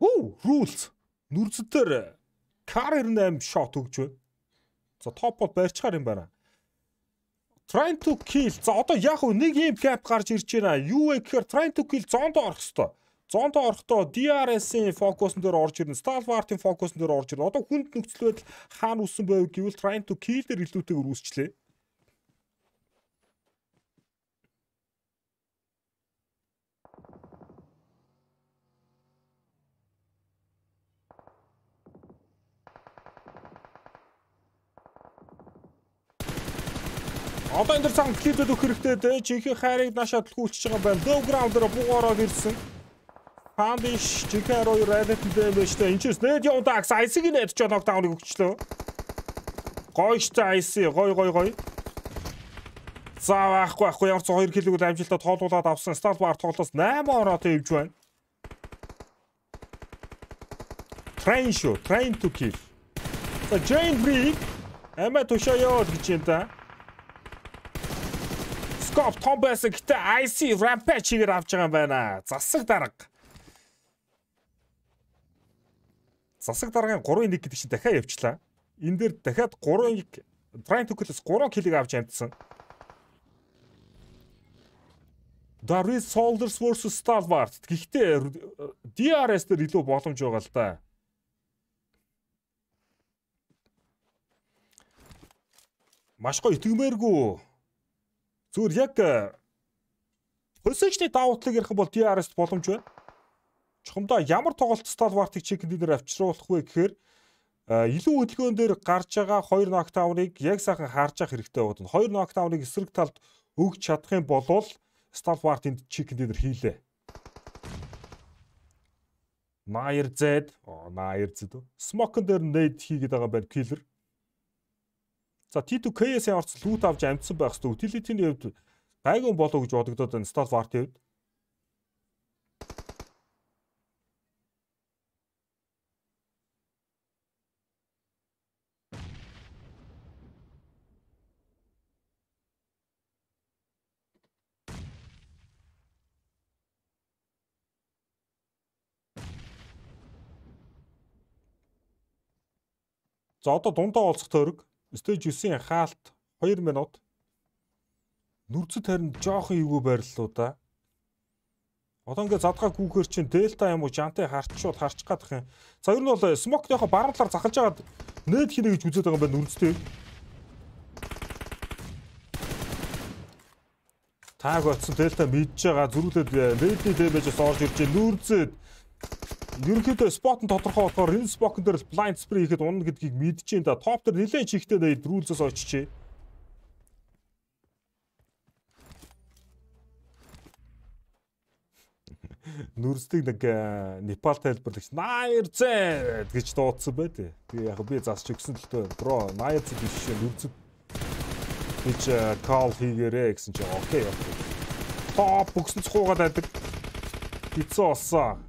Оо, rules. Нүрзэтээр кар 98 shot өгч байна. За топ бол барьчаар юм байна. Trying to kill. За одоо яг уу нэг юм cap гарч ирж байна. Юу вэ гэхээр trying to kill зоондоо орох хэвээр. Зоондоо орохдоо DRS-ийн фокусн дээр орж ирнэ. Stalwart-ийн фокусн дээр орж ирнэ. Одоо хүнд нөхцөл байдал хаана үссэн байв гэвэл trying to kill дээр илүүтэйгээр үүсчлээ. одоо энэ төр цаг клипэд өгөх хэрэгтэй дээ. Жинхэнэ хайрыг наашаа түлхүүлчихэж байгаа байна. Low ground-оор бугаараа ирсэн. Пандиш жинхэнэ руу райдт дээр байж та. Энд ч нэт яваа такс айсыг нэт ч нокдауныг өгчлөө. Гоё штэ айсы. Гоё гоё гоё. За байхгүй байхгүй ямар ч 2 кг амжилтаа тоолуулаад авсан Star Bar тоглолоос 8 ороотой ивж байна. Train show, train to kill. The Jane Brick амаа төшөө яваад гэж юм да топ том байсан. Гэтэ IC Rampage чигээр авч байгаа юм байна. Засаг дарга. Засаг даргын 3-1 гэдэг чинь дахиад явчлаа. Энд дээр дахиад 3-1 Train Tokyo-с 3 киллийг авч амжсан. Darius Soldiers vs Stalwart. Гэхдээ э, DRS дээр илүү боломж байгаа л да. Маш гоё итгэмээргүй. Зүгээр яг э, хөлсөчний даавуутлыг ярих бол DRS боломж байна. Чухамдаа ямар тоглолтстой вартыг чек дээр авчруулах вэ гэхээр э, илүү хөдөлгөөн дээр гарч байгаа хоёр ноктауныг яг сайхан харж авах хэрэгтэй байна. Хоёр ноктауныг эсрэг талд өгч чадах юм бол Сталварт энд чек дээр хийлээ. Майер Z, Майер Z. Смокон дээр нэйд хийгээд байгаа байна киллер. За T2K-ийн орц лүүт авч амтсан байх хэвээр utility-ийн хувьд гайгүй болов гэж бодогдоод байна Star Wars-ийн хувьд. За одоо дундаа олцох төрөг Стейж 9-ийн хаалт 2 минут нүрцэд харин жоохон эвгүй байрлалуудаа Одоо ингээд задгаа гүүхээр чинь дельта юм уу жантай харчшууд харч гадах юм. За ер нь бол смоктойхоо э, баруун талаар захалж агаад нээд хийнэ гэж үзээд байгаа юм байна үрдтэй. Тааг оцсон дельта мэдж байгаа зүрүүлээд нээдний дэмэж бас орж ирж э, нүрзээд ерөнхийдөө спот нь тодорхой болохоор энэ спокн дээр blind spray хийхэд унна гэдгийг мэдчихээн да. Топ дээр нэлээд чихтэй дээд рүүлсээс очижээ. нүрсдэг нэг э, Непал тайлбарлагч Найрзэ гэж дуудсан байт. Тэгээ яг би засч өгсөн төлөө бро Найрз биш шүү нүрсд гэж кол э, хийгээрээ гэсэн чи окей. Топ бүгсэн цохуугаад байдаг. Хитсэн олсон.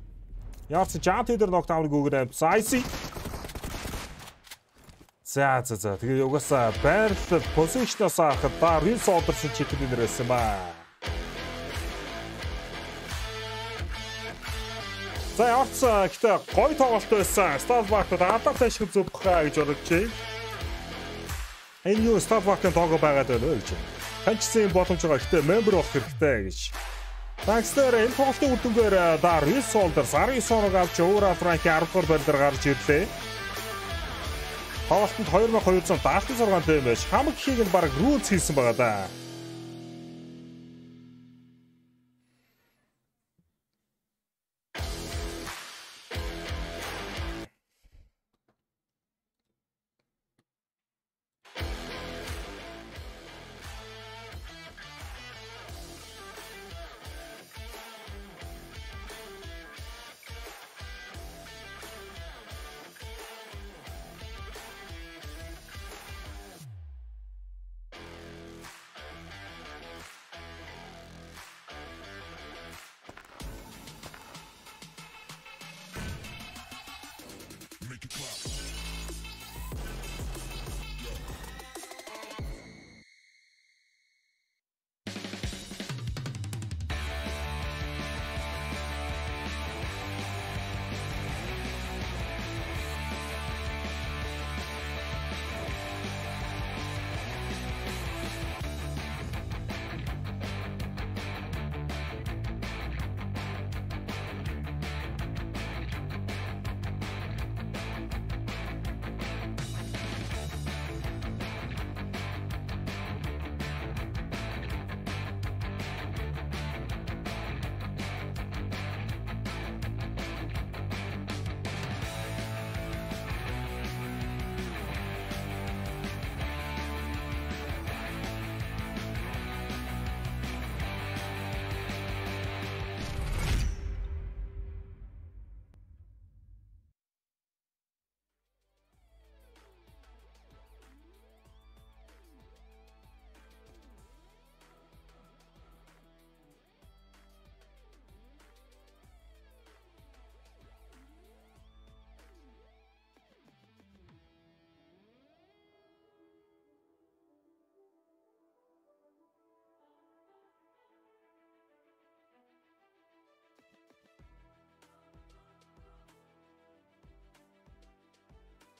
Яарч жаат дээр нокдауныг өгөрэй. Зайси. За за за. Тэгээ угаасаа байрлал позишноос харахад ба рис олдсон читэд нэрсэн ба. За яарц гэхдээ гоё тоглолт байсан. Starbucks-д алдар ташиг зүгх гэж бодож байна. Энэ юу Starbucks-ын того байгаад байна гэж. Ханчсан боломж байгаа. Гэтэ мембер болох хэрэгтэй гэж. Багстер энэ тоглолтын үдэнгээр Darius Soldiers 19 оног авч Overall Rank-ийн 10 дугаар байдлаар гарч ирлээ. Тоглолтод 2276 дэм байж хамаг хийг нь баг рүү хийсэн байгаа даа.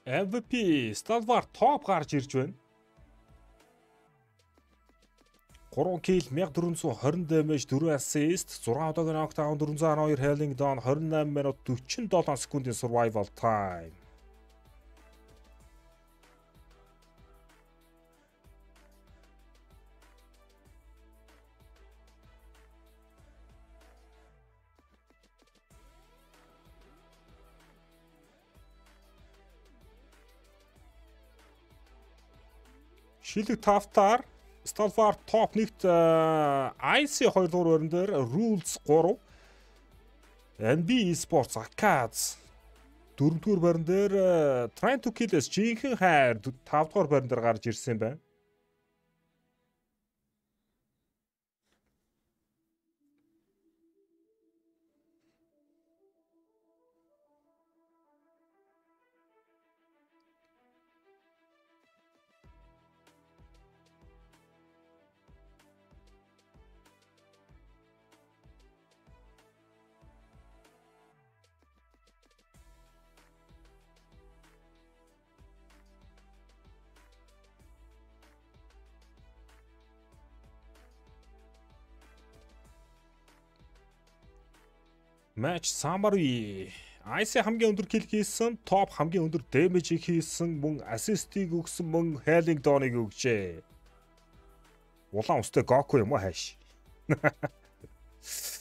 MVP Stalwar топ гарч ирж байна. 3 кил 1420 damage 4 assist 6 удаагийн knockdown 412 hailing down 28 минут 47 секундын survival time Шилэг тавтаар Stanford Top 1-т IC 2 дугаар өрн дээр Rules 3 NB Sports Arcades 4 дугаар барин дээр э, Trying to Kill SG-ийн хайр 5 дугаар барин дээр гарч ирсэн байна. Match summary. IC хамгийн өндөр кил хийсэн, топ хамгийн өндөр дэмэж хийсэн, мөн ассистийг өгсөн, мөн хайлинг дооныг өгчээ. Улаан устай Гоку юм уу хайш.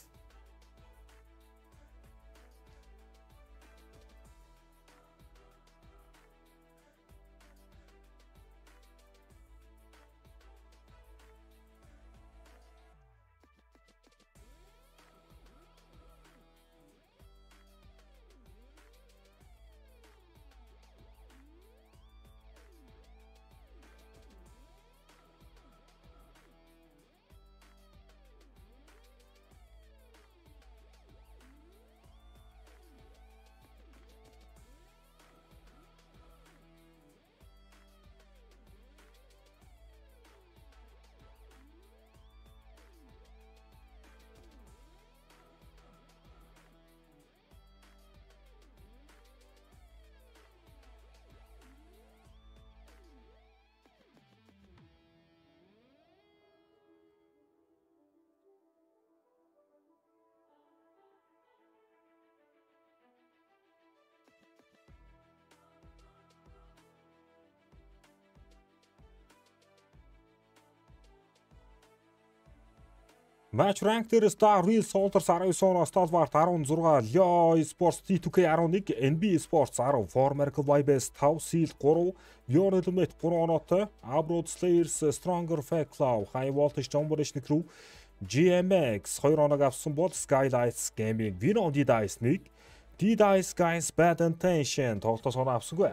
Match rank дээр Star Real Soldiers 19 оноос Stalwart 16, Leo Sports T2K 11, NB Sports 10, Former Vibes 5, Seal 3, Your Ultimate 3 оноотой, Abroad Slayers Stronger Fake Claw, High Voltage Tomboration Crew, GMX 2 оног авсан бол Skylights Gaming, Vino Dice-ийг D-Dice Guys Bad Intention тоглолтоос оноо авсангүй.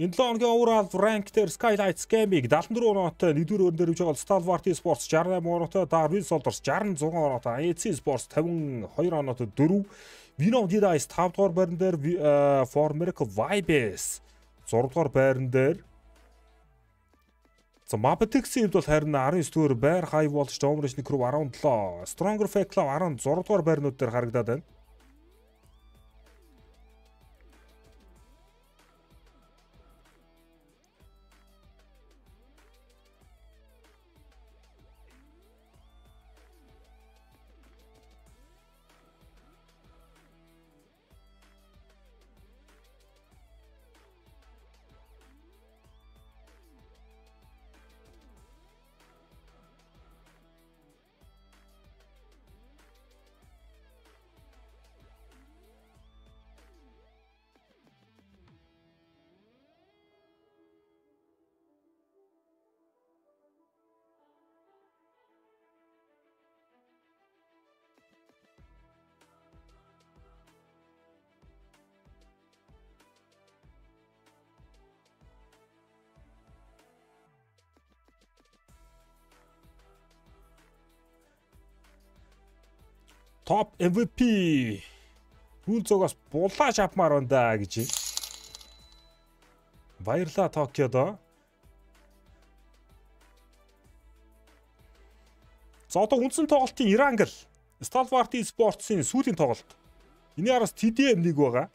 Энэ 7 хоногийн overall rank дээр Skylights Gaming 74 оноотой, 1-р өрн дээр хэмжиж байгаа Star Wars Esports 68 оноотой, Darwin Soldiers 66 оноотой, AC Sports 52 оноотой 4, Venom Dice 5 дугаар байрн дээр э, Formeric Vibes 6 дугаар байрн дээр За Maptex-ийн хувьд бол харин 19 дугаар байр, High Voltage Domination Crew 17, Stronger Fake Club 16 дугаар байрнууд дээр харагдаад байна. Top MVP Пүлцогоос булааж авмаар байна гэж. Баярлаа Токиодо. За одоо үндсэн тоглолтын Ирангл Stalwart Sports-ийн сүүлийн тоглолт. Эний араас TDM нэг байгаа.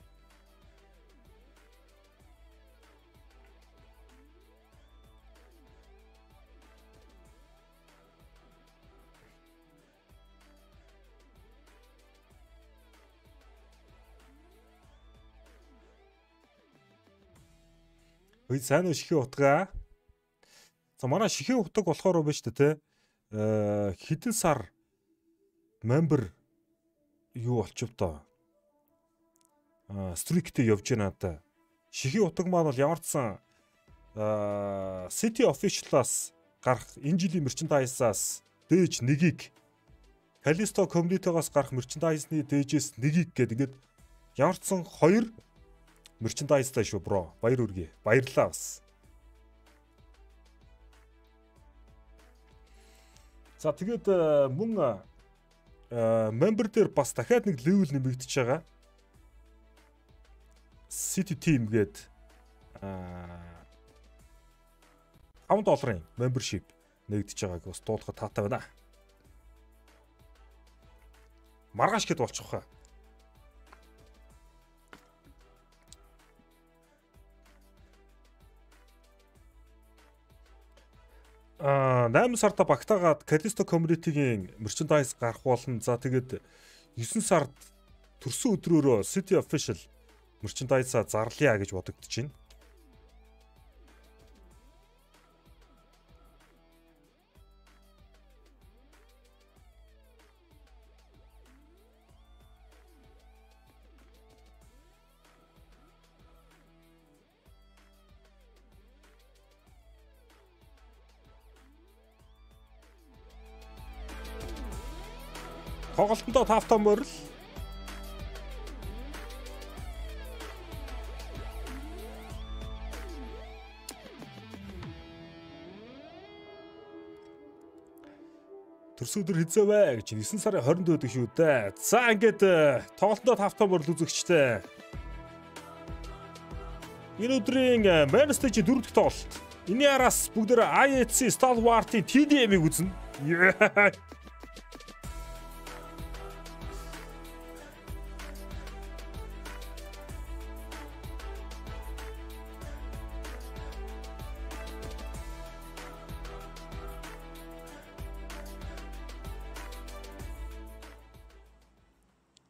Хөөе сайн уу шихийн утгаа. За манай шихийн утаг болохоор байна шүү дээ те. Э, Хэдэн сар member юу болчих вдоо. Аа э, стрикт явж байна та. Шихийн утаг маань бол ямар ч сан аа э, city official-аас гарах энэ жилийн merchandise-аас дээж нэгийг Callisto community-гоос гарах merchandise-ны дээжээс нэгийг гээд ингээд ямар ч сан хоёр Мерчендайзтай шүү бро. Баяр үргээ. Баярлалаа бас. За тэгээд э, мөн member э, э, дээр бас дахиад нэг level нэмэгдэж байгаа. City team гээд аа 5 долларын membership нэгдэж байгааг бас туулахад таатай байна. Маргааш гээд болчих واخа. 8 сарда багтаагаад Callisto community-гийн merchandise гарах болно. За тэгээд 9 сард төрсөн өдрөөрөө City official merchandise-а зарлая гэж бодогдож байна. Орондоо 5 том морил. Төрсөдөр хизээ вэ гэж 9 сарын 24-нд шүү дээ. За ингээд э, тоглолтод 5 том морил үзэгчтэй. Энэ өдрийн э, Manchester-чи дөрөвдөг тоглолт. Эний араас бүгдээр IEC Stalwart-ийн TDM-ийг үзнэ. Yeah.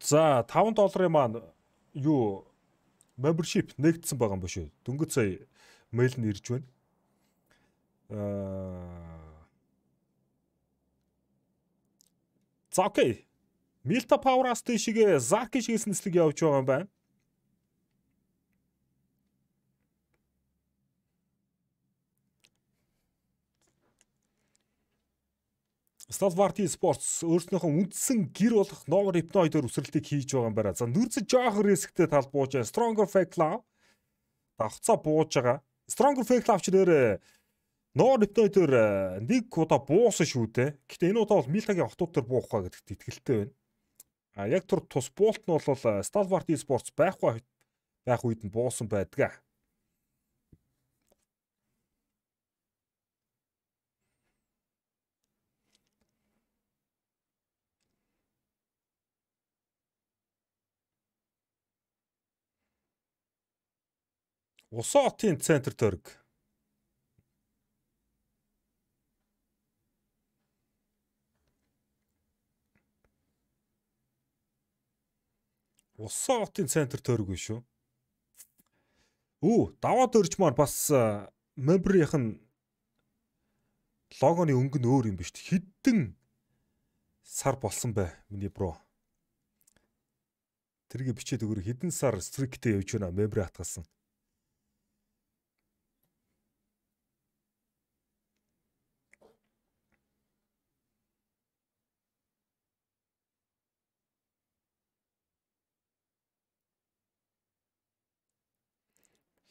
За 5 долларын маань юу membership нэгдсэн байгаа юм ба шүү. Дөнгөж сая мэйл нь ирж байна. Аа. Э, за окей. Milta Power-аас тийшгээ Zaki шигэс нислэг явж байгаа юм байна. Stalvarty Sports өөрснөөхөө үндсэн гэр болох Nover Hypnoid-оор үсрэлтийг хийж байгаа юм байна. За нүрсэ жоох рисктэй тал бууж байгаа. Stronger Fake Club давцаа бууж байгаа. Stronger Fake Club ч нэрээ Nover Hypnoid-оор э, нэг удаа буусан шүү дээ. Гэтэ энэ удаа бол Milta-гийн хотууд төр буух гоо гэдэгт итгэлтэй байна. А яг тур тус буулт нь бол э, Stalvarty Sports байхгүй байх үед нь буусан байдгаа. Усан хотын центр төрг. Усан хотын центр төрг биш үү? Үу, даваа төржмөр бас мемберийнх нь логоны өнгө нь өөр юм биш үү? Хідэн сар болсон бай миний бро. Тэргээ бичээд өгөр хідэн сар стриктэй явж байна мембер хатгасан.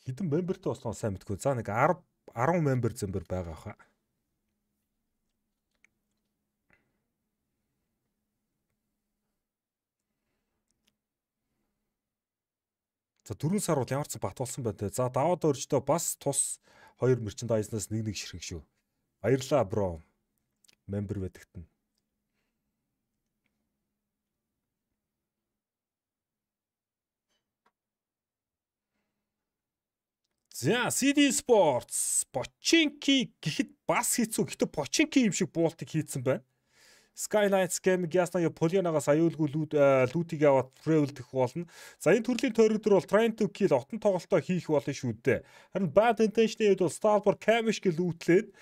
хэдэн мембертэй болсон сайн мэдгүй. За нэг 10 10 мембер зэмбэр байгаа хаа. За дөрөн сар бол ямар ч бат болсон байна те. За даваад өрчдөө бас тус хоёр мерчендайзнаас нэг нэг ширхэг шүү. Баярлаа бро. Мембер байдагт нь. За CD Sports Починки гэхэд бас хийцүү. Гэтэ Починки юм шиг буултыг хийцэн байна. Skylights Game Gasna-гийн Polionagаас аюулгүй лүүд э, лүүдийг аваад travel дэх болно. За энэ төрлийн тойрогдор бол Trying to Kill отон тоглолтоо хийх болно шүү дээ. Харин Bad Intention-ийн үед бол Starboard Camish гэл үүтлээд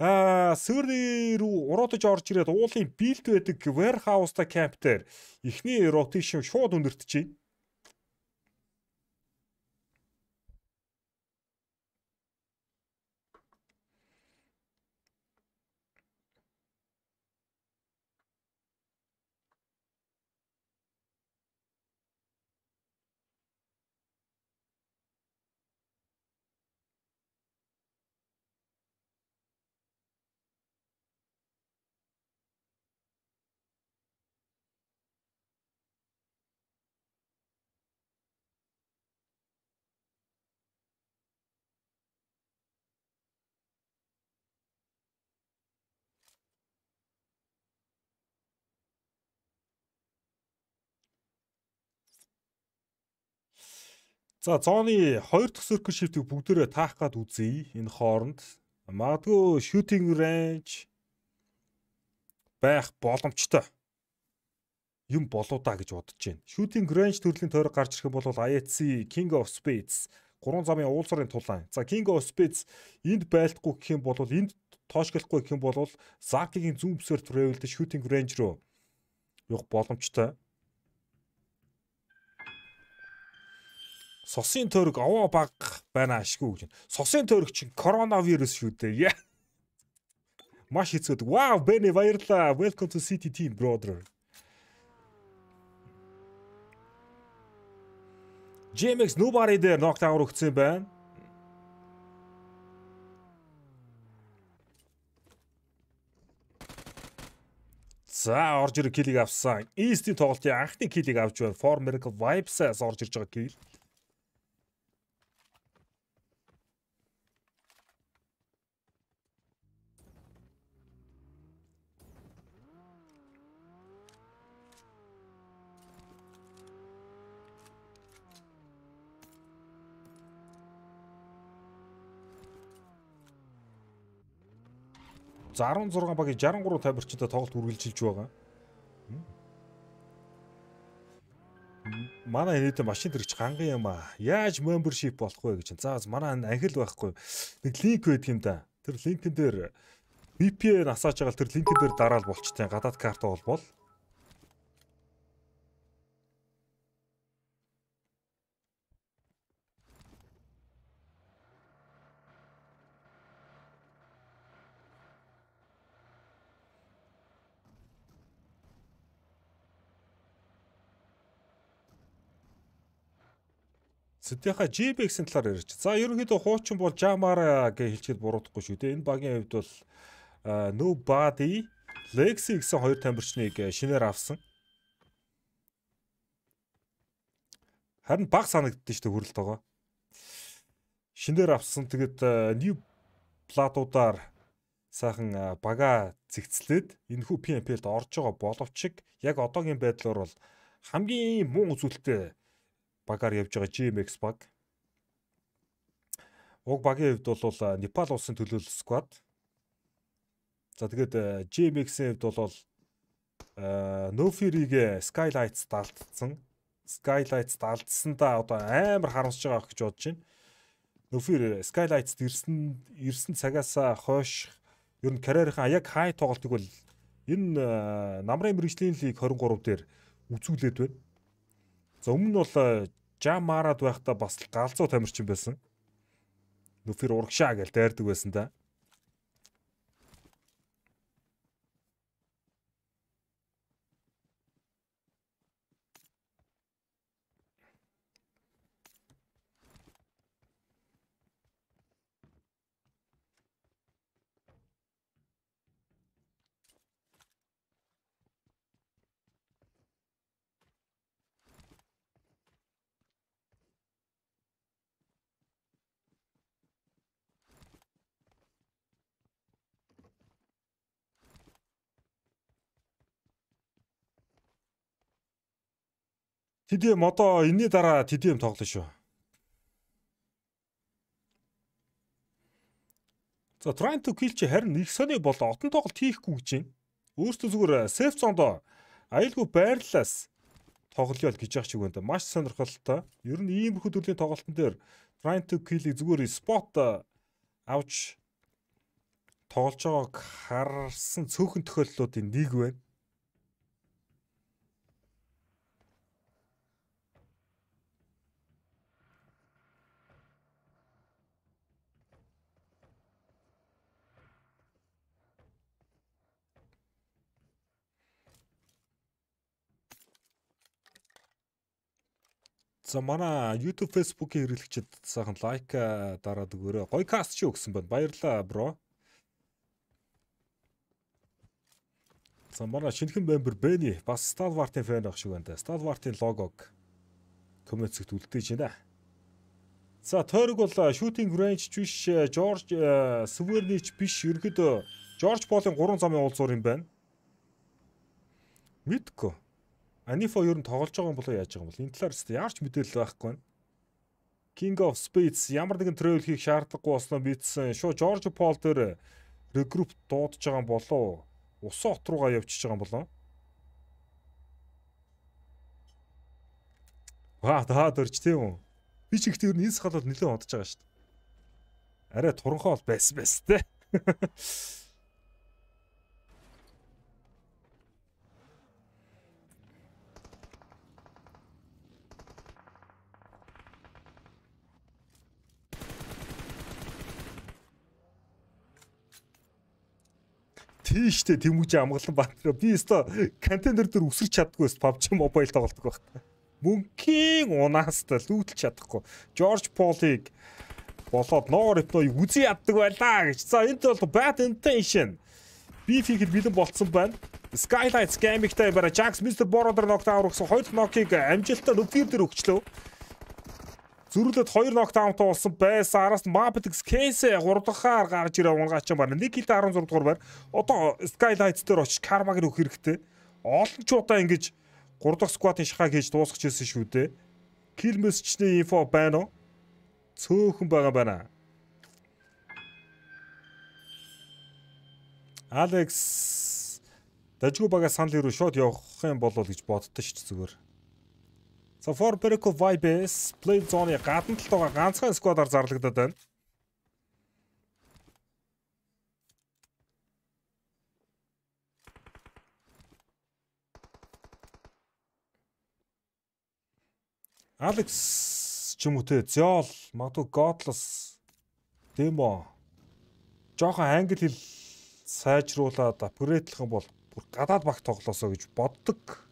аа сөрний рүү уруудаж орж ирээд уулын build байдаг warehouse-та camp дээр эхний rotation шууд өндөртөж чинь. За зооны 2 дахь circle shift-ийг бүгдээрээ таах гад үзье. Энэ хооронд магадгүй shooting range байх боломжтой юм болоо да гэж бодож байна. Shooting range төрлийн тойрог гарч ирэх юм бол IEC King of Spades 3 замын уулсрын тулаан. За King of Spades энд байлтгүй гэх юм бол энд тоошглохгүй гэх юм бол Zark-ийн зүүн бүсээр travel дэ shooting range руу явах боломжтой. Сосын төрөг овоо баг байна ашгүй гэж. Сосын төрөг чинь коронавирус шүү дээ. Маш хэцүүд. Wow, Бэни баярлаа. Welcome to City team brother. JMX nobody дээр knockdown өгсөн байна. За орж ирэх килийг авсан. East-ийн тоглолтын анхны килийг авч байна. For Miracle Vibes-аас орж ирж байгаа кил. 16 багийн 63 таймерчтэй тоглолт үргэлжилж байгаа. Манай нийт машин төрөгч ганган юм аа. Яаж membership болох вэ гэж. За манай анхил байхгүй. Нэг линк байдаг юм да. Тэр линкэн дээр VPN асааж байгаа тэр линкэн дээр дараал болчтой. Гадаад карта болбол Тэдийнхээ GBX-ийн талаар ярьж. За ерөнхийдөө хуучин бол Jamar гэж хэлчихэд буруудахгүй шүү дээ. Энэ багийн хувьд бол Nobody Lexi гэсэн хоёр тамирчныг шинээр авсан. Харин баг санагддээ шүү дээ хөрөлтөөгөө. Шинээр авсан тэгэд New Plato-даар сайхан бага зэгцлээд энэ хүү PMP-лд орж байгаа боловч яг одоогийн байдлаар бол хамгийн муу үзүүлэлттэй багаар явж байгаа GMX баг. Уг багийн хувьд бол э, Непал улсын төлөөлөл сквад. За тэгээд э, GMX-ийн хувьд бол э, Nofirig Skylights даалтсан. Skylights даалтсандаа одоо амар харамсаж байгаа гэж бодож байна. Nofirig Skylights ирсэн ирсэн цагаасаа хойш ер нь карьерийнхаа яг хай тоглолтыг бол энэ намрын мэрэгжлийн лиг 23 дээр үзүүлээд байна. За өмнө нь бол Жамарад байхдаа бас галзуу тамирчин байсан. Нүфер урагшаа гэж дайрдаг байсан да. Тэдэм одоо энэний дараа тэдэм тоглоно шүү. За trying to kill чи харин их сони болоо отон тоглолт хийхгүй гэж байна. Өөртөө зүгээр э, safe zone-доо аюулгүй байрлалаас тоглоё л гэж яах шиг байна. Маш сонирхолтой. Ер нь иймэрхүү төрлийн тоглолтын дээр trying to kill-ийг зүгээр spot э, авч тоглож байгааг харсан цөөхөн тохиолдлуудын нэг байна. За манай YouTube Facebook-ийн хэрэглэгчид сайхан лайк дараад өгөөрэй. Гоё каст чи өгсөн байна. Баярлалаа бро. За манай шинхэн бэмбэр Бэни бас Stalwart-ийн фэн байх шиг байна. Stalwart-ийн логог коммент зэгт үлдээж байна. За тойрог бол shooting range биш, George Svernich биш, ерөөдөө George Paul-ын 3 замын уулзуур юм байна. Мэдгүй. Анифо ер нь тоглож байгаа юм болоо яаж байгаа юм бол энэ талаар ч яарч мэдээлэл байхгүй байна. King of Spades ямар нэгэн трейл хийх шаардлагагүй болсноо мэдсэн. Шууд Жорж Пол дээр regroup дуудаж байгаа юм болоо ус хот руугаа явчихж байгаа юм болоо. Ваа таа дөрч тийм үү? Би ч ихтэй ер нь энэ сахал бол нэлээд онцож байгаа шүү дээ. Арай туранхай бол байсан байс тээ. тийштэй тэмүүж амгалан баатраа би өстой контейнер дээр үсэрч чаддгүй өст PUBG мобайл тоглодог байх. Мөнхийн унаастай лүтэлч чадахгүй. Жорж Полиг болоод ноор ипноёг үгүй яддаг байлаа гэж. За энэ бол bad intention. Би фикер бэлэн болцсон байна. Skylight Gaming-тай бараа Jax Mr. Border Knockdown өгсөн хоёр нокийг амжилттай нүгтэр дээр өгчлөө. Зүрүүлээд 2 нокдаунтай болсон байсан. Араас нь Mapitix Case 3 дахаар гарч ирээ унгаачсан байна. 1 хилд 16 дугаар байр. Одоо Skylights дээр очиж Karma-г өгөх хэрэгтэй. Олон ч удаа ингэж 3 дахь squad-ын шахаг хийж дуусгаж ирсэн шүү дээ. Kill message-ний info байна уу? Цөөхөн байгаа байна. Алекс дажгүй бага санал руу шууд явах юм болол гэж боддоо шүү дээ зүгээр. За For Perico Vibes Play Zone-ы гадна талд байгаа ганцхан сквадаар зарлагдаад байна. Алекс ч юм уу те Зёл, магадгүй Godless, Demo жоохон англи хэл сайжруулад апгрейдлэх юм бол бүр гадаад баг тоглоосоо гэж боддог.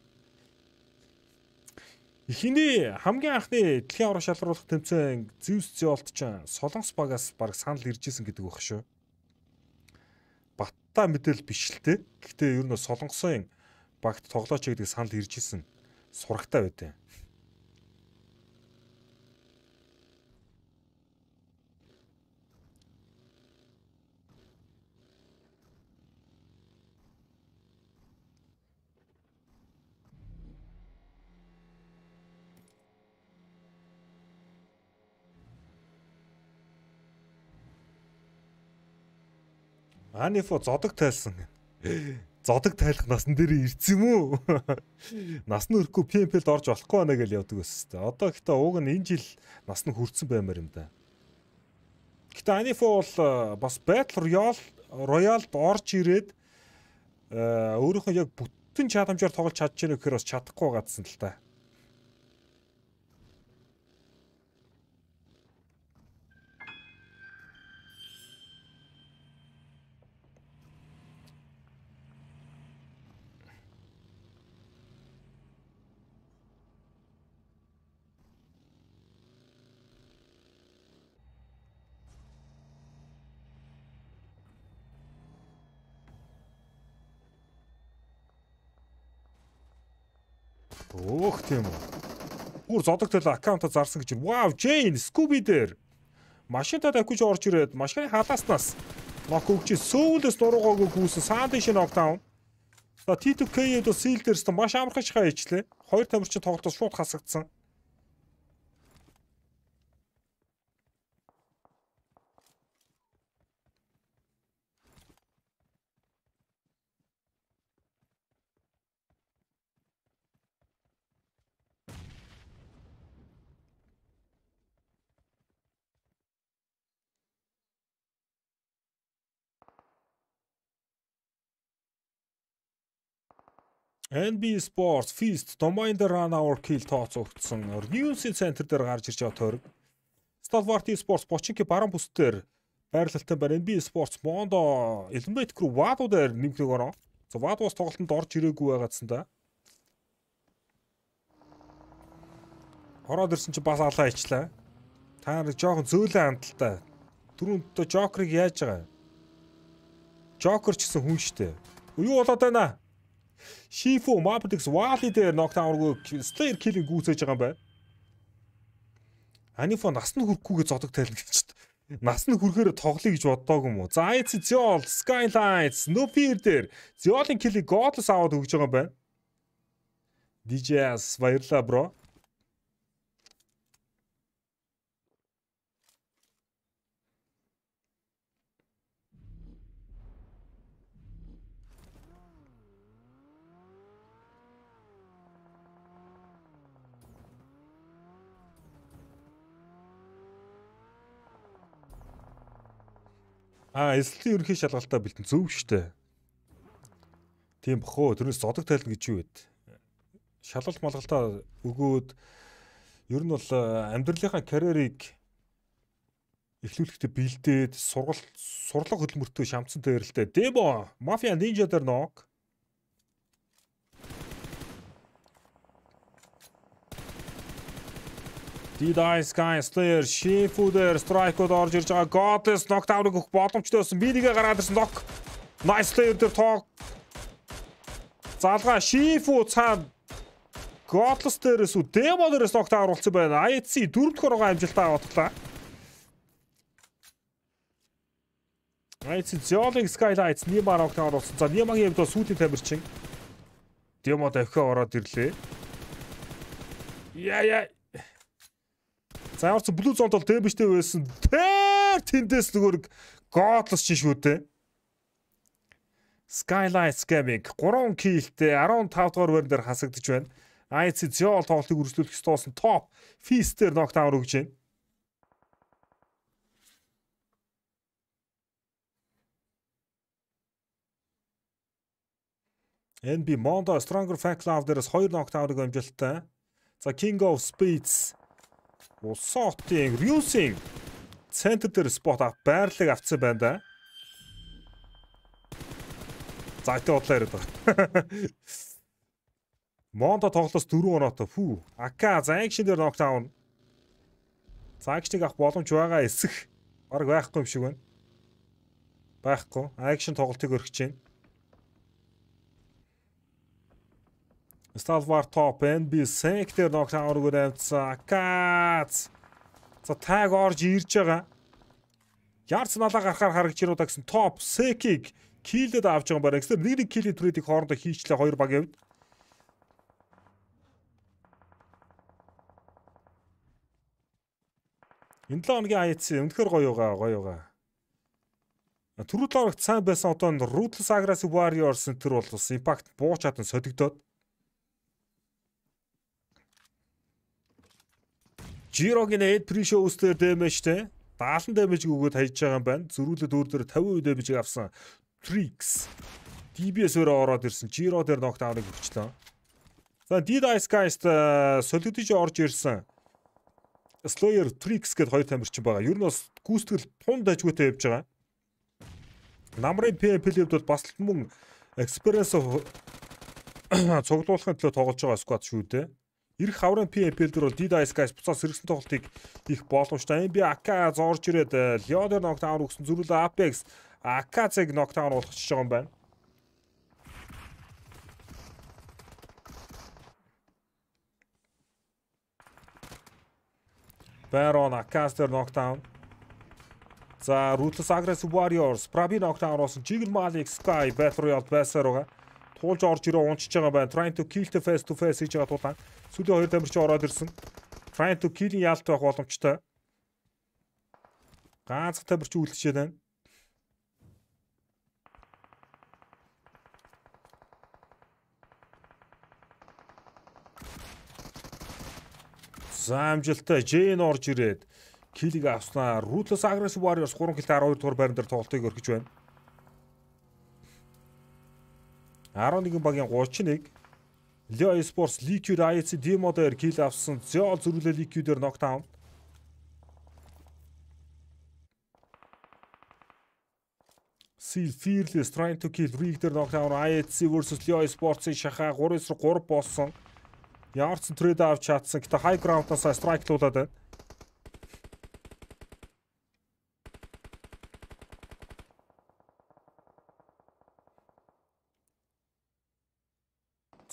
Эхний хамгийн анхны дэлхийн аврал шалруулах тэмцээн Зевс Зеолт ч Солонгос багаас баг санал иржсэн гэдэг байх шүү. Баттай мэдээлэл биш л те. Гэхдээ ер нь Солонгосын багт тоглооч гэдэг санал иржсэн. Сурагтай байдیں۔ Манифо зодог тайлсан. Зодог тайлах насн дээр ирсэн юм уу? Нас нь өрөхгүй PMP-д орж болохгүй байна гэж явдаг ус тест. Одоо ихтэй ууг нь энэ жил нас нь хүрсэн баймаар юм да. Гэтэ Анифо бол э, бас Battle Royale Royale-д орж ирээд э, өөрийнхөө яг бүтэн чадамжаар тоглож чадж байгаа гэхээр бас чадахгүй гадсан л та. Тийм үү. Гүр зодог төлөө аккаунтаа зарсан гэж. Вау, Джейн, Scooby дээр. Машинтад аккуж орж ирээд машины халааснаас нок өгч сөүлэс дургаагүй гүйсэн саадын шинэ октаун. За T2K-д сил дээрс маш амархан шихаа ичлээ. Хоёр тамирчин тоглолтос шууд хасагдсан. NB Sports Feast Domain the Run Our Kill тооцоогдсон. News Center дээр гарч ирж байгаа тойрог. Stalwart Sports Бочинки баруун бүсдээр байрлалтай байна. NB Sports Mondo Eliminate Crew Wado дээр нэмэх ороо. За Wado-с тоглолтод орж ирээгүй байгаадсан да. Ороод ирсэн чи бас алаа ичлээ. Та нар жоохон зөөлөн хандалтай. Түрүүндээ Joker-ыг яаж байгаа юм? Joker ч гэсэн хүн шүү дээ. Юу болоод байна аа? Шифу Mapdix Wally дээр ноктаун ургүй Slayer Kill-ийг гүйцээж байгаа юм байна. Анифо нас нь хүрхгүйгээ зодог тайлна гэж чинь нас нь хүрхээр тоглоё гэж боддог юм уу? За эц Zol, Skylights, No Fear дээр Zol-ын килли Godless аваад өгж байгаа юм байна. DJS баярлаа бро. Аа, эслэлийн ерөнхий шалгалтаа бэлтэн зөв шттэ. Тийм бохоо. Тэрнээс зодог тайлна гэж юу вэ? Шалгалт малгалтаа өгөөд ер нь бол э, амьдралынхаа карьерийг эхлүүлэхдээ бэлдээд сургал сурлаг хөдөлмөртөө шамцсан тэрэлтэй. Демо, мафия, нинжа дээр ног Did I Sky Slayer Shifu-дэр strike-од орж ирж байгаа. Godless knockdown-ыг өгөх боломжтой байсан. Би нэгэ гараад ирсэн knock. Nice Slayer-дэр тоо. Залгаа Shifu цаа Godless дээрээс үү demo дээрээс knockdown оруулсан байна. IEC 4-р хорогоо амжилтаа автлаа. IEC Zolling Skylights Nima knockdown оруулсан. За Nima-гийн хувьд бол сүүлийн тамирчин demo дахиад ороод ирлээ. Яа яа За ямар ч блүү зонд бол тэр биштэй байсан. Тэр тэндээс нөгөө годлос чинь шүү дээ. Skylight Gaming 3 килтэй 15 дугаар байрн дээр хасагдж байна. IC Zol тоглолтыг үргэлжлүүлэх ёстой топ фистээр нокдаун өгж байна. NB Mondo Stronger Fact Love дээрс 2 нокдауныг амжилттай. За King of Spades Улсын хотын Рюсин центр дээр спот ав байрлалыг авцсан байна да. За итэ бодлоо яриад байгаа. Монда тоглоос 4 оноотой. Фүү. АК за акшн дээр нокдаун. За акшныг авах боломж байгаа эсэх. Бараг байхгүй юм шиг байна. Байхгүй. Акшн тоглолтыг өргөж чинь. Stalvar Topen би Sancter нокдаун өргөр авцсан. Акац. За таг орж ирж байгаа. Ярц налаа гарахаар харагч ирүү гэсэн топ Секиг киллэд авч байгаа бараг. Эсвэл нэг нэг киллийн трейдийг хоорондоо хийчлээ хоёр баг явд. Энэ 7 хоногийн IEC өнөхөр гоё байгаа, гоё байгаа. Түрүү талаарх сайн байсан одоо Ruthless Aggressive Warriors энэ төр бол бас импакт буу чадан содигдоод Жирогийн Ed Pre-show үстэй дэмэжтэй. Даалан дэмэж өгөөд хаяж байгаа юм байна. Зөрүүлээд өөр дөр 50% дэмэж авсан. Tricks DBS-өөр ороод ирсэн. Жиро дээр ноктауныг өгчлөө. За Did Ice Guys солигдож орж ирсэн. Slayer Tricks гэд хоёр тамирчин байгаа. Ер нь бас гүйцэтгэл тунд ажгүйтэй явж байгаа. Намрын PMP-д бол бас л мөн experience цуглуулахын төлөө тоглож байгаа squad шүү дээ. Ирэх хаврын PFL дээр бол Dida Sky буцаас хэрэгсэн тоглолтыг их боломжтой. Би AK зорж ирээд э, Leonor knockdown өгсөн зүрүүл Apex AK-ыг knockdown болгочихж байгаа юм байна. Baron AK-стер knockdown. За Ruthless Aggressive Warriors Prabin knockdown орсон Jiggle Malik Sky Battle Royale байсаар байгаа туулж орж ирээ унчиж байгаа байна. Trying to kill the face to face хийж байгаа тулаан. Сүүлийн хоёр тамирчин ороод ирсэн. Trying to kill-ийн яалт байх боломжтой. Ганц тамирчин үлдчихэд байна. Заамжилтаа Джейн орж ирээд килийг авснаа. Ruthless Aggressive Warriors 3 килт 12 дугаар байран дээр тоглолтыг өргөж байна. 11 багийн 31 Leo Sports Liquid IC Demo дээр кил авсан. Zol зөрүүлээ Liquid-ээр knockdown. Seal Fearless trying to kill Rig дээр knockdown IC versus Leo Sports-ийн шахаа 3-3 болсон. Ямар ч трейд авч чадсан. Гэтэ high ground-аас strike туулаад байна.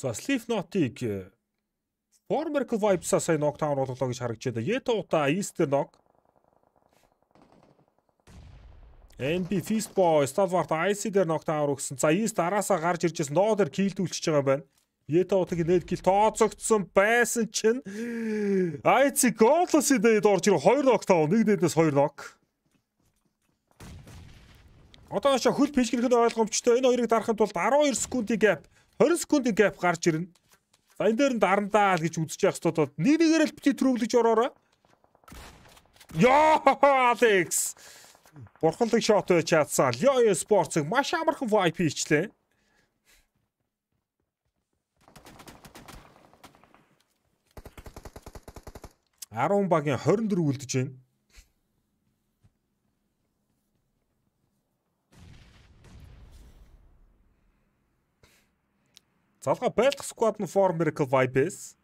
За Slipknot-ыг э, Former Vibes-а сайн Knockdown болголоо гэж харагдчихэд Yeta Uta Easter Knock NB Feast Boy Stalwart IC дээр Knockdown өгсөн. За East араасаа гарч иржсэн Noder килдүүлчихэж байгаа юм байна. Yeta Uta-гийн нэг кил тооцогдсон байсан чинь IC Goldless-ийн дээр орж ирэх 2 Knockdown, нэг дээдээс 2 Knock. Одоо хаша хөл пижгэрхэн ойлгомжтой энэ хоёрыг дарахын тулд 12 секундын гэп 20 секундын гэп гарч ирнэ. За энэ дээр нь дарандаа л гэж үзэж явах хэвчээд нэг нэгээр л бити төрөвлөж ороорой. Йоо Алекс. Бурханлаг шот өч чадсан. Лёё спортыг маш амархан VIP ичлээ. Арон багийн 24 үлдэж байна. Залгаа байлгах squad нь Form Miracle Vibe-с.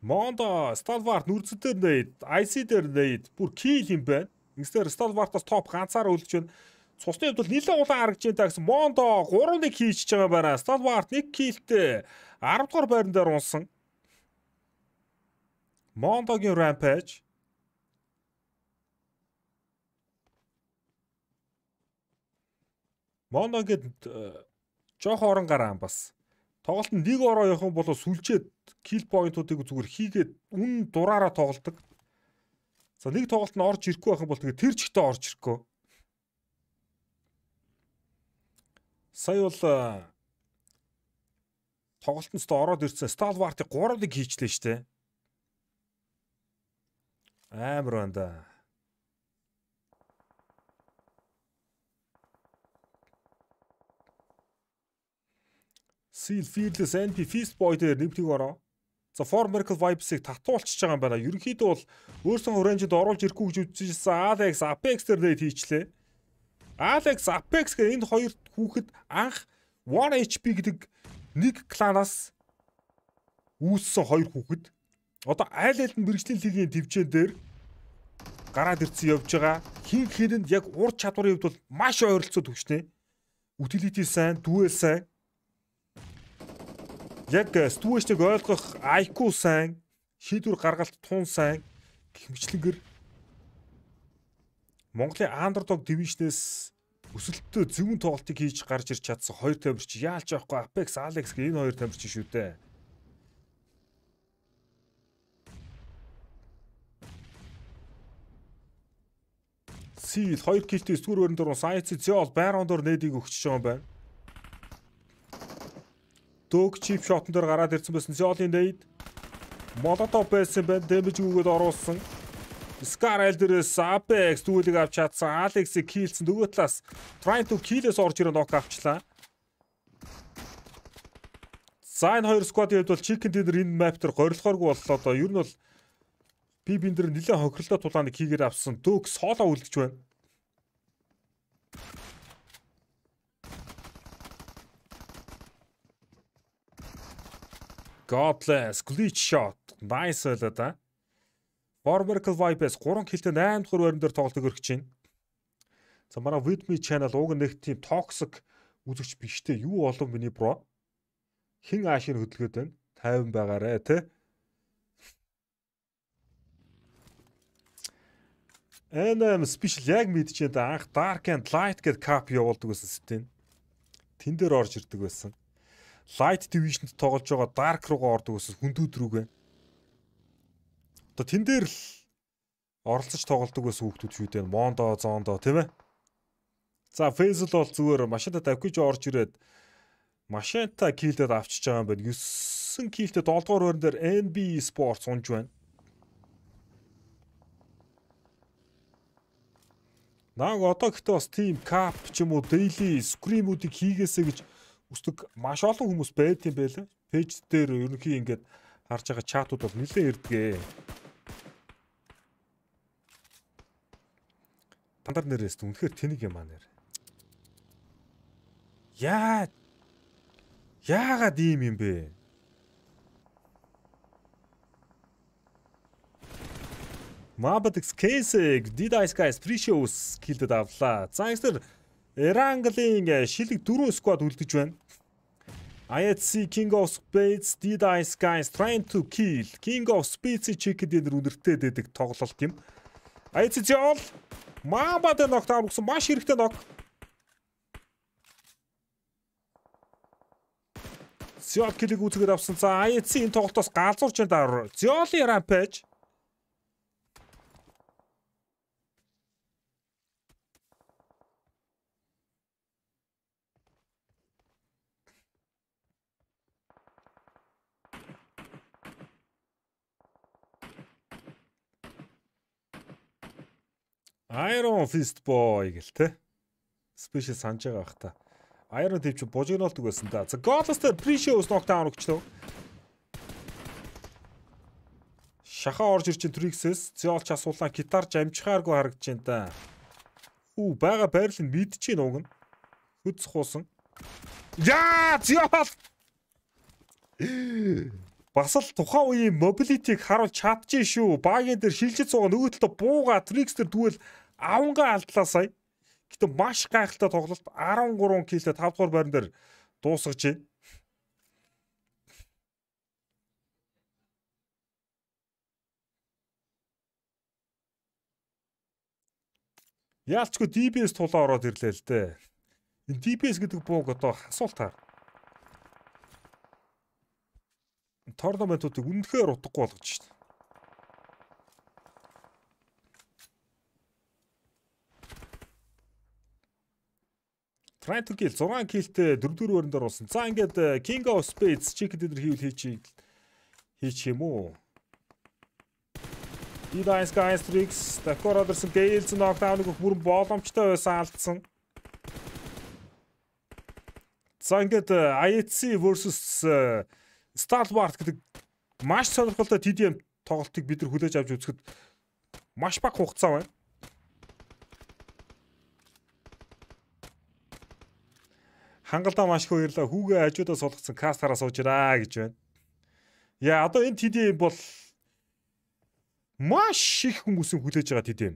Мондо Stalwart нүрцэдэр нэйд, IC дээр нэйд бүр kill юм байна. Ингэсээр Stalwart-аас топ ганцаар үлдэж байна. Цусны хувьд бол нэлээд улаан харагдж байна та гэсэн Мондо 3-1 хийчихэж байгаа байна. Stalwart 1 kill-тэй 10 дугаар байран дээр унсан. Мондогийн Rampage Моно ингээд э, жоох орон гараан бас. Тоглолт нь нэг ороо явах бол сүлжээд kill point-уудыг зүгээр хийгээд үн дураараа тоглолдог. За нэг тоглолт нь орж ирэхгүй байх юм бол тэгээ тэр чигтээ орж ирэхгүй. Сая бол э, тоглолтонд ороод ирсэн Star Wars-ыг 3-1 хийчлээ шүү дээ. Амар байна да. Seal Fearless NP Feast Boy дээр нэмтгийг ороо. За For Miracle Vibes-ийг татуулчихж байгаа юм байна. Ерөнхийдөө бол өөрсөн хөрөөнжид оруулж ирэхгүй гэж үзчихсэн Alex Apex дээр нэт хийчлээ. Alex Apex гэх энэ хоёр хүүхэд анх 1 HP гэдэг нэг кланаас үүссэн хоёр хүүхэд одоо айл алд нь мэрэгжлийн лигийн төвчэн дээр гараад ирсэн явж байгаа. Хин хэрэнд яг ур чадварын хувьд бол маш ойролцоо төвчтэй. Utility сайн, duel сайн яг э, стүүжтэйг ойлгох IQ сайн, шийдвэр гаргалт тун сайн гихмичлэнгэр Монголын Underdog Division-с өсөлттэй зөвөн тоглолтыг хийж гарч ирч чадсан хоёр тамирч яалч байхгүй Apex Alex гэх энэ хоёр тамирч шүү дээ. Сил 2 килтэй 9 дугаар өрөнд орсон ICC бол байр ондор нээдийг өгч байгаа юм байна. Дөг чип шотон дээр гараад ирсэн байсан Золин Дэйд. Молотов байсан байна. Дэмэж өгөөд оруулсан. Scar Elder-с Apex дүүлэг авч чадсан. Alex-ийг килсэн нөгөө талаас Trying to Kill-с орж ирэн нок авчлаа. За энэ хоёр сквадын хувьд бол Chicken Dinner энэ map дээр горилгооргүй боллоо доо. Ер нь бол би бин дээр нэлээд хохирлоо тулааныг хийгээд авсан. Дөг соло үлдэж байна. Godless, Glitch Shot, Nice л да. Formerical Vibe-с 3 хилтэд 8 дахь байрн дээр тоглолт өргөж чинь. За манай Widmy channel уг нэг тийм toxic үзэгч биштэй юу олон миний бро. Хин аашийн хөдөлгөөд байна. 50 байгаарэ тий. NM special яг мэдчихээн да анх Dark and Light гэд кап явуулдаг гэсэн стен. Тэн дээр орж ирдэг байсан. Light Division-д тоглож байгаа Dark руугаа ордог гэсэн хүндүүд рүүгээ. Одоо тэн дээр л оролцож тоглодог гэсэн хүүхдүүд шүү дээ. Mondo, Zondo тийм ээ. За Faisal бол зүгээр машинта давхиж орж ирээд машинта килдэд авчиж байгаа юм байна. 9 килдэд 7 дугаар байрн дээр NB Sports унж байна. Наг одоо гэхдээ бас Team Cup ч юм уу Daily Scream-уудыг хийгээсэ гэж хүсдэг маш олон хүмүүс байт юм байлаа. Пэйж дээр ерөнхийн ингээд харж байгаа чатууд бол нэлээд ирдгээ. Тандар нэрээс үнэхээр тэнэг юм аа нэр. Яа Яагаад ийм юм бэ? Mabadex Case Did I Sky Precious killed авлаа. За энэ Эранглын э, шилэг дөрөв сквад үлдэж байна. IHC King of Spades Did I Sky Trying to Kill King of Spades-ийг чек дээр үнэртэй дэдэг тоглолт юм. IHC All Мабада ногт аврагсан маш хэрэгтэй ног. Зиол килиг үзгээд авсан. За IHC энэ тоглолтоос галзуурч энэ дараа. Зиолын rampage Iron Fist Boy гэл те. Special санаж байгаа бах та. Iron Deep чи бужигнолт өгсөн да. За Godless-тэй Precious knockdown өгчлөө. Шахаа орж ирчин Trix-с Zeolch асуулаа гитарч амжихааргүй харагдаж байна да. Үу бага байрал нь мэдчихээн уг нь. Хөд сухуусан. Яа Zeolch бас л тухайн үеийн мобилитиг харуул чадчих шүү. Багийн дээр шилжиж суугаа нөгөө талд буугаа Trix дээр дүүл аванга алдлаа сая. Гэтэ маш гайхалтай тоглолт 13 киллээ 5 дугаар байран дээр дуусгаж байна. Яалчгүй DBS тулаа ороод ирлээ л дээ. Энэ DBS гэдэг бууг одоо асуултаар. Торнаментуудыг үнэхээр утгагүй болгож шээ. Traitor Kill 6 килтэй 4 4 өрөнд оруулсан. За ингээд э, King of Spades чи хэд дээр хийвэл хийчих хийчих юм уу? Elias Gaistrix, Dakor Anderson Gales knockdown-ыг бүрэн боломжтой байсан алдсан. За ингээд э, IEC versus э, Stalwart гэдэг маш сонирхолтой TDM тоглолтыг бид нар хүлээж авч үзэхэд маш бага хугацаа байна. Хангалтаа маш их баярлаа. Хүүгээ хажуудаа суулгацсан кастараа суужираа гэж байна. Яа одоо энэ тэдэм бол маш их хүмүүсийн хүлээж байгаа тэдэм.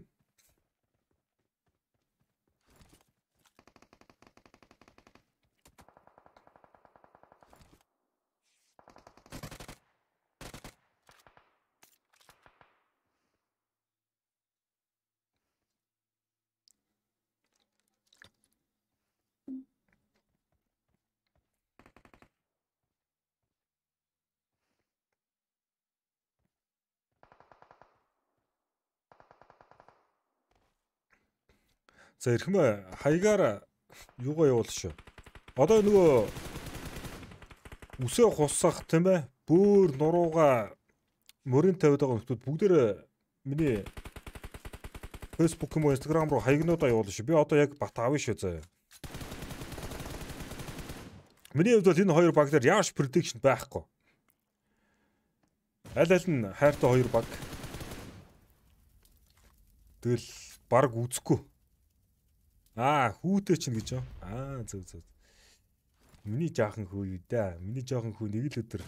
За эрхэмээ хаягаар юугаа явуул шүү. Одоо нөгөө үсээ хуссах тийм ээ бөөр нурууга мөрийн тавьдаг хүмүүс бүгдээр э, миний Facebook юм уу Instagram руу хаягнуудаа явуулна шүү. Би одоо яг бат авна шүү заа. Миний хувьд бол энэ хоёр баг дээр яаж prediction байхгүй. Аль аль нь хайртай хоёр баг. Тэгэл баг үзэхгүй Аа, хүүтэй чинь гэж юу? Аа, зөв зөв. Миний жаахан хүү юу да. Миний жаахан хүү нэг л өдөр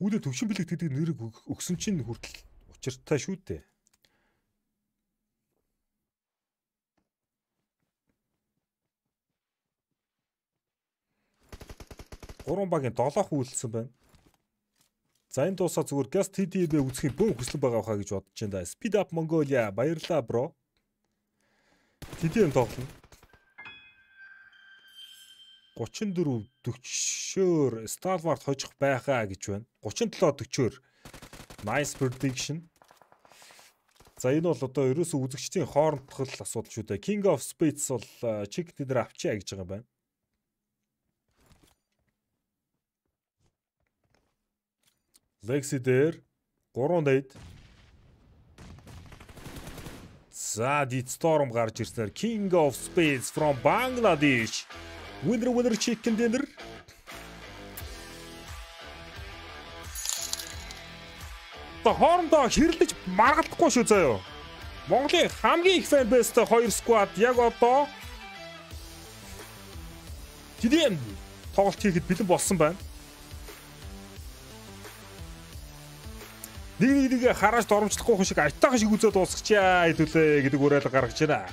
Хүүдэ төвшин бэлэг гэдэг нэрийг өгсөн чинь хүртэл учиртай шүү дээ. Гурван багийн 7 хүүлсэн байна. За энэ дуусаа зүгээр Gas TDB үзэхийг бөөн хүслэн байгаа хаа гэж бодож байна да. Speed up Mongolia баярлаа бро. TDM тоглоно. 34 40-өөр Stalwart хожих байхаа гэж байна. 37 40-өөр. Nice prediction. За энэ бол одоо ерөөсөө үзэгчдийн хоорондох л асуудал шүү дээ. King of Spades бол чиг тэд нар авчиа гэж байгаа юм байна. Лекси дээр 3 дэйд. За, Dit Storm гарч ирсээр King of Spades from Bangladesh. Winner winner chicken dinner. та хоорондоо хэрлэж маргалдахгүй шүү заяо. Монголын хамгийн их фэн бэстэй хоёр сквад яг одоо Тэдэм тоглолт хийхэд бэлэн болсон байна. Нэг нэгийг хараад дормжлохгүй хүн шиг айтаахан шиг үзээд дуусчихъя хэдүүлээ гэдэг уриалга гаргаж байна.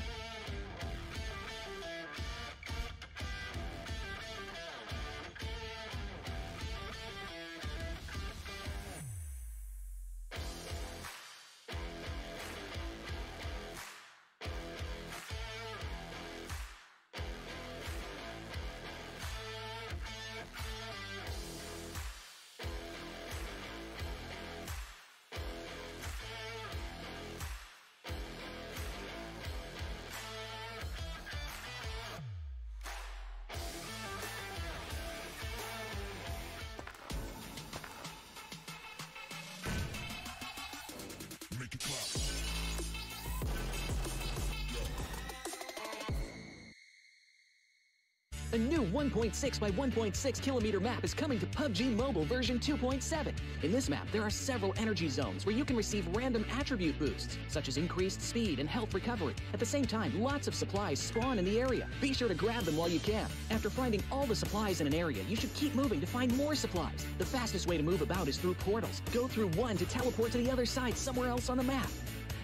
A new 1.6 by 1.6 kilometer map is coming to PUBG Mobile version 2.7. In this map, there are several energy zones where you can receive random attribute boosts, such as increased speed and health recovery. At the same time, lots of supplies spawn in the area. Be sure to grab them while you can. After finding all the supplies in an area, you should keep moving to find more supplies. The fastest way to move about is through portals. Go through one to teleport to the other side somewhere else on the map.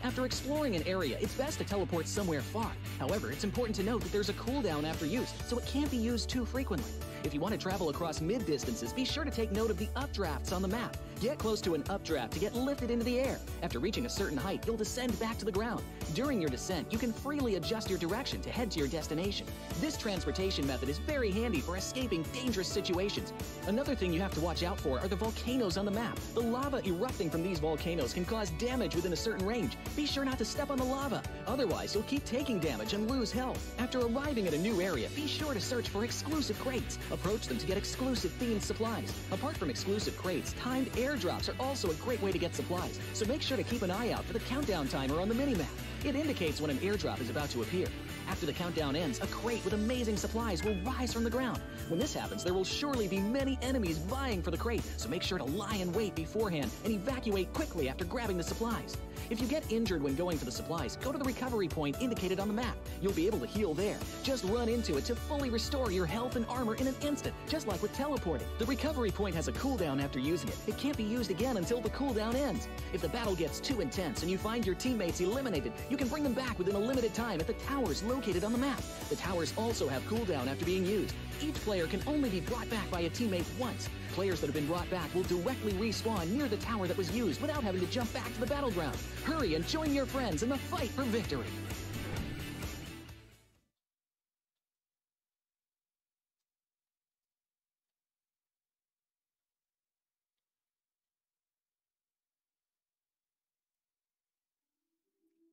After exploring an area, it's best to teleport somewhere far. However, it's important to note that there's a cooldown after use, so it can't be used too frequently. If you want to travel across mid-distances, be sure to take note of the updrafts on the map. Get close to an updraft to get lifted into the air. After reaching a certain height, you'll descend back to the ground. During your descent, you can freely adjust your direction to head to your destination. This transportation method is very handy for escaping dangerous situations. Another thing you have to watch out for are the volcanoes on the map. The lava erupting from these volcanoes can cause damage within a certain range. Be sure not to step on the lava, otherwise you'll keep taking damage and lose health. After arriving at a new area, be sure to search for exclusive crates. Approach them to get exclusive themed supplies. Apart from exclusive crates, timed airdrops are also a great way to get supplies, so make sure to keep an eye out for the countdown timer on the minimap. It indicates when an airdrop is about to appear. After the countdown ends, a crate with amazing supplies will rise from the ground. When this happens, there will surely be many enemies vying for the crate, so make sure to lie in wait beforehand and evacuate quickly after grabbing the supplies. If you get injured when going for the supplies, go to the recovery point indicated on the map. You'll be able to heal there. Just run into it to fully restore your health and armor in an instant, just like with teleporting. The recovery point has a cooldown after using it. It can't be used again until the cooldown ends. If the battle gets too intense and you find your teammates eliminated, you can bring them back within a limited time at the towers located on the map. The towers also have cooldown after being used. Each player can only be brought back by a teammate once. Players that have been brought back will directly respawn near the tower that was used without having to jump back to the battleground. Hurry and join your friends in the fight for victory.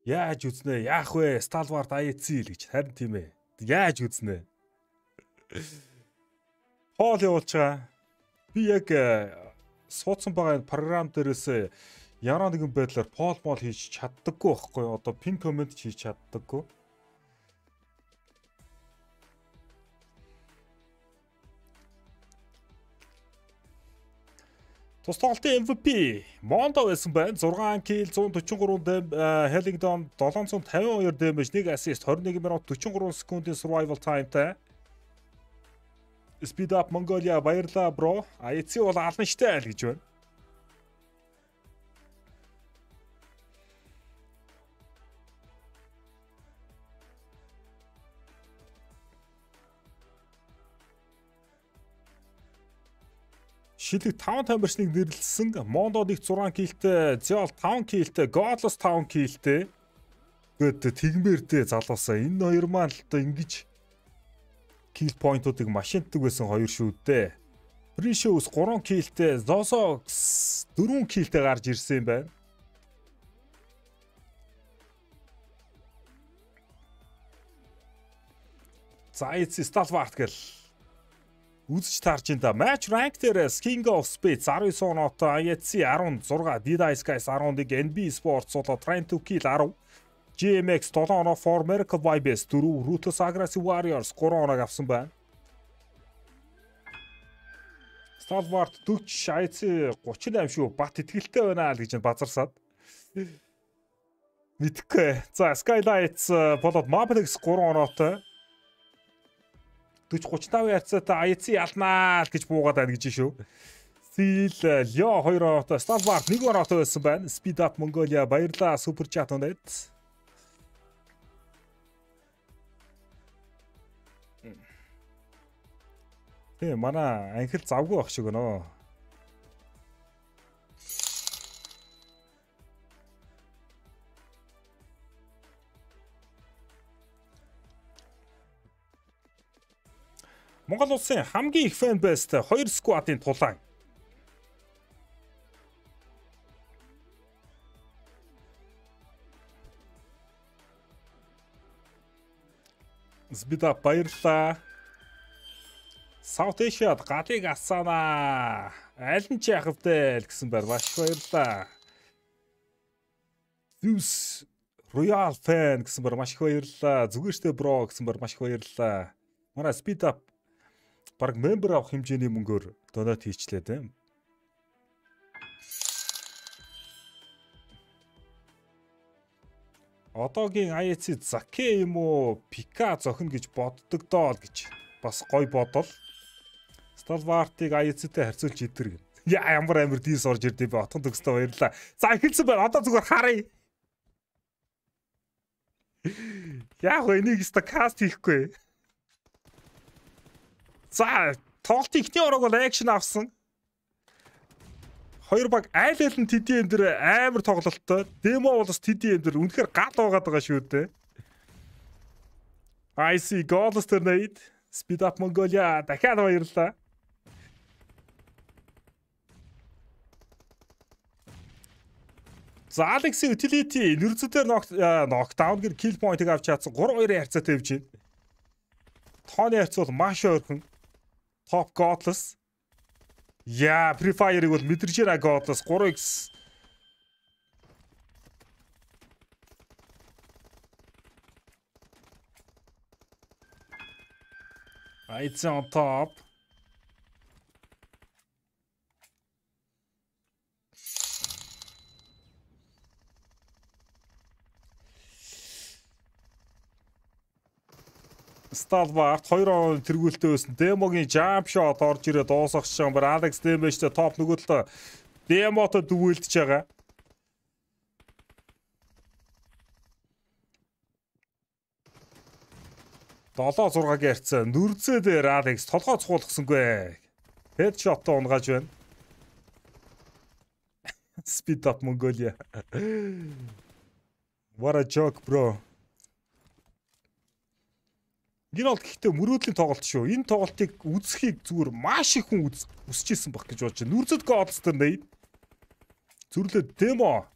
Яаж үзнэ? Яах вэ? Star IEC л гэж харин тийм ээ. Яаж үзнэ? хоол явуулж байгаа. Би яг э, суудсан байгаа програм дээрээс э, ямар нэгэн байдлаар пол мол хийж чаддаггүй байхгүй одоо пин комент хийж чаддаггүй. Тус тоглолтын MVP Mondo байсан байна. 6 kill 143 дэм Helligdom 752 дэмэж 1 assist 21 минут 43 секундын survival timeтай. Speed Up Mongolia баярлаа бро. IEC бол алан штэ аль гэж байна. шилэг 5 тамирчныг нэрлэлсэн. Mondo нэг 6 килтэй, Zeol 5 килтэй, Godless 5 килтэй. Гэт тэгмээртэй залуусаа энэ хоёр маань л одоо ингэж kill point-уудыг машинтдаг байсан хоёр шүүдтэй. Precious 3 килтэй, Zosox 4 килтэй гарч ирсэн юм байна. Зайц Stalwart гэл үзэж таарч энэ да. Match rank дээр King of Spades 19 оноотой, IEC 16, Dida Skies 11, NB Sports болоо Trend to Kill 10 GMX 7 оноо Former Vibes 4 Ruthless Aggressive Warriors 3 оноог авсан байна. Stalwart 40 Shaiz 38 шүү. Бат итгэлтэй байна л гэж базарсаад. Мэдхгүй. За Skylights э, болоод Maplex 3 оноотой 40 35 ярцаатай IC ялнаа л гэж буугаад байна гэж шүү. Сил Лё 2 оноотой Stalwart 1 оноотой байсан байна. Speed up Mongolia баярлаа. Super chat оноод. Тий, манай анхил завгүй ах шиг өнөө. Монгол улсын хамгийн их фэн бэстэй хоёр сквадын тулаан. Збита баярлаа. South Asia-д галыг асаана. Аль нь ч яах вдэ л гэсэн байр маш баярлаа. Zeus Royal fan гэсэн баяр маш их баярлаа. Зүгээртэй бро гэсэн баяр маш их баярлаа. Манай speed up баг мембер авах хэмжээний мөнгөөр донат хийчлээ тийм. Одоогийн IEC Zake юм уу? Pika зохино гэж боддог доол гэж бас гой бодол. Stalwart-ыг IEC-тэй харьцуулж идэрг. Ямар амир дийс орж ирдээ би отхон төгсдөө баярлаа. За эхэлсэн байна. Одоо зүгээр харъя. Яг энийг ста каст хийхгүй. За тоглолт ихний ороог бол акшн авсан. Хоёр баг айл айл нь тэдний энэ дэр амар тоглолттой. Демо бол бас тэдний энэ дэр үнэхээр гал уугаад байгаа шүү дээ. I see Godless Tornado, Speed Up Mongolia дахиад баярлаа. За Alex utility нэрцүүдээр э, knockdown гэр kill point-ыг авч чадсан 3-2-ын харьцаатай явж байна. Тооны харьц бол маш ойрхон. Top Godless. Яа, Free Fire-ыг бол мэдэрч байгаа Godless 3x Right on top. Сталба арт 2 он тэргүүлтэй байсан. Демогийн jump shot орж ирээд дуусгасан. Бэр Алекс Дэмэжтэй топ нөгөө талаа Демото дүгүүлдэж байгаа. Долоо 6 гэрцээ нүрцээ дээр Алекс толгой цохуулгасангүй. Headshot унгааж байна. Speed up Mongolia. What a joke, bro. Энэ бол гэхдээ мөрөөдлийн тоглолт шүү. Энэ тоглолтыг үзэхийг зүгээр маш их хүн үсэж исэн баг гэж бодож байна. Нүрзэд гоолс төр нэй. Зүрлээ демо.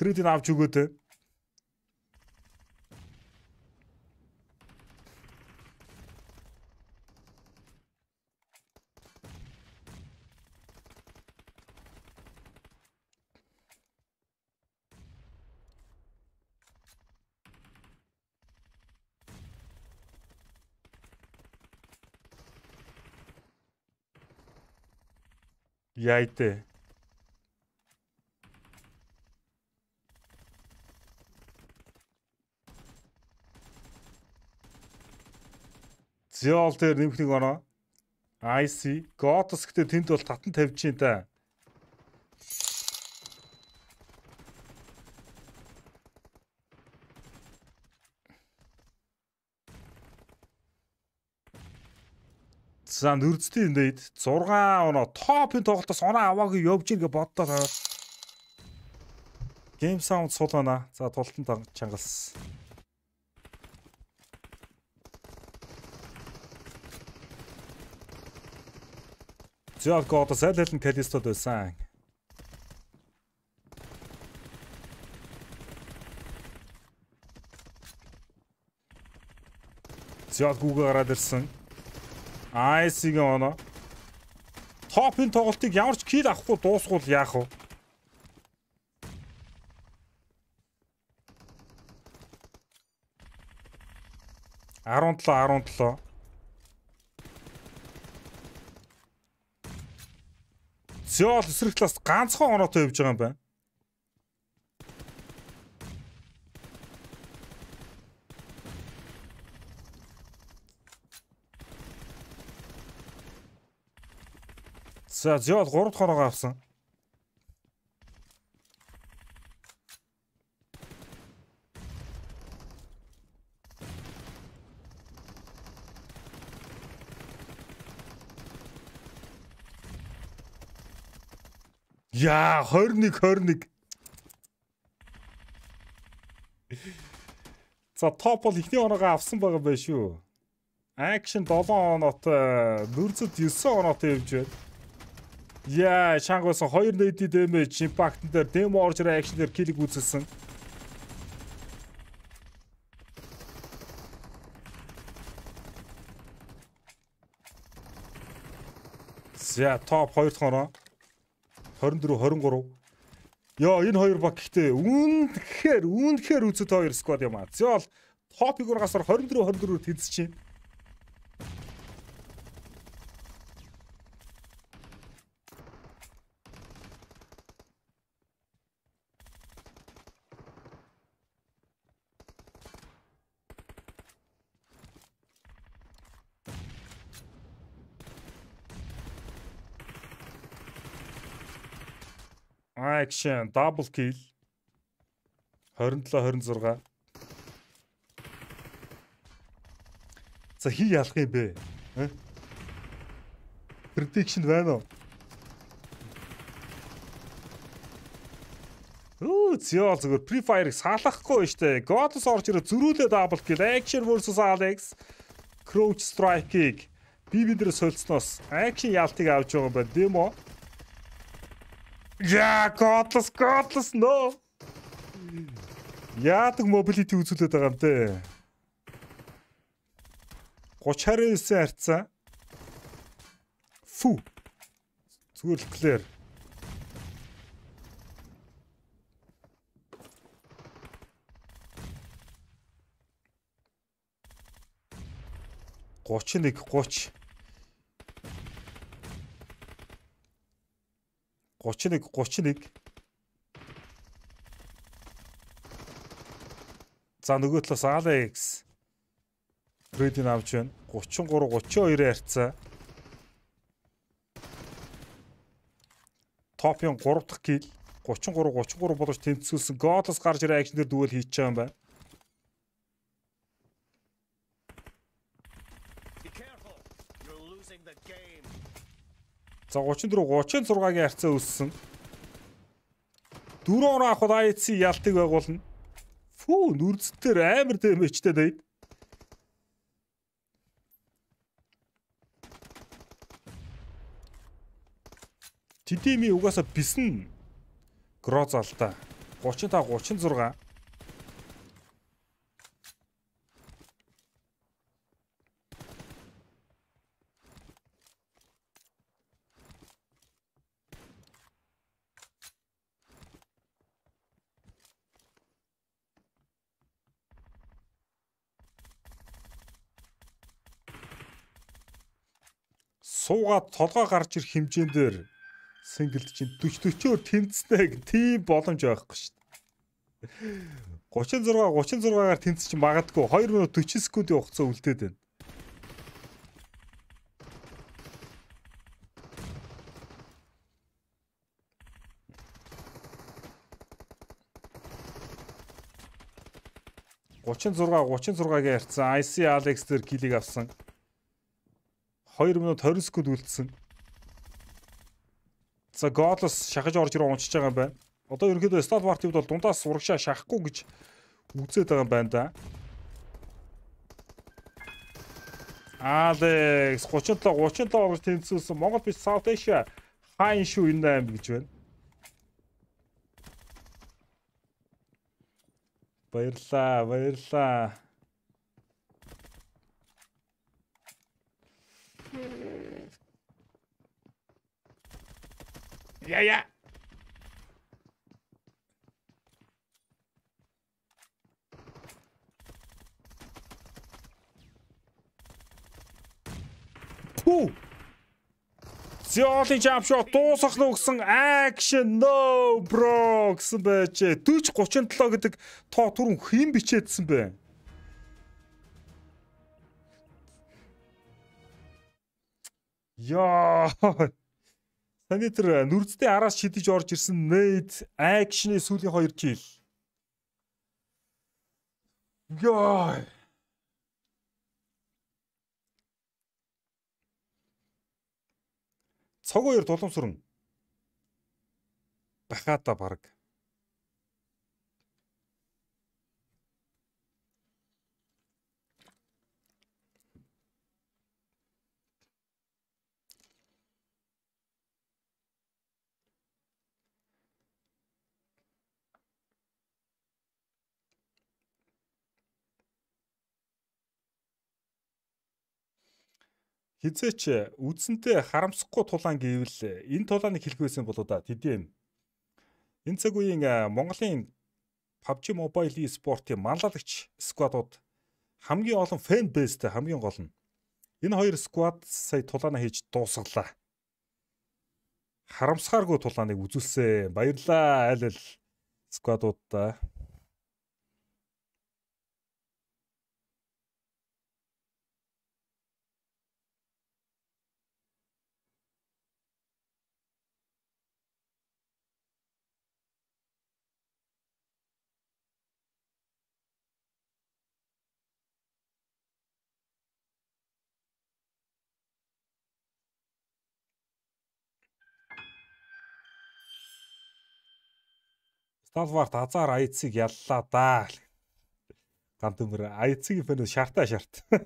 Трейдинг авч өгөөд Яй дэ. Зиол дээр нэмэх нэг оноо. IC Gotos гэдэг тэнд бол татан тавьж чинь та. За нэрцтэй энэ дэйд 6 оноо топын тоглолтоос оноо аваагүй явж иргэ боддоо. Game Sound суулгана. За тултан чангалс. Зорко одоо зайлэлэн Калистод байсан. Зорко гараад ирсэн. Айсиг оноо. Топын тоглолтыг ямар ч кил авахгүй дуусгуул яах вэ? Арван толоо арван толоо. Зөөл эсрэг талаас ганцхан оноотой явж байгаа юм байна. За Зёл 3 дахь ороогоо авсан. Яа 21 21. За топ бол ихний оноогоо авсан байгаа байх шүү. Action 7 оноотой, Бүрцэд э, 9 оноотой явж байна. Яа, шанг болсон 2 нэти дэмэж, импактн дээр демо орж ирээ акшн дээр киллиг үүсэлсэн. За, топ 2 дахь ороо. 24 23. Йоо, энэ хоёр баг гэхдээ үн тэгэхээр үн тэгэхээр үзэт хоёр сквад юм аа. Зөөл топыг ургасаар 24 24-өөр тэнцэж чинь. байгаа жишээ нь double kill 27 26 За хий ялах юм бэ? Э? Prediction байна уу? Үу, Zio зүгээр Free Fire-ыг салахгүй штэ. Godless орж ирээ зөрүүлээ double kill. Action versus Alex. Crouch Strike-ийг би бидрэ сольцноос action ялтыг авч байгаа ба демо Яа, godless, godless no. Яадаг мобилити үзүүлээд байгаа юм те. 30-29 харьцаа. Фу. Зүгээр л клэр. Гоч нэг гоч. 31 31 За нөгөө талаас Alex трейдинг авч байна. 33 32-ээр харьцаа. Топын 3 дахь кил 33 33 болж тэмцүүлсэн. Godless гарч ирээ акшн дээр дүүл хийж байгаа юм байна. За 34 36-гийн харьцаа өссөн. 4 ороо авахд IC ялтыг байгуулна. Фүү нүрдсээр амар дэмэжтэй дээд. Тэдэми угаасаа бисэн. Гроз алдаа. 35 36 суугаад толгой гарч ирэх хэмжээндээр синглд чинь 40 40-өөр тэнцэнэ гэх тийм боломж байхгүй шүү дээ. 36 36-аар тэнцэж магадгүй 2 минут 40 секундын хугацаа үлдээд байна. Гучин 6 36-гийн ярьсан IC Alex дээр килийг авсан. 2 минут 20 секунд үлдсэн. За Godless шахаж орж ирээ унчиж байгаа юм байна. Одоо ерөнхийдөө Stall Party-д бол дундаас урагшаа шахахгүй гэж үзээд байгаа юм байна да. Алекс 37 37 гэж тэнцүүлсэн. Монгол биш South Asia хайн шүү энэ 8 гэж байна. Баярлаа, баярлаа. Я я. Хүү. Зиолын jump shot дуусах нь өгсөн action no bro гэсэн байжээ. 40 37 гэдэг тоо түрүүн хэн бичээдсэн бэ? Яа. Таны тэр э, нүрдтэй араас шидэж орж ирсэн мэд акшны сүүлийн 2 жил. Йой. Цаг уяр тулам сүрэн. Бахата баг. хизээч үдсэнтэй харамсахгүй тулаан гэвэл энэ тулааныг хэлэхгүйсэн болоо да тэдэм. Энэ цаг үеийн э, Монголын PUBG Mobile e-sport-ийн манлайлагч сквадууд хамгийн олон фэн бейстэй хамгийн гол нь. Энэ хоёр сквад сая тулаанаа хийж дуусгалаа. Харамсгааргүй тулааныг үзүүлсэн. Баярлалаа аль аль сквадуудаа. Салварт азар айцыг яллаа да. Гант өмөр айцыг фэн шартаа шарт.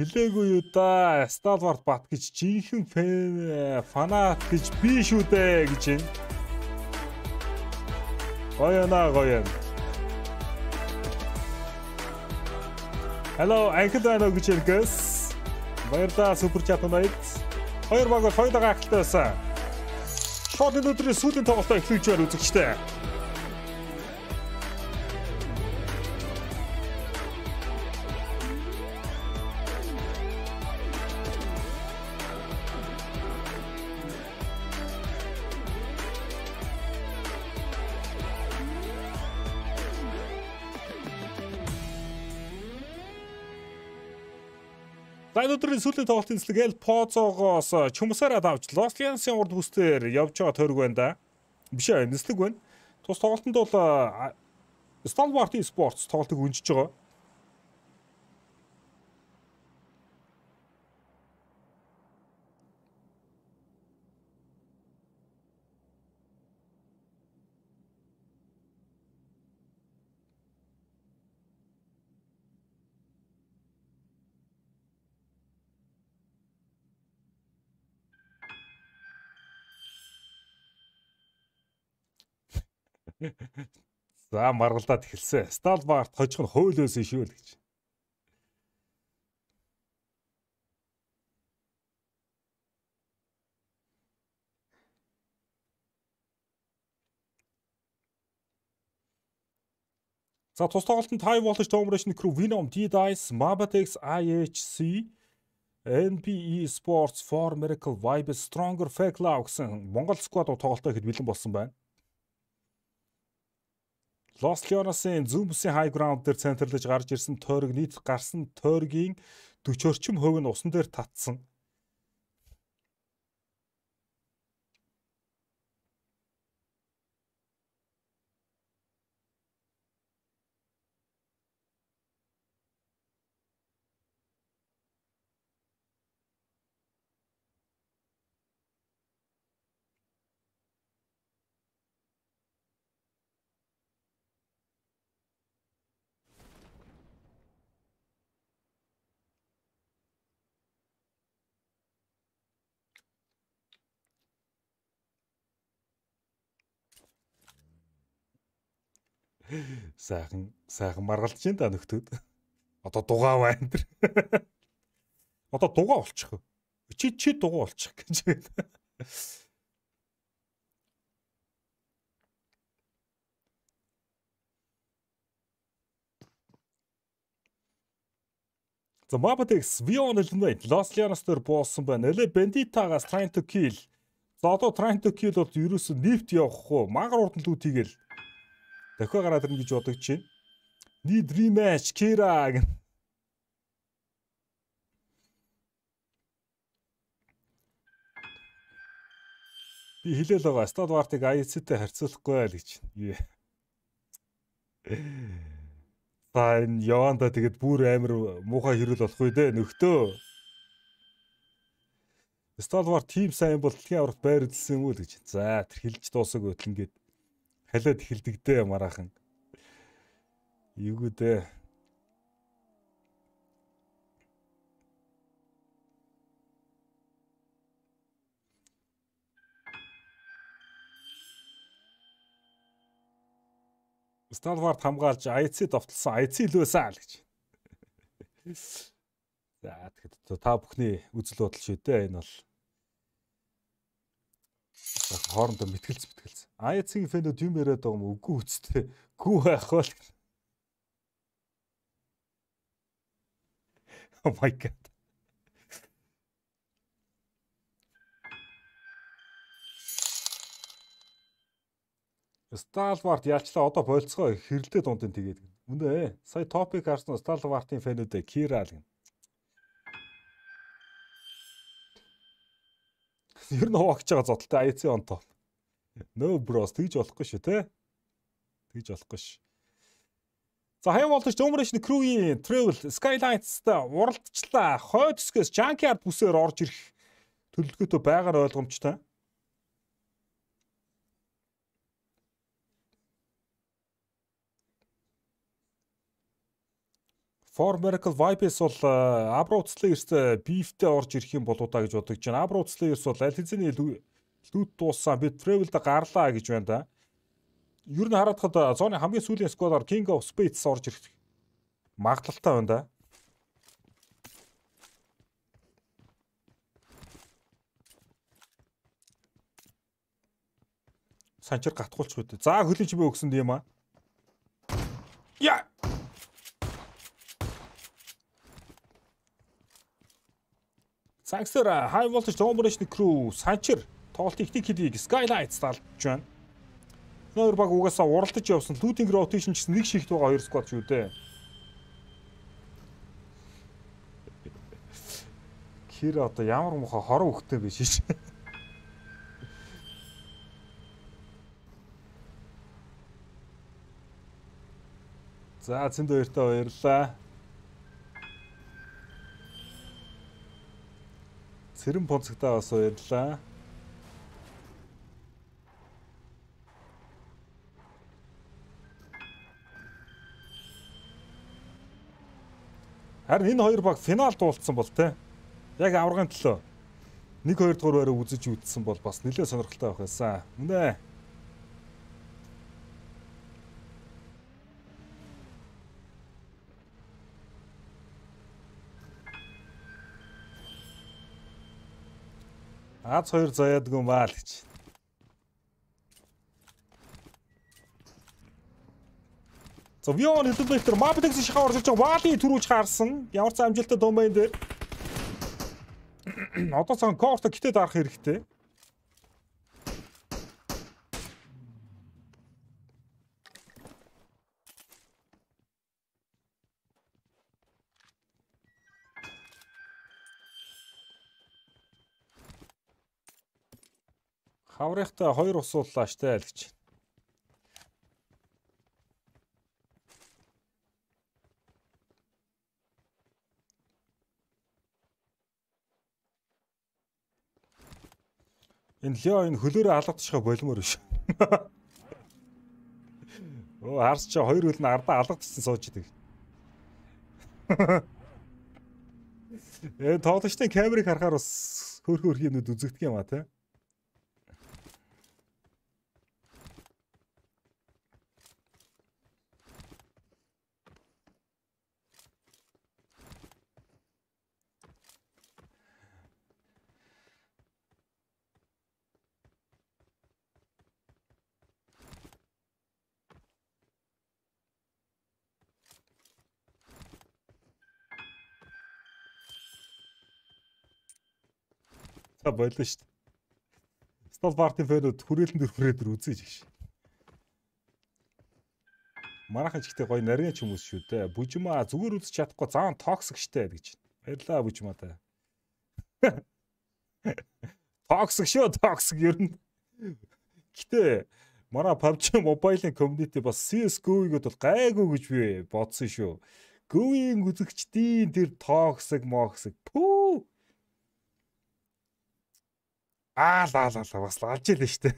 Хилээгүй юу да. Салварт бат гэж жинхэнэ фэн э, фанат гэж би шүү дээ гэж юм. Гоёна гоён. Hello, анхд байна уу гэж хэлгээс. Баярлалаа супер чат маяг. Хоёр баг хоёр дагаа ахалтай байсан. Шууд энэ өдрийн сүүлийн тоглолтоо эхлүүлж байна үзэгчтэй. Энэ өдрийн сүүлийн тоглолтын цэцлэг Эль Позогоос чөмсөрөд авч Лос Лянсын урд бүсдээр явж байгаа төрөг байна да. Биш ээ, нэслэг байна. Тус тоглолтод бол Stalwart Sports тоглолтыг үнжиж байгаа. За маргалдаад эхэлсэн. Сталбарт хожих нь хөөлөөс шүү л гэж. За тус тоглолтод High Voltage Domination Crew Venom, D-Dice, Mabatex, IHC, NPE Sports, For Miracle, Vibe, Stronger, Fake Law гэсэн Монгол сквад тоглолтоо ихэд бэлэн болсон байна. Лос Леоносын зүүн бүсийн high ground дээр центрлэж гарч ирсэн тойрог нийт гарсан тойргийн 40 орчим хувь нь усан дээр татсан. Сайхан сайхан маргалж чинь та нөхдүүд. Одоо дугаа байна тэр. Одоо дугаа олчих. Чи чи дугаа олчих гэж. За Mapatech Svionel-ны Loslianos-төр буусан байна. Эле Bendita-гаас Trying to Kill. За одоо Trying to Kill бол ерөөсөө нефт явахгүй. Магаар урд нь л үтийгээл Дахиад гараад ирнэ гэж бодож чинь. Need rematch Kira гэн. Би хэлээл байгаа. Stad Wart-ыг IEC-тэй харьцуулахгүй л гэж. За энэ Яванда тэгээд бүр амар муухай хэрэл болох үү дээ нөхдөө. Star Wars team сайн бол дэлхийн аврагт байрлсан үйл гэж. За тэр хэлж дуусаг хөтлөнгээд халиад эхэлдэг дээ мараахан. Эвгүй дээ. Станфорд хамгаалж IC довтлсон IC илвээсэн л гэж. За тэгэхээр та бүхний үзэл бодол шүү дээ энэ бол хоорондоо мэтгэлц мэтгэлц. Айцгийн фэнүүд юм яриад байгаа юм үгүй үсттэй. Гүү байх бол. Oh my god. Stalwart ялчлаа одоо болцгоо хэрлээ дундын тэгээд. Үндэ сая топик харснаа Stalwart-ын фэнүүдэ Кирал гэнэ. ер нь хуваагч байгаа зодтолтой IC on top. No bros тэгж болохгүй шүү те. Тэгж болохгүй ш. За хаяа болдож Domination Crew-ийн Travel Skylines-та уралдчлаа. Хойд хэсгээс Junkyard бүсээр орж ирэх төлөвлөгөөтэй байгаар ойлгомжтой. For Miracle Vibes бол Абра уцлын эрт бифтэй орж ирэх юм болоо та гэж бодож байна. Абра уцлын эрс бол аль хэзээний лүүд туусан би travel да гарлаа гэж байна да. Юу н харахад э, зооны хамгийн сүүлийн squad-аар King of Spades орж ирэх магадлалтай байна да. Санчир гатгуулчих үү. За хөлийг чимээ өгсөнд юм аа. За гисээр High Voltage Drone Operation Crew санчир тоглолт ихник хийдгийг Skylights талж байна. Нөр баг угаасаа уралдаж явсан Looting Rotation гэсэн нэг шигт байгаа хоёр squad шүү дээ. Кэр одоо ямар муха хорон хөхтэй биш шээ. За цэнд хоёртаа баярлаа. Сэрэн понцогтаа бас баярлаа. Харин энэ хоёр баг финалд уулзсан бол тэ. Яг аврагын төлөө 1 2 дугаар байраа үзэж үдсэн бол бас нэлээд сонирхолтой байх байсан. Үнэ. Аз хоёр заяадгүй юм аа л гэж. За Vion Hildebrecht тэр Mapdex шихаа орж иж Вали түрүүлж хаарсан. Ямар ч амжилттай дом байн дээр. Одоо цаан Корта китэ дарах хэрэгтэй. хаврынхтай хоёр ус сууллаа штэ аль гэж. Энэ лё энэ хөлөөрөө алгадчихаа болмоор биш. Оо харс чи хоёр хөл нь ардаа алгадчихсан сууж идэг. Э тоглолчдын камерыг харахаар бас хөрх хөрх юмнууд үзэгдэх юм а тий. та болно шүү дээ. Стол парти фэнүүд хүрээлэн дөрвөрөө дөр үзээж гэж. Манайхан ч ихтэй гоё нарийн ч хүмүүс шүү дээ. Бүжмаа зүгээр үзэж чадахгүй заан токсик штэ гэж. Баярлаа бүжмаа та. Токсик шүү, токсик ер нь. Гэтэ манай PUBG Mobile-ийн community бас CS:GO-ийг бол гайгүй гэж би бодсон шүү. Гөвийн үзэгчдийн тэр токсик моксик. Пүү Аа лаа лаа лаа бас алж ийлээ шүү дээ.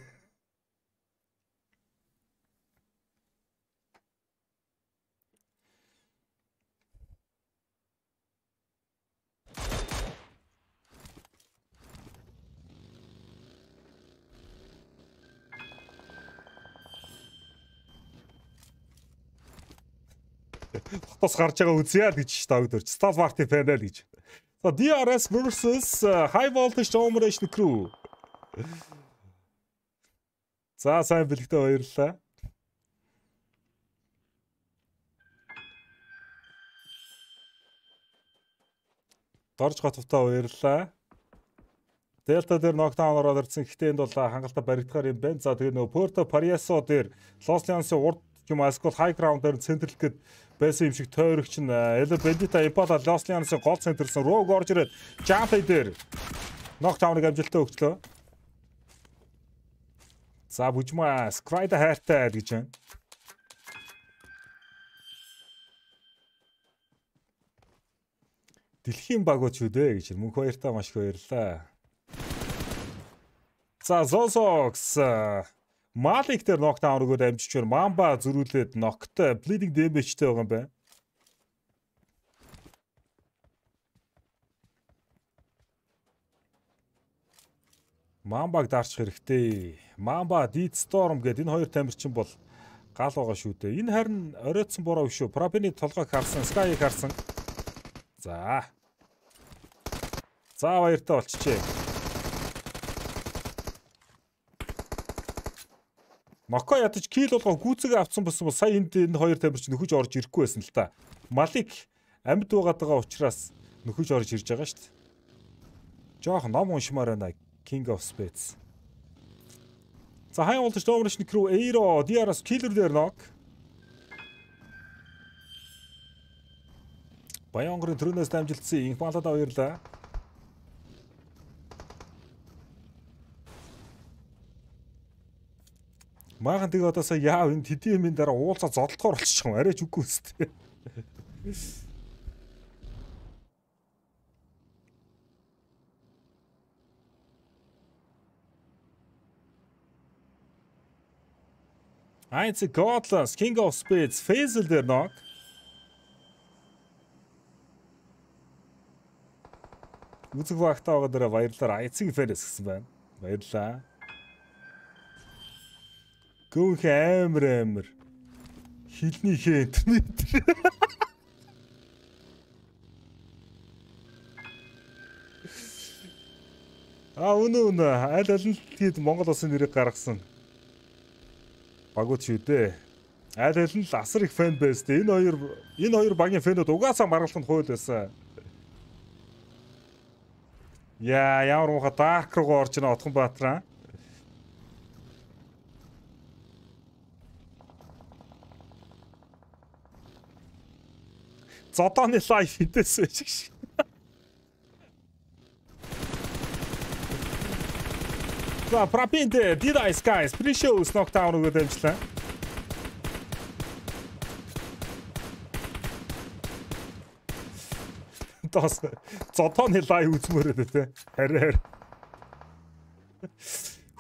Хотос гарч байгаа үзье л гэж тавд өрч. Star Party fan л гэж. За DRS versus э, High Voltage Domination Crew. За сайн бэлгтээ баярлалаа. Дорж Готовтой баярлалаа. Дельта дээр нокдаун ороод ирсэн. Гэхдээ энд бол хангалттай баригдахаар юм байна. За тэгээ нөгөө Порто Париасо дээр Лос Леонсын урд юм эсвэл хай граунд дээр центрл гээд байсан юм шиг тойрогч нь Эле Бендита Импала Лос Леонсын гол центрсэн Рог орж ирээд Жампе дээр нокдауныг амжилттай өгчлөө. За бүжмээ Scryda хайртай айл гэж байна. Дэлхийн багууч шүү дээ гэж мөнх баяртай маш их баярлаа. За Zosox Малик э, дээр ноктаун өргөд амжичвэр Мамба зөрүүлээд нокт э, bleeding damage-тэй байгаа юм байна. Мамбаг дарчих хэрэгтэй. Мамба, Deed Storm гэдэг энэ хоёр тамирчин бол гал байгаа шүү дээ. Энэ харин оройтсан бороо биш үү? Пропины толгойг харсан, Sky-г харсан. За. За баяртай болчихжээ. Моко ятаж кил болго гүцэг авцсан болсон бол сая энд энэ хоёр тамирчин нөхөж орж ирэхгүй байсан л та. Малик амьд байгаад байгаа учраас нөхөж орж ирж байгаа шүү дээ. Жохон ном уншмаар байна King of Spades. За хайн уулзч доогрочны crew Aero, DRS Killer дээр ног. Баянгорын төрөөс дамжилтсан инх малдаа баярлаа. Маахан тэгээ одоосаа яав энэ тэдийн юм дараа уулзаа зодтолгоор болчих юм. Арайч үгүй үстэй. Eins Godless, King of Spades, Faisal der Knock. Үзэг багтаа байгаа дараа баярлалаар Айцгийн Ферес гэсэн байна. Баярлаа. Гүүх аамир аамир. Хилнийхээ интернет. А үнэ үнэ аль аль нь тэгэд Монгол улсын нэрийг гаргасан багууд шүү дээ. Айл айл нь л асар их фэн бэстэй. Энэ хоёр энэ хоёр багийн фэнүүд угаасаа маргалах нь хууль байсан. Яа, ямар муха дарк руу орж ийн Отхон Баатраа. Зодооны лайф хийдээс шиг. За, Propinter did I skies precious knockdown руу дамжлаа. Тос зотооны лайв үзмээр байна те. Хараа.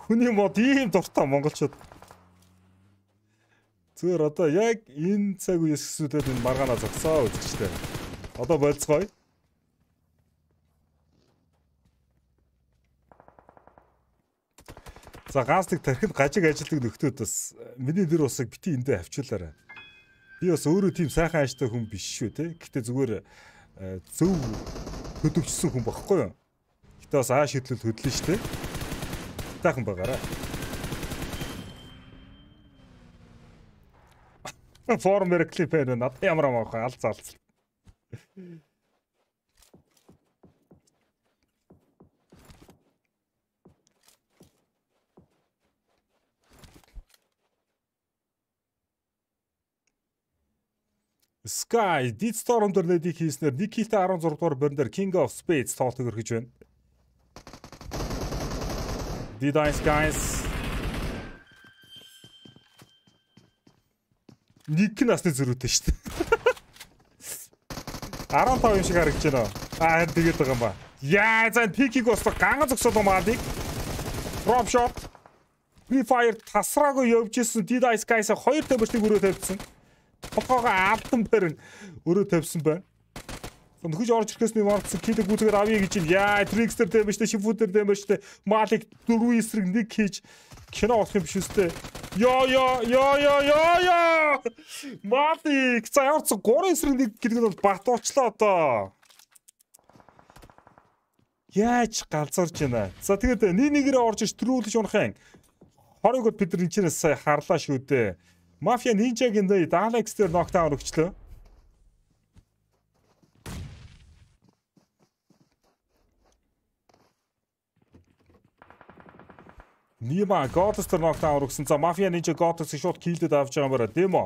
Хүний мод ийм дуртай монголчууд. Зүгээр одоо яг энэ цаг үеэс хэсүүдэд энэ маргаана зогсоо үзэгчтэй. Одоо болцгоё. За гаазлык тархинд гажиг ажилтг нөхдөөд бас э, миний нэр усыг бити эндээ авчуулаарай. Би бас өөрөө тийм сайхан ажилтай хүн биш шүү те. Гэтэ зүгээр э, зөв хөдөвчсөн хүн багхгүй юу? Гэтэ бас аа шийдлэл хөдлөн шүү те. Таахан байгаарай. Формер клип энэ надад ямар амархан алц алц. Sky Dead Storm дээр нэдийг хийснээр 1 хилтэй 16 дугаар борноор King of Spades тоолтыг өргөж байна. Dead Ice Guys нэг насны зөрүүтэй шүү дээ. 15 юм шиг харагдаж байна. Аа харин тэгээд байгаа юм ба. Яа зэн пикиг устгах ганга зөксөд юм аа дий. Drop shot. Free Fire тасраагүй явж исэн Dead Ice Guys-а хоёр төмөрлөгийг өрөө тавьсан толгоогоо алдан барин өрөө тавьсан байна. Нөхөж орж ирэхээс нь Маркс килэг гүцгээр авъя гэж юм. Яа, Трикстер дэмэ штэ, Шифутер дэмэ штэ. Малик дөрвөн эсрэг нэг хийж кино болох юм биш үстэ. Йо йо йо йо йо йо. Малик цаавар цо 3 эсрэг нэг гэдэг нь батуучлаа одоо. Яаж галзарж байна. За тэгээд нэг нэгээрээ орж иж трүүлж унах юм. Хоригод бид нар энэ ч сая харлаа шүү дээ. Mafia Ninja-гийн дэйд Alex дээр нокдаун өгчлөө. Нима Goddess тэр нокдаун өгсөн. За Mafia Ninja Goddess-ийг шууд киллдэд авч байгаа юм байна. Демо.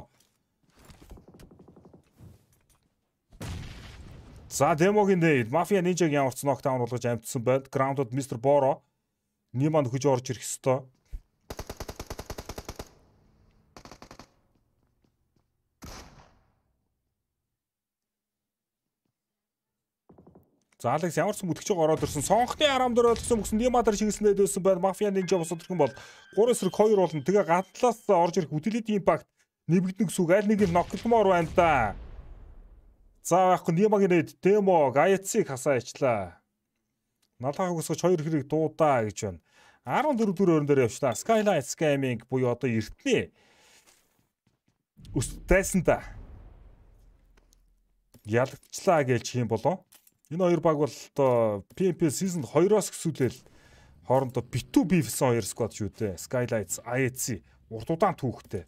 За демогийн дээр Mafia Ninja-г ямар ч нокдаун болгож амжсан байд. Grounded Mr. Boro Ниманд хүж орж ирэх хэвээр Заалагс ямар ч мөтгчөг ороод ирсэн. Сонхны 14 болсон гэсэн Димадар шигэлсэнд байсан байна. Мафиан энэ жоб судалхан бол 3 эсрэг 2 уулын тэгээ гадлаас орж ирэх үтэлэт импакт нэмэгдэн гэсэн аль нэг нь нокдмоор байна да. За яахгүй Нимагийн нэд Демо Гаяцыг хасаа ичлаа. Налхаг өсгөж 2 хэрэг дуудаа гэж байна. 14 дөрөөр дээр явчлаа. Skyline Scamming буюу одоо эртний өс тайсан та. Ялгчлаа гэж хэм болоо. Энэ хоёр баг бол одоо PMP season 2-оос гэсүүлэл хоорондоо битүү бивсэн хоёр squad шүү дээ. Skylights, IEC урт удаан түүхтэй.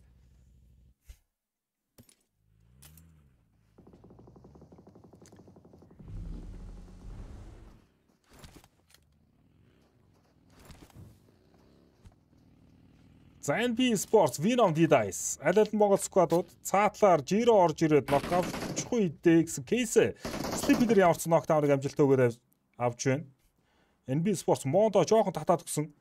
За NB Sports Venom D-Dice аль аль Монгол сквадууд цаатлаар жиро орж ирээд нокаут чухал идэ гэсэн кейс Монголыг бид нэр ямар ч нокдауныг амжилттай өгөөд авч байна. NB Sports Mondo жоохон татаад өгсөн.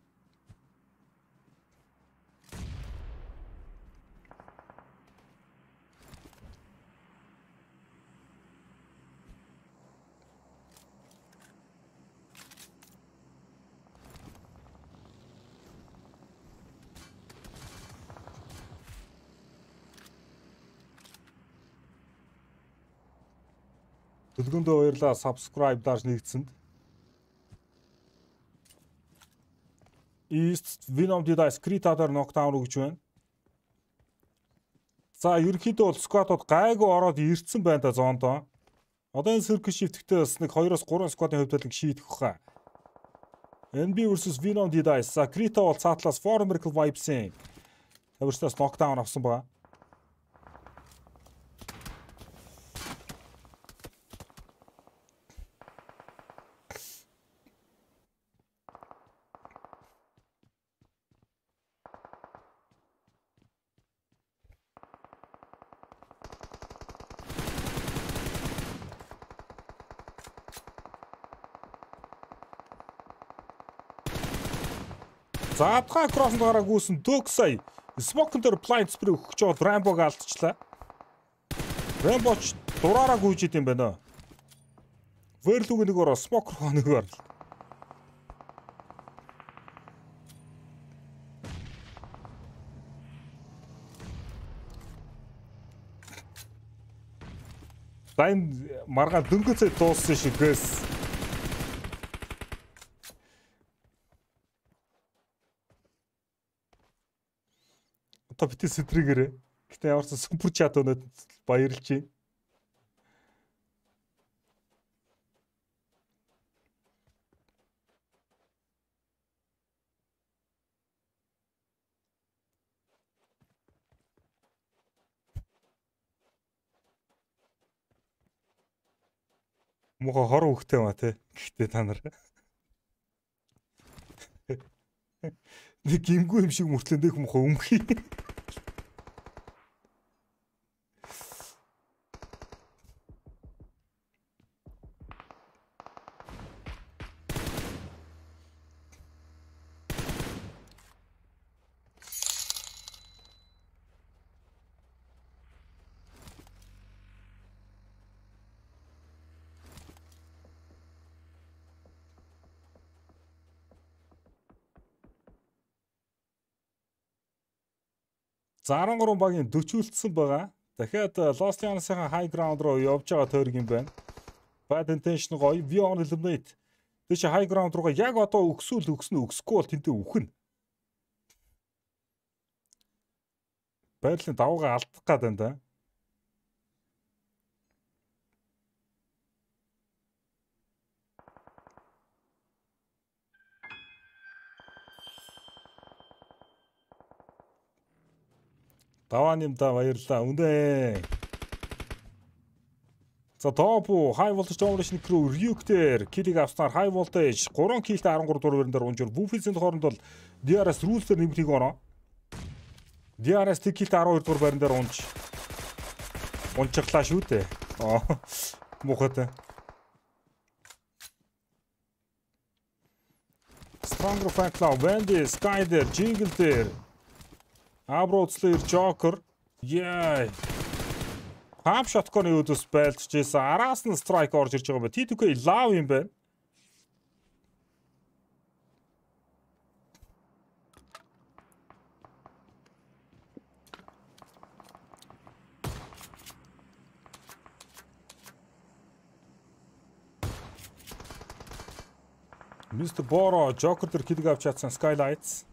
Төлгөндөө баярлалаа subscribe дарж нэгдсэнд. East Venom Dida Skritadar Knockdown руу гэж байна. За ерөнхийдөө бол squad-ууд гайгүй ороод ирцэн байна да зоондоо. Одоо энэ circle shift-тэй бас нэг 2-оос 3 squad-ын хувьд л шийдэх хаа. NB versus Venom Dida Sakrita бол цаатлаас Foreign Miracle Vibes-ийн тавирчнаас knockdown авсан байгаа. За атгаа кросс дугаараа гүйсэн Дөксай Smoke дээр blind spray өгч бол Rambo-г алдчихлаа. Rambo ч дураараа гүйж идэм байна. Вэрлүг нэгээр Smoke руу нэгээр. Тань маргаа дөнгөцөө дууссан шигээс Одоо битээ сэтрэгээрээ. Гэтэ ямарсан супер чат өнөд баярлж байна. муухай хор хөхтэй маа те. Гэхдээ та нар. Нэг гимгүй юм шиг мөртлөндөх муухай өмхий. 13 багийн 40-үлдсэн байгаа. Дахиад э, Los Angeles-ийн high ground руу явж байгаа тойрог юм байна. Bad intention гоё. We on eliminate. Тэш high ground руугаа яг одоо өгсүүл өгснө өгсөхгүй бол тэнтэй үхэн. Байрлалын давгаа алдах гээд байна да. Даваанимдаа баярлалаа. Үндэ. За тоопу high voltage domination crew Ryukter килиг авснаар high voltage 3 килд 13 дуурын дээр унжир Wolfis-ийн хооронд бол DRS rules-ээр нэмтгийг орно. DRS килд 12 дуурын барин дээр унж унжглаа шүү дээ. Оо. Мохот. Stronger Fat Club, Wendy, Skyder, Jingle дээр Абруу уцлын Joker. Яй. Пап шотконы үүдээс байлж жийсэн. Араас нь strike орж ирж байгаа юм байна. T2K love юм байна. Mr. Boro Joker төр хилэг авч чадсан Skylights.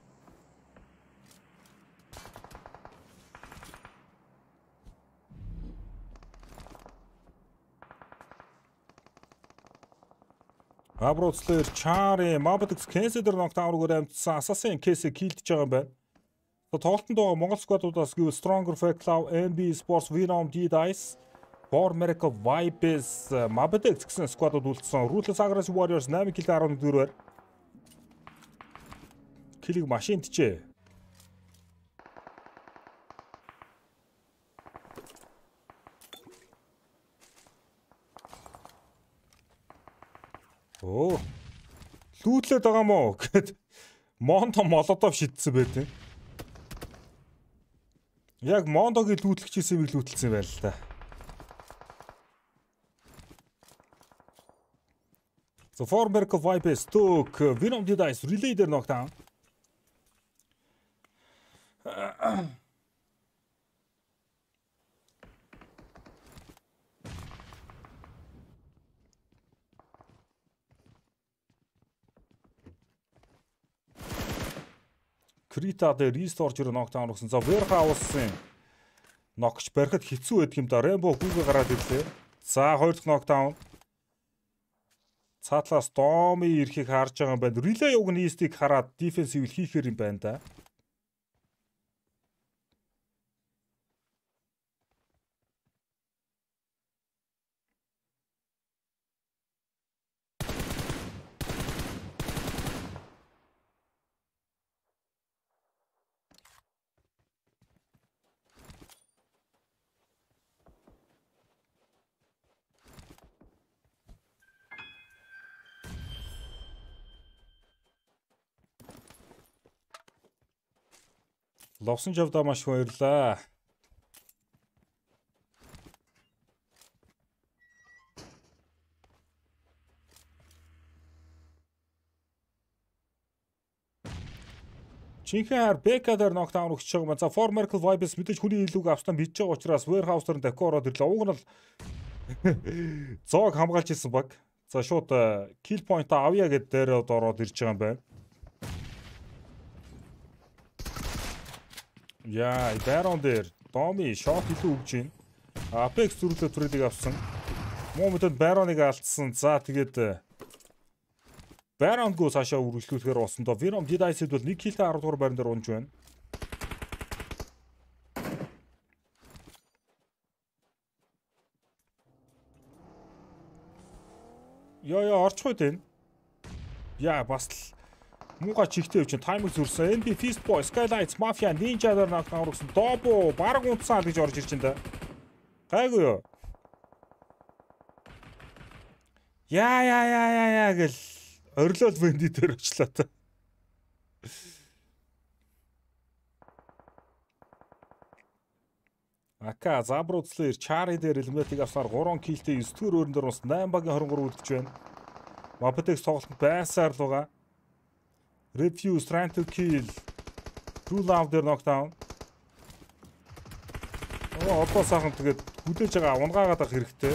Абруцлэр Чари Мабдекс Кенседер нокдаунгаар амжсан Assassin Case-ийг хилдэж байгаа юм байна. Тоглолтод байгаа Монгол сквадуудаас гэвэл Stronger Fight Club, MB Sports, Venom, D-Dice, War Miracle, Vibes, Mabdex гэсэн сквадууд үлдсэн. Ruthless Aggression Warriors 8 кил 11 дөрвөр. Килийг машинтчээ. Өө. Лүүтлээд байгаа мó гэд Монто молодов шидсэн байт юм. Яг Мондогийн лүүтлэгчээс юм лүүтэлсэн байл л та. So Forberg of Vipers took Venom Dice Relay der Knockdown. Крита дээр Resorge-оор ноктаун орсон. За Warehouse-ын нокч барихад хэцүү байдаг юм да. Rainbow хүүгээ гараад ирлээ. За хоёр дахь ноктаун. Цаатлаас Доми ирэхийг харж байгаа юм байна. Relay-г нь East-ийг хараад defensive хийхээр юм байна да. Ловсон жавда маш баярлаа. Чинхээр Бека дээр нокдаун өгч байгаа ба за For Merkel Vibes мэдээж хүний илүүг авснаа мэдж байгаа учраас Warehouse дээр дахиад ороод ирлээ. Уг нь бол зог хамгаалж ирсэн баг. За шууд э, kill point авъя гэдэг дээр ороод ирж байгаа юм байна. Яа, Baron дээр Доми шот илүү өгж байна. Apex зүрхлээ түрүүдийг авсан. Муу мөдөд Baron-ыг алдсан. За тэгээд Baron-гоо э, цаашаа үргэлжлүүлэхээр болсондоо Venom Dice-д бол 1 хилтэй 10 дугаар байран дээр унж байна. Яа яа орчихгүй тэн. Яа бас л муугаа чихтэй явж таймыг зүрсэн. NB Fist Boy, Skylights, Mafia, Ninja дээр нокт аврагсан. Dobo баг унтсан гэж орж ирж энэ. Гайгүй юу? Яа яа яа яа яа гэл орилол венди дээр очлоо та. Ака забрууцлаар Чари дээр элементиг авсаар 3 килтэй 9 дэх өрөөнд орсон 8 багийн 23 үлдэж байна. Мапатек тоглолт байсаар л байгаа. Refuse trying to kill. Too loud their knockdown. Оо одоо сайхан тэгээд хүлээж байгаа унгаагаад авах хэрэгтэй.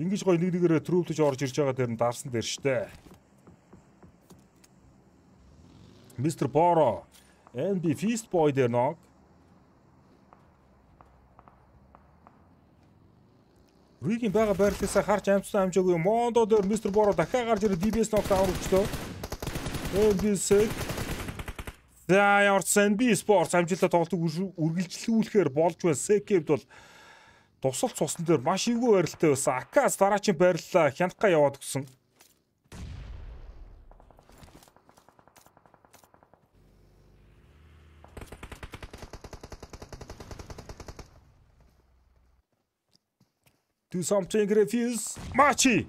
Ингиж гоё нэг нэгээрээ трүүлж орж ирж байгаа дээр нь дарсан дээр штэ. Mr. Boro MB Feast Boy дээр ног. Ригийн бага байрлалаасаа харж амжсан амжаагүй Мондо дээр Mr. Boro дахиад гарч ирээд DBS ног тааварчлаа. Өнгөсөд За Ярсан би спорт амжилттай тоглолтыг үргэлжлүүлэхээр болж байна. Секевд бол тусал цусан дээр маш ивгүй байралтай байсан. Акас дараачин байрлалаа хянахга яваад өгсөн. Do something refuse. Machi.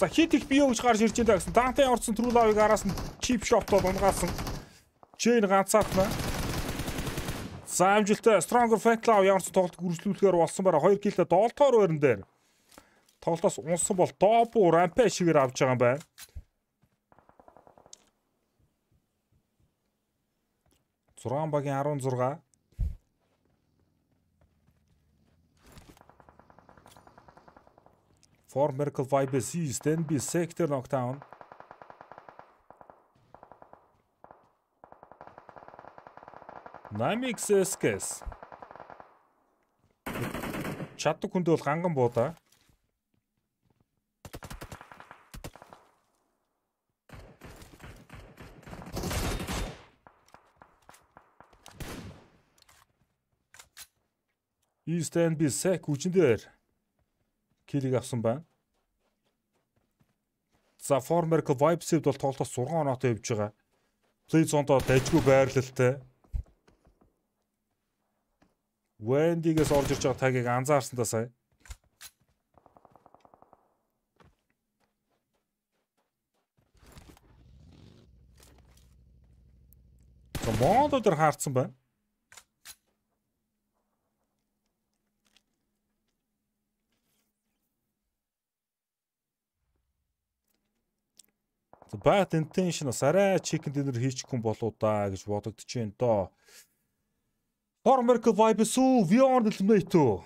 За хит их бие өгч гарч ирж байгаа гэсэн. Дантай орцсон трүү лавыг араас нь чип шоттоо унгаасан. Чэйн ганцаатна. За амжилттай Stronger Fatal-аа ямарч тоглолт гүрслүүлэхээр болсон бараа 2 киллээ доолтоор өрн дээр. Тоглолтоос унсан бол Добу Рампе шигээр авч байгаа юм байна. Зургаан багийн 16 Former këllvaj besisë të nbise këtë knockdown. Namik сэскэс. Чат түкүндө бол ганган буута. East NB Sec үчиндэр килийг авсан байна. За Former Vibes-д бол тоглолтоос 6 оноотой явж байгаа. Play Zone-доо дайггүй байрлалтай. Wendy-гээс орж ирж байгаа тагийг анзаарсан та сая. За Mondo-дэр хаарцсан байна. Bad intention бас арай chicken dinner хийчих хүн болоо да гэж бодогдож байна доо. For America vibe-с үү? We are the ultimate үү?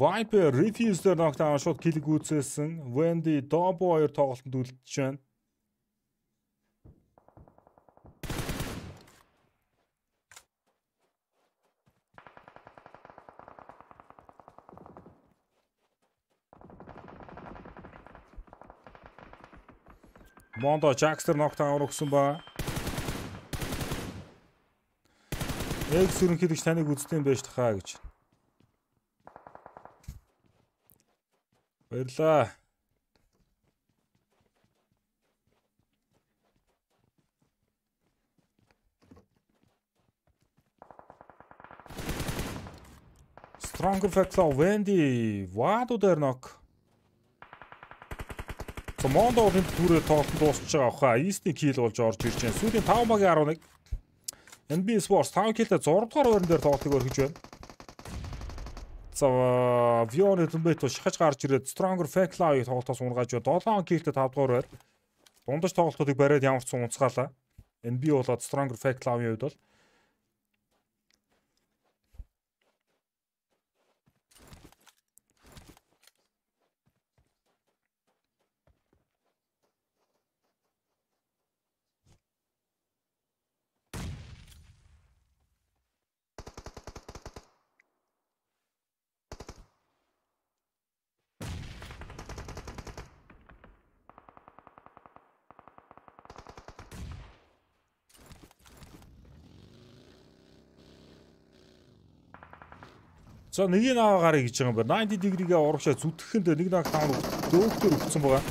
Viper refuse дээр ногтаа шууд килэг үүсээсэн. Wendy Dobo хоёр тоглолтод үлдчихэж байна. Mondo Jackster knockdown өгсөн ба. Эх сүрэнхийлэгч таныг үзтiin байж тахаа гэж. Баярлаа. Stronger Factor Wendy. Ваа дуу дээр нок. За Мондо Олимп түрээ тоглолт дуусч байгаа баха. 9-ний кил болж орж ирж байна. Сүүлийн 5 багийн 11 NB Sports 5 килтэй 6 дугаар байрн дээр тоглолтыг өргөж байна. За Vion Tumbeto шахаж гарч ирээд Stronger Fake Law-ыг тоглолтоос унгааж 7 килтэй 5 дугаар байр. Дундаж тоглолтуудыг бариад ямар ч сум унцгаалаа. NB болоод Stronger Fake Law-ийн үед бол За нэг нь аваа гарыг хийж байгаа юм байна. 90 degree-гээ урагшаа зүтгэхэд нэг нэг тав дөөхтөр өгцөн байгаа.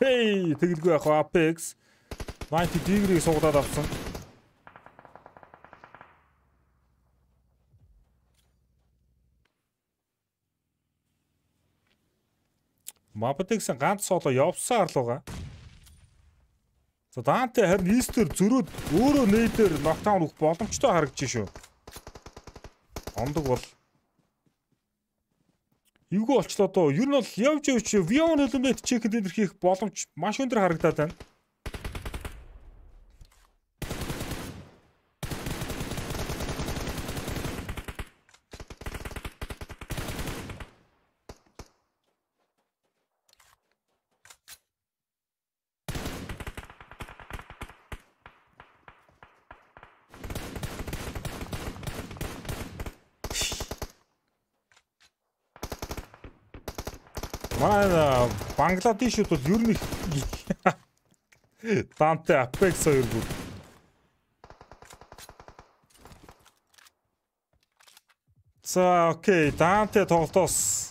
Хей, тэгэлгүй яг Apex 90 degree-ийг суудаад авсан. Мапатексэн ганц соло явсаар л байгаа. За Данте харин Истер зөрөөд өөрөө нээлээр ногтаун өгөх боломжтой харагдаж шүү. Ондог бол Эвгүй болчлоо доо. Юу нь бол явж явж Vion хөлөмдөд чехэд илэрхийх боломж маш өндөр харагдаад байна. Бангладешүүд бол ер нь Данте Apex хоёр бүр. За окей, Данте тоглолтоос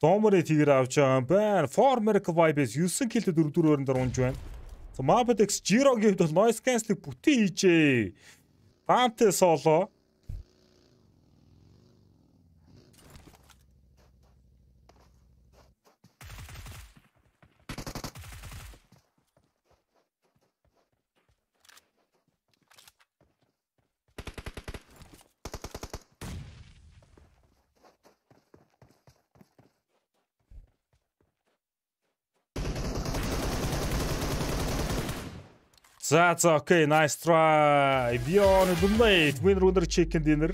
Домори тэгэр авч байгаа юм байна. Former Vibe-с 9 кл 4 4-өөр нь дөрвж байна. За Mapdex Giro-гийн хувьд бол noise canceling бүтэн хийжээ. Данте соло That's okay, nice try. Beyond the late. win runner chicken dinner.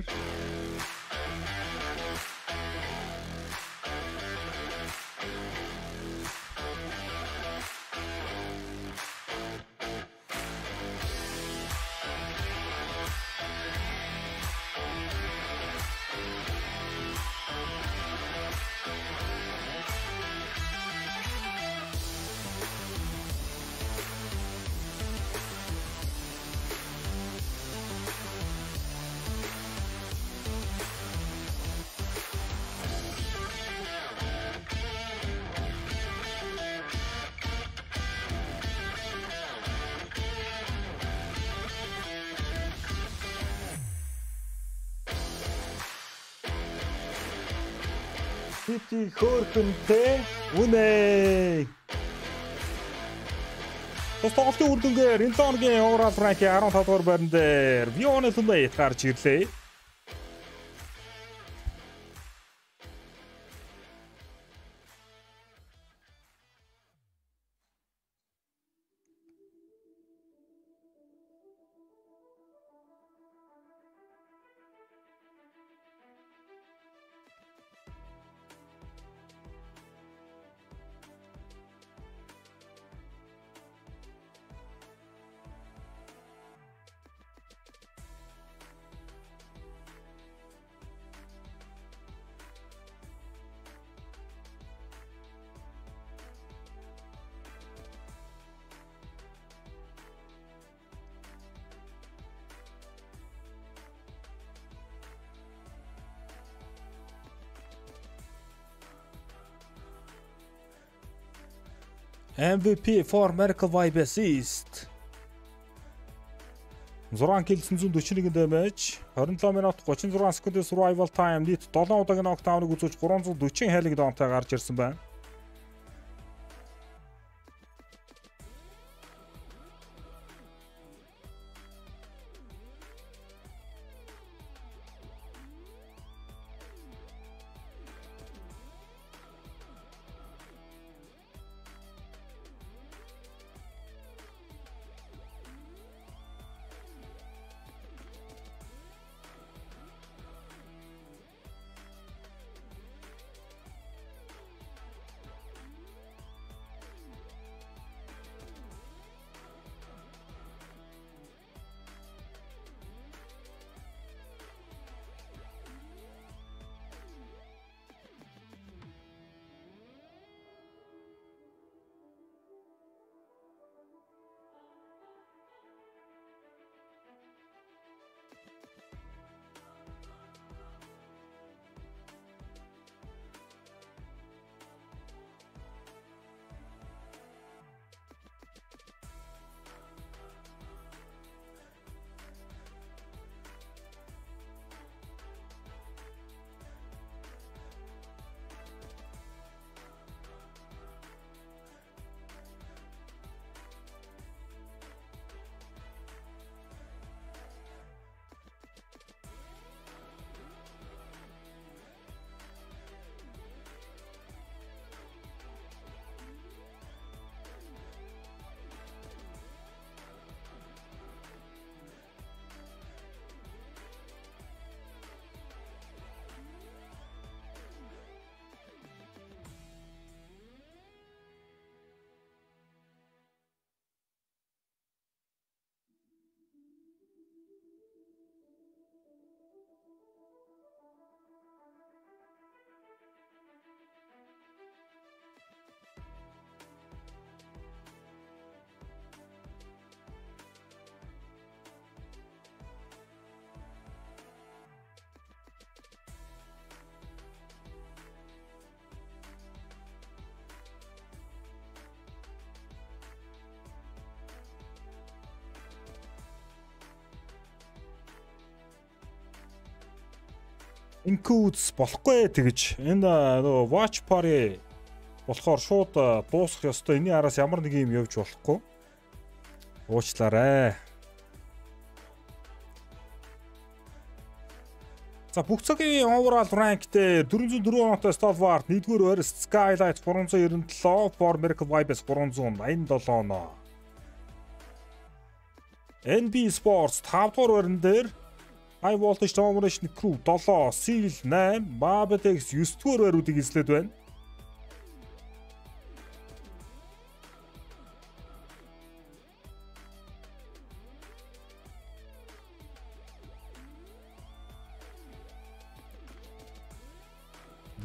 Mirëmëngjes, në tonë gjë ora pranë që aron të torë bëndër. MVP for Miracle Vibe Assist. 6 кил 941 damage, 27 минут 36 секундээс survival time нийт 7 удаагийн knockdown-ыг үзүүлж 340 хайлиг доонтой гарч ирсэн байна. инкүүдс болохгүй тэгэж энэ нөгөө watch party болохоор шууд дуусах ёстой. Эний араас ямар нэг юм явж болохгүй. Уучлаарай. За бүх цагийн overall rank дээр 404 онтой Stalwart, нэгдүгээр байр Skylight 397, Formic Vibes 387 оноо. NB Sports 5 дугаар байрн дээр High Voltage Domination Crew 7, Seal 8, Mabetex 9 дугаар байруудыг эзлээд байна.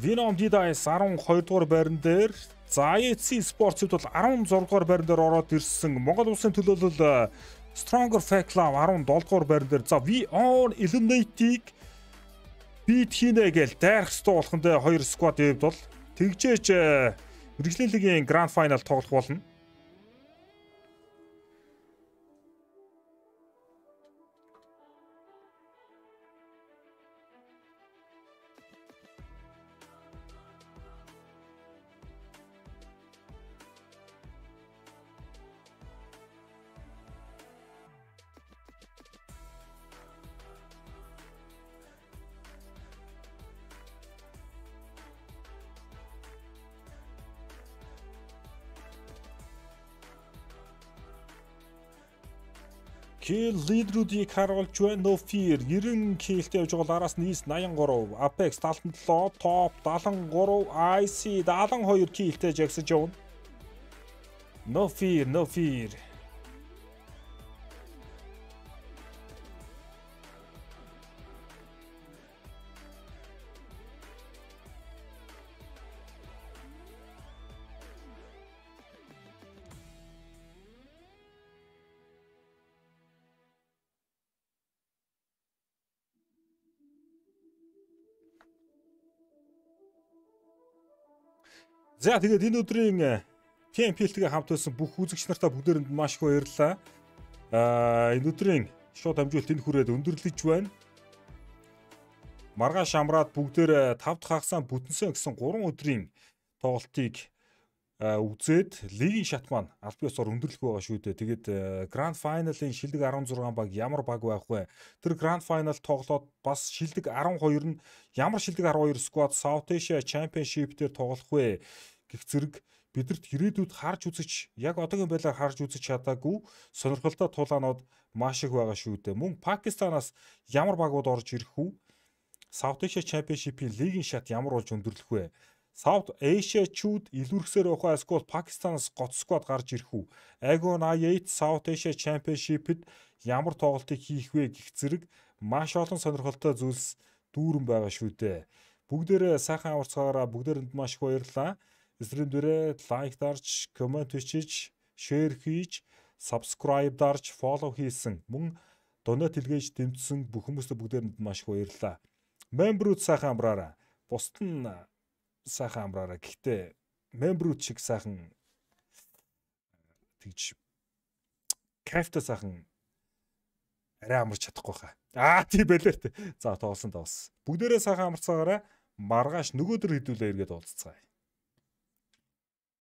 Venom Didas 12 дугаар байран дээр За EC Sports-д бол 16 дугаар байран дээр ороод ирсэн. Монгол улсын төлөөлөл Stronger Fake Love 17 дугаар байрн дээр за We On Illuminate-ийг бит хийнэ гээл дайрах ёстой болохон дээр хоёр squad явд бол тэгжээч э, мэрэгжлийн лигийн Grand Final тоглох болно. Kill лидерүүдийг харуулж байна. No Fear 90 киллтэй явж байгаа араас нийс 83, Apex 77, Top 73, IC 72 киллтэй жагсаж явна. No Fear, No Fear За тэгээд энэ өдрийн TMPL-тэйгээ хамт байсан бүх үзэгч нартаа бүгдээрэнд маш их баярлалаа. Аа энэ өдрийн шууд хамжуулт энэ хүрээд өндөрлөж байна. Маргааш амраад бүгдээр 5 э, дахь хагасаа бүтэнсэн гэсэн 3 өдрийн тоглолтыг э, үзээд лигийн шат маань аль биесээр өндөрлөх байгаа шүү дээ. Тэгээд э, Grand Final-ын шилдэг 16 баг ямар баг байх вэ? Тэр Grand Final тоглоод бас шилдэг 12 нь ямар шилдэг 12 squad South Asia Championship дээр тоглох вэ? Их зэрэг бидэрт ирээдүйд харж үзэж, яг одоогийн байдлаар харж үзэж чадаагүй сонирхолтой тулаанууд маш их байгаа шүү дээ. Мөн Пакистанаас ямар багууд орж ирэх үү? South Asia Championship-ийн лигийн шат ямар болж өндөрлөх вэ? South Asia чууд илүүрхсээр явах эсвэл Пакистанаас гоц сквад гарж ирэх үү? Agon A8 South Asia Championship-д ямар тоглолтыг хийх вэ гэх зэрэг маш олон сонирхолтой зүйлс дүүрэн байгаа шүү дээ. Бүгдээрээ сайхан аварцгаараа бүгдээрэнд маш их баярлалаа. Эсрэг дээрээ лайк дарж, комент бичиж, шеэр хийж, subscribe дарж, follow хийсэн мөн донат илгээж дэмжсэн бүх хүмүүстээ бүгдээрэнд маш их баярлалаа. Мембрүүд сайхан амраараа. Бусд нь сайхан амраараа. Гэхдээ мембрүүд шиг сайхан тэгж кайфта сайхан арай амарч чадахгүй хаа. Аа тийм байлаа те. За тоолсон тоолсон. Бүгдээрээ сайхан амарцаагаараа маргааш нөгөөдөр хэдүүлээ эргээд уулзцгаая.